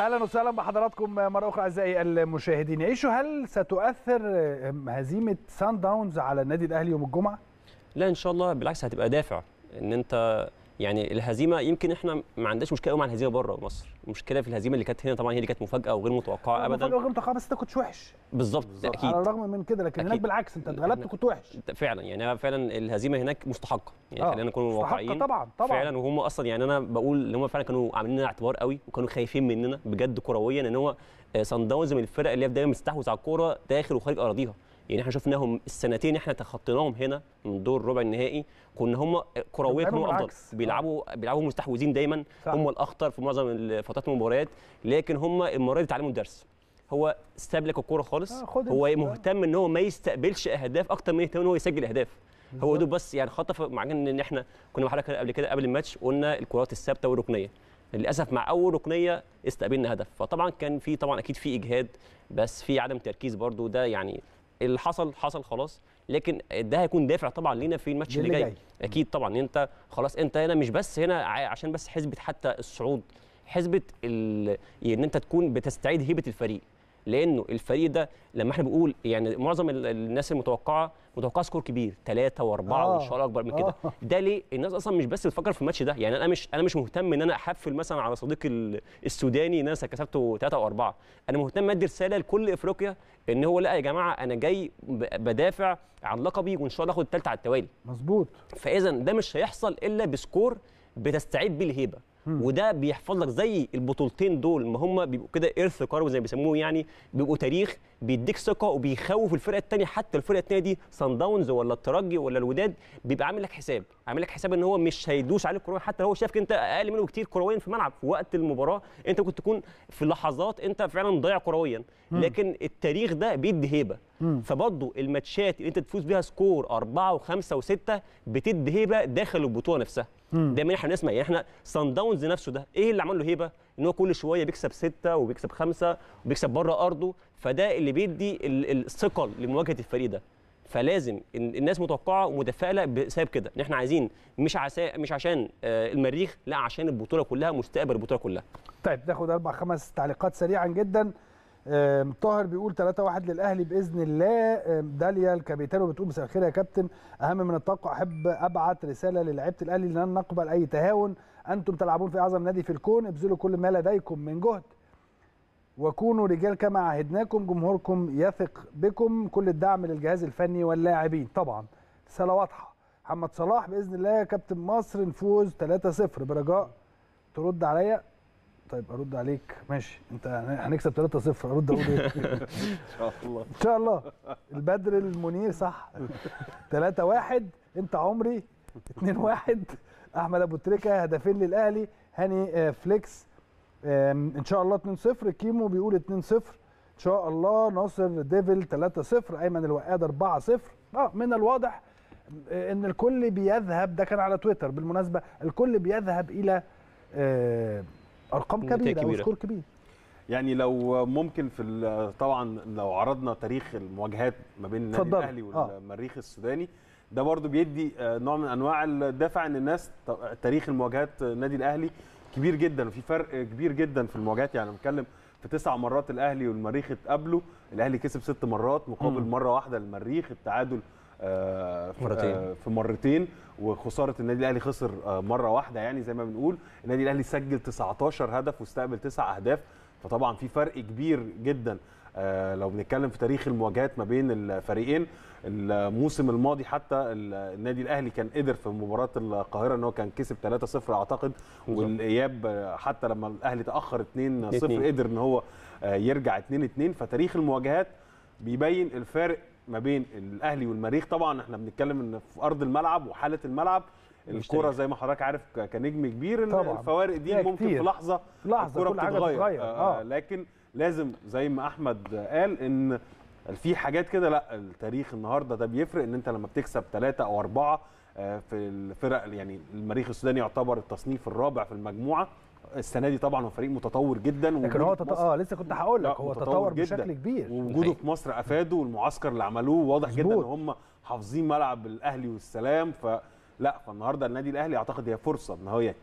Speaker 1: اهلا وسهلا بحضراتكم مره اخرى اعزائي المشاهدين ايشو هل ستؤثر هزيمه سان داونز على النادي الاهلي يوم الجمعه
Speaker 3: لا ان شاء الله بالعكس هتبقى دافع ان انت يعني الهزيمه يمكن احنا ما عندناش مشكله قوي مع الهزيمه بره مصر المشكله في الهزيمه اللي كانت هنا طبعا هي اللي كانت مفاجاه وغير متوقعه ابدا مفاجاه
Speaker 1: وغير متوقعه بس انت كنت وحش
Speaker 3: بالظبط اكيد على
Speaker 1: الرغم من كده لكن أكيد. هناك بالعكس انت اتغلبت وكنت وحش
Speaker 3: فعلا يعني انا فعلا الهزيمه هناك مستحقه يعني آه، خلينا نكون واقعيين طبعا طبعا فعلا وهم اصلا يعني انا بقول ان هم فعلا كانوا عاملين لنا اعتبار قوي وكانوا خايفين مننا بجد كرويا ان هو آه، صن داونز من الفرق اللي هي دايما مستحوذ على الكوره داخل وخارج اراضيها يعني احنا شفناهم السنتين احنا تخطيناهم هنا من دور ربع النهائي كنا هم كرويا كانوا افضل آه. بيلعبوا بيلعبوا مستحوذين دايما صح. هم الاخطر في معظم فترات المباريات لكن هم المره دي اتعلموا الدرس هو استبلك الكوره خالص آه هو مهتم ان هو ما يستقبلش اهداف اكتر من إيه، ان هو يسجل اهداف هو دوب بس يعني خطف مع ان احنا كنا حضرتك قبل كده قبل الماتش قلنا الكرات الثابته والركنيه للاسف مع اول ركنيه استقبلنا هدف فطبعا كان في طبعا اكيد في اجهاد بس في عدم تركيز برضو ده يعني اللي حصل حصل خلاص لكن ده هيكون دافع طبعا لينا في الماتش اللي, جاي. جاي اكيد طبعا يعني انت خلاص انت هنا مش بس هنا عشان بس حسبه حتى الصعود حسبه ان انت تكون بتستعيد هيبه الفريق لانه الفريق ده لما احنا بنقول يعني معظم الناس المتوقعه متوقعه سكور كبير ثلاثه واربعه آه. وان شاء الله اكبر من كده آه. ده ليه الناس اصلا مش بس بتفكر في الماتش ده يعني انا مش انا مش مهتم ان انا احفل مثلا على صديقي السوداني ان انا كسبته ثلاثه واربعه انا مهتم ادي رساله لكل افريقيا ان هو لا يا جماعه انا جاي بدافع عن لقبي وان شاء الله اخد الثالثه على التوالي مظبوط فاذا ده مش هيحصل الا بسكور بتستعيد بيه الهيبه وده بيحفظ لك زي البطولتين دول ما هم بيبقوا كده ارث كروي زي ما بيسموه يعني بيبقوا تاريخ بيديك ثقه وبيخوف الفرقه الثانيه حتى الفرقه الثانيه دي سان داونز ولا الترجي ولا الوداد بيبقى عامل لك حساب عامل لك حساب ان هو مش هيدوس عليك كرويا حتى لو هو شافك انت اقل منه كتير كرويا في الملعب في وقت المباراه انت ممكن تكون في لحظات انت فعلا ضايع كرويا لكن التاريخ ده بيدي هيبه فبرضه الماتشات اللي انت تفوز بيها سكور أربعة وخمسة وستة بتدي هيبة داخل البطولة نفسها دايما احنا بنسمع يعني احنا سان داونز نفسه ده ايه اللي عمل له هيبة ان هو كل شويه بيكسب سته وبيكسب خمسه وبيكسب بره ارضه فده اللي بيدي الثقل لمواجهه الفريق ده فلازم الناس متوقعه ومتفائله بسبب كده ان احنا عايزين مش عسا مش عشان آه، المريخ لا عشان البطوله كلها مستقبل البطوله كلها
Speaker 1: طيب ناخد اربع خمس تعليقات سريعا جدا طاهر بيقول 3-1 للاهلي باذن الله داليا الكابيتانو بتقول مساء الخير يا كابتن اهم من التوقع احب ابعت رساله للاعيبه الاهلي لن نقبل اي تهاون انتم تلعبون في اعظم نادي في الكون ابذلوا كل ما لديكم من جهد وكونوا رجال كما عهدناكم جمهوركم يثق بكم كل الدعم للجهاز الفني واللاعبين طبعا رساله واضحه محمد صلاح باذن الله يا كابتن مصر نفوز 3-0 برجاء ترد عليا طيب ارد عليك ماشي انت هنكسب 3-0 ارد اقول ايه ان شاء الله ان شاء الله البدر المنير صح 3-1 انت عمري 2-1 احمد ابو تريكه هدفين للاهلي هاني آه، فليكس ان شاء الله 2-0 كيمو بيقول 2-0 ان شاء الله ناصر ديفل 3-0 ايمن الوقاد 4-0 اه من الواضح ان الكل بيذهب ده كان على تويتر بالمناسبه الكل بيذهب الى آه، ارقام كبيره وسكور كبير
Speaker 4: يعني لو ممكن في طبعا لو عرضنا تاريخ المواجهات ما بين النادي الاهلي آه. والمريخ آه. السوداني ده برضو بيدي آه، نوع من انواع الدافع ان الناس تاريخ المواجهات النادي الاهلي كبير جدا وفي فرق كبير جدا في المواجهات يعني بنتكلم في تسع مرات الاهلي والمريخ اتقابلوا الاهلي كسب ست مرات مقابل مره واحده المريخ التعادل آه، مرتين آه، في مرتين وخساره النادي الاهلي خسر آه، مره واحده يعني زي ما بنقول النادي الاهلي سجل 19 هدف واستقبل تسع اهداف فطبعا في فرق كبير جدا لو بنتكلم في تاريخ المواجهات ما بين الفريقين الموسم الماضي حتى النادي الاهلي كان قدر في مباراه القاهره ان هو كان كسب 3-0 اعتقد والاياب حتى لما الاهلي تاخر 2-0 قدر ان هو آه، يرجع 2-2 فتاريخ المواجهات بيبين الفارق ما بين الاهلي والمريخ طبعا احنا بنتكلم ان في ارض الملعب وحاله الملعب الكره زي ما حضرتك عارف كنجم كبير طبعا. الفوارق دي ممكن كتير. في لحظه, لحظة الكره بتتغير آه. آه. لكن لازم زي ما احمد قال ان في حاجات كده لا التاريخ النهارده ده بيفرق ان انت لما بتكسب ثلاثه او اربعه آه، في الفرق يعني المريخ السوداني يعتبر التصنيف الرابع في المجموعه السنه دي طبعا هو فريق متطور جدا لكن هو تط... اه
Speaker 1: لسه كنت هقول لك هو تطور بشكل كبير وجوده في
Speaker 4: مصر افاده والمعسكر اللي عملوه واضح مزبوط. جدا ان هم حافظين ملعب الاهلي والسلام فلا فالنهارده النادي الاهلي اعتقد هي فرصه ان هو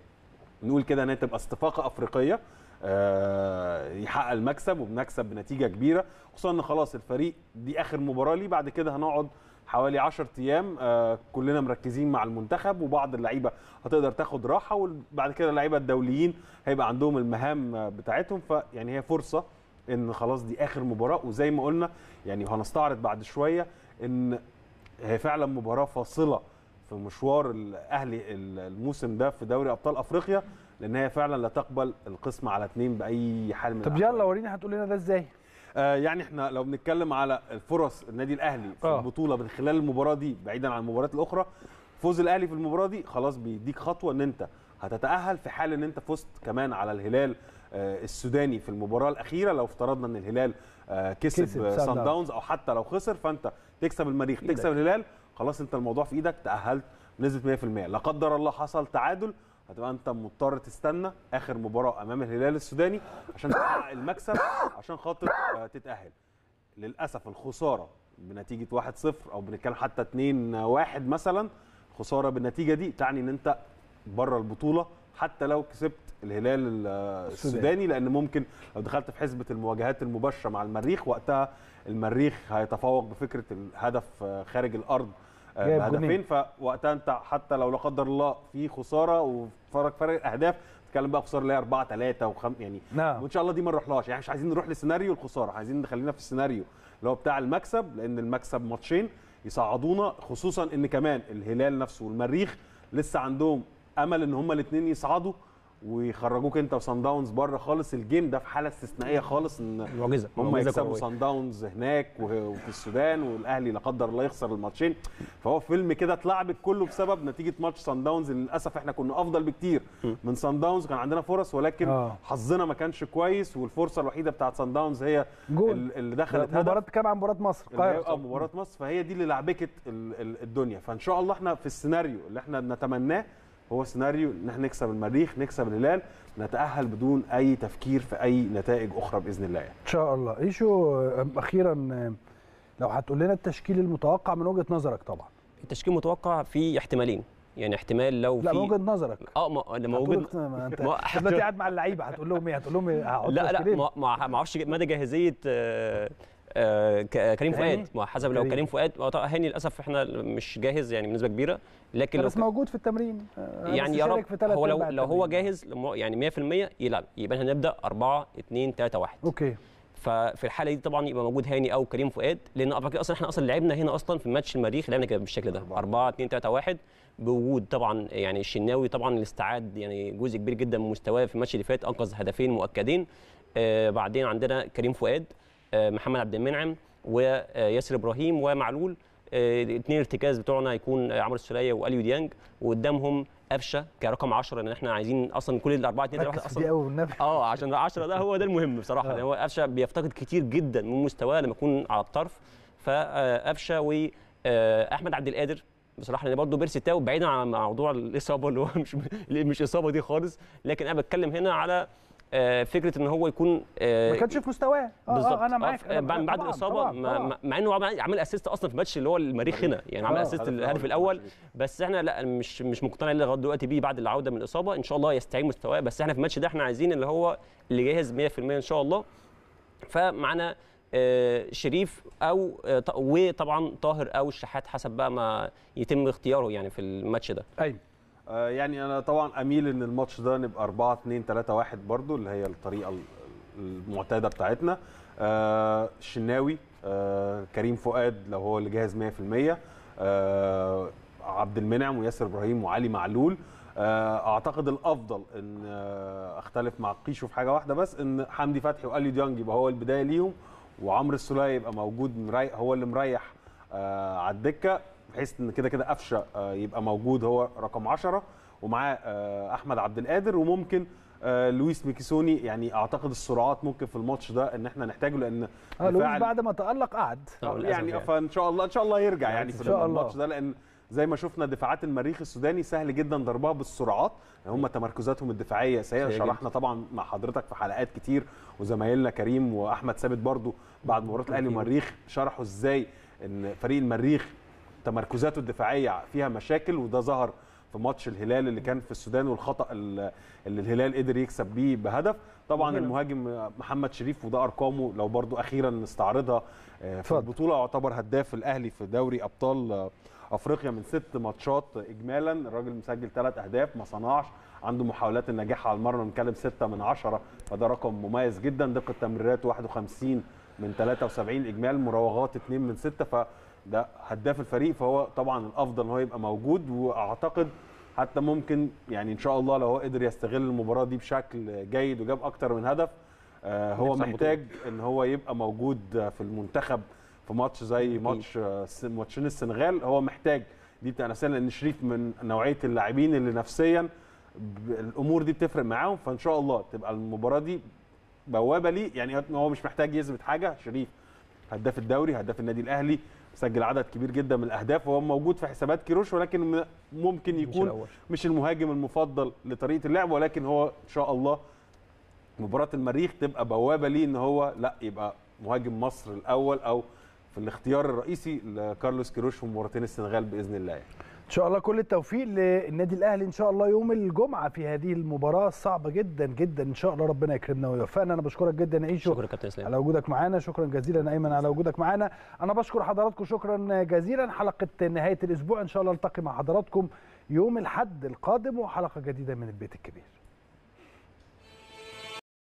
Speaker 4: نقول كده ان هي تبقى استفاقه افريقيه آه، يحقق المكسب وبنكسب بنتيجه كبيره خصوصا ان خلاص الفريق دي اخر مباراه ليه بعد كده هنقعد حوالي 10 ايام آه، كلنا مركزين مع المنتخب وبعض اللعيبه هتقدر تاخد راحه وبعد كده اللعيبه الدوليين هيبقى عندهم المهام بتاعتهم فيعني هي فرصه ان خلاص دي اخر مباراه وزي ما قلنا يعني وهنستعرض بعد شويه ان هي فعلا مباراه فاصله في مشوار الاهلي الموسم ده في دوري ابطال افريقيا لان هي فعلا لا تقبل القسمه على اثنين باي حال من طب الأحوال.
Speaker 1: يلا وريني هتقول لنا ده ازاي
Speaker 4: آه يعني احنا لو بنتكلم على الفرص النادي الاهلي في أوه. البطوله من خلال المباراه دي بعيدا عن المباريات الاخرى فوز الاهلي في المباراه دي خلاص بيديك خطوه ان انت هتتاهل في حال ان انت فزت كمان على الهلال آه، السوداني في المباراه الاخيره لو افترضنا ان الهلال آه، كسب, كسب سان داونز او حتى لو خسر فانت تكسب المريخ تكسب الهلال خلاص انت الموضوع في ايدك تاهلت نزلت 100% لا قدر الله حصل تعادل هتبقى انت مضطر تستنى اخر مباراه امام الهلال السوداني عشان تحقق المكسب عشان خاطر آه، تتاهل للاسف الخساره بنتيجه 1-0 او بنتكلم حتى 2-1 مثلا خساره بالنتيجه دي تعني ان انت بره البطوله حتى لو كسبت الهلال آه، السوداني لان ممكن لو دخلت في حسبه المواجهات المباشره مع المريخ وقتها المريخ هيتفوق بفكره الهدف آه، خارج الارض آه، بهدفين فوقتها انت حتى لو لا قدر الله في خساره وفرق فرق اهداف تتكلم بقى خساره اللي هي 4 3 و5 يعني نعم. وان شاء الله دي ما نروحلهاش يعني مش عايزين نروح لسيناريو الخساره عايزين نخلينا في السيناريو اللي هو بتاع المكسب لان المكسب ماتشين يصعدونا خصوصا ان كمان الهلال نفسه والمريخ لسه عندهم امل ان هما الاثنين يصعدوا ويخرجوك انت وسان داونز بره خالص الجيم ده في حاله استثنائيه خالص ان معجزه هم يكسبوا سان داونز هناك وفي السودان والاهلي لا قدر الله يخسر الماتشين فهو فيلم كده اتلعبت كله بسبب نتيجه ماتش سان داونز للاسف احنا كنا افضل بكتير من سان داونز كان عندنا فرص ولكن آه. حظنا ما كانش كويس والفرصه الوحيده بتاعت سان داونز هي جول. اللي دخلت هدف مباراه
Speaker 1: كام عن مباراه مصر القاهره آه، مباراه
Speaker 4: مصر فهي دي اللي لعبكت الدنيا فان شاء الله احنا في السيناريو اللي احنا نتمناه هو سيناريو ان احنا نكسب المريخ نكسب الهلال نتاهل بدون اي تفكير في اي نتائج اخرى باذن الله يعني.
Speaker 1: ان شاء الله ايشو اخيرا لو هتقول لنا التشكيل المتوقع من وجهه نظرك طبعا التشكيل
Speaker 3: المتوقع في احتمالين يعني احتمال لو لا في لا وجهه نظرك اه ما لما وجد ما انت قاعد
Speaker 1: مع اللعيبه هتقول لهم ايه هتقول لهم إيه؟ لا لا
Speaker 3: ما اعرفش مدى جاهزيه آه آه، آه، كريم فؤاد حسب لو كريم فؤاد هاني للاسف احنا مش جاهز يعني بنسبه كبيره لكن بس
Speaker 1: موجود في التمرين آه، يعني يا رب هو لو لو هو
Speaker 3: جاهز يعني 100% يلعب يبقى هنبدا 4 2 3 1 اوكي ففي الحاله دي طبعا يبقى موجود هاني او كريم فؤاد لان اصلا احنا اصلا لعبنا هنا اصلا في ماتش المريخ لعبنا كده بالشكل ده 4 2 3 1 بوجود طبعا يعني الشناوي طبعا اللي استعاد يعني جزء كبير جدا من مستواه في الماتش اللي فات انقذ هدفين مؤكدين آه بعدين عندنا كريم فؤاد محمد عبد المنعم وياسر ابراهيم ومعلول اثنين آه، ارتكاز بتوعنا هيكون عمرو السوليه واليو ديانج وقدامهم قفشه كرقم 10 لان احنا عايزين اصلا كل الاربعه اثنين واحد اصلا قوي اه عشان 10 ده هو ده المهم بصراحه آه. لان هو قفشه بيفتقد كتير جدا من مستواه لما يكون على الطرف فقفشه واحمد آه، عبد القادر بصراحه لان برضه بيرسي تاو بعيدا عن موضوع الاصابه اللي هو مش مش اصابه دي خالص لكن انا بتكلم هنا على آه، فكره ان هو يكون آه، ما كانش
Speaker 1: في مستواه اه, آه، انا معاك بعد, بعد الاصابه
Speaker 3: مع انه عمل اسيست اصلا في الماتش اللي هو المريخ هنا يعني عمل اسيست الهدف الاول بس احنا لا مش مش مقتنع لغايه دلوقتي بيه بعد العوده من الاصابه ان شاء الله يستعيد مستواه بس احنا في الماتش ده احنا عايزين اللي هو اللي جاهز 100% ان شاء الله فمعانا شريف او وطبعا طاهر او الشحات حسب بقى ما يتم اختياره يعني في الماتش ده ايوه
Speaker 4: آه، يعني انا طبعا اميل ان الماتش ده نبقى 4 2 3 1 برضو اللي هي الطريقه المعتاده بتاعتنا آه الشناوي آه كريم فؤاد لو هو اللي جاهز 100% آه عبد المنعم وياسر ابراهيم وعلي معلول آه، اعتقد الافضل ان آه، اختلف مع قيشو في حاجه واحده بس ان حمدي فتحي والي ديانج يبقى هو البدايه ليهم وعمرو السوليه يبقى موجود مريح هو اللي مريح على الدكه بحيث ان كده كده قفشه آه، يبقى موجود هو رقم 10 ومعاه آه، احمد عبد القادر وممكن آه، لويس ميكيسوني يعني اعتقد السرعات ممكن في الماتش ده ان احنا نحتاجه لان لويس بعد
Speaker 1: ما تالق قعد يعني, يعني
Speaker 4: فان شاء الله ان شاء الله يرجع يعني في الماتش ده لان زي ما شفنا دفاعات المريخ السوداني سهل جدا ضربها بالسرعات يعني هم تمركزاتهم الدفاعيه سيئه شرحنا طبعا مع حضرتك في حلقات كتير وزمايلنا كريم واحمد ثابت برضو بعد مباراه الاهلي والمريخ شرحوا ازاي ان فريق المريخ تمركزاته الدفاعيه فيها مشاكل وده ظهر في ماتش الهلال اللي كان في السودان والخطا اللي الهلال قدر يكسب بيه بهدف طبعا المهاجم محمد شريف وده ارقامه لو برضو اخيرا نستعرضها آه، في البطوله يعتبر هداف الاهلي في دوري ابطال آه، افريقيا من ست ماتشات اجمالا الراجل مسجل ثلاث اهداف ما صنعش عنده محاولات النجاح على المرمى نتكلم 6 من 10 فده رقم مميز جدا دقه تمريرات 51 من 73 اجمال مراوغات 2 من 6 ف ده هداف الفريق فهو طبعا الافضل ان هو يبقى موجود واعتقد حتى ممكن يعني ان شاء الله لو هو قدر يستغل المباراه دي بشكل جيد وجاب اكتر من هدف آه، هو محتاج ان هو يبقى موجود في المنتخب في ماتش زي ماتش آه، ماتشين السنغال هو محتاج دي بتبقى لان شريف من نوعيه اللاعبين اللي نفسيا الامور دي بتفرق معاهم فان شاء الله تبقى المباراه دي بوابه ليه يعني هو مش محتاج يثبت حاجه شريف هداف الدوري هداف النادي الاهلي سجل عدد كبير جدا من الاهداف وهو موجود في حسابات كيروش ولكن ممكن يكون مش, مش المهاجم المفضل لطريقه اللعب ولكن هو ان شاء الله مباراه المريخ تبقى بوابه ليه ان هو لا يبقى مهاجم مصر الاول او في الاختيار الرئيسي لكارلوس كيروش في مباراتين السنغال باذن الله يعني.
Speaker 1: ان شاء الله كل التوفيق للنادي الاهلي ان شاء الله يوم الجمعه في هذه المباراه الصعبه جدا جدا ان شاء الله ربنا يكرمنا ويوفقنا انا بشكرك جدا عيشو شكرا كابتن اسلام على وجودك معانا شكرا جزيلا ايمن على وجودك معانا انا بشكر حضراتكم شكرا جزيلا حلقه نهايه الاسبوع ان شاء الله التقي مع حضراتكم يوم الاحد القادم وحلقه جديده من البيت الكبير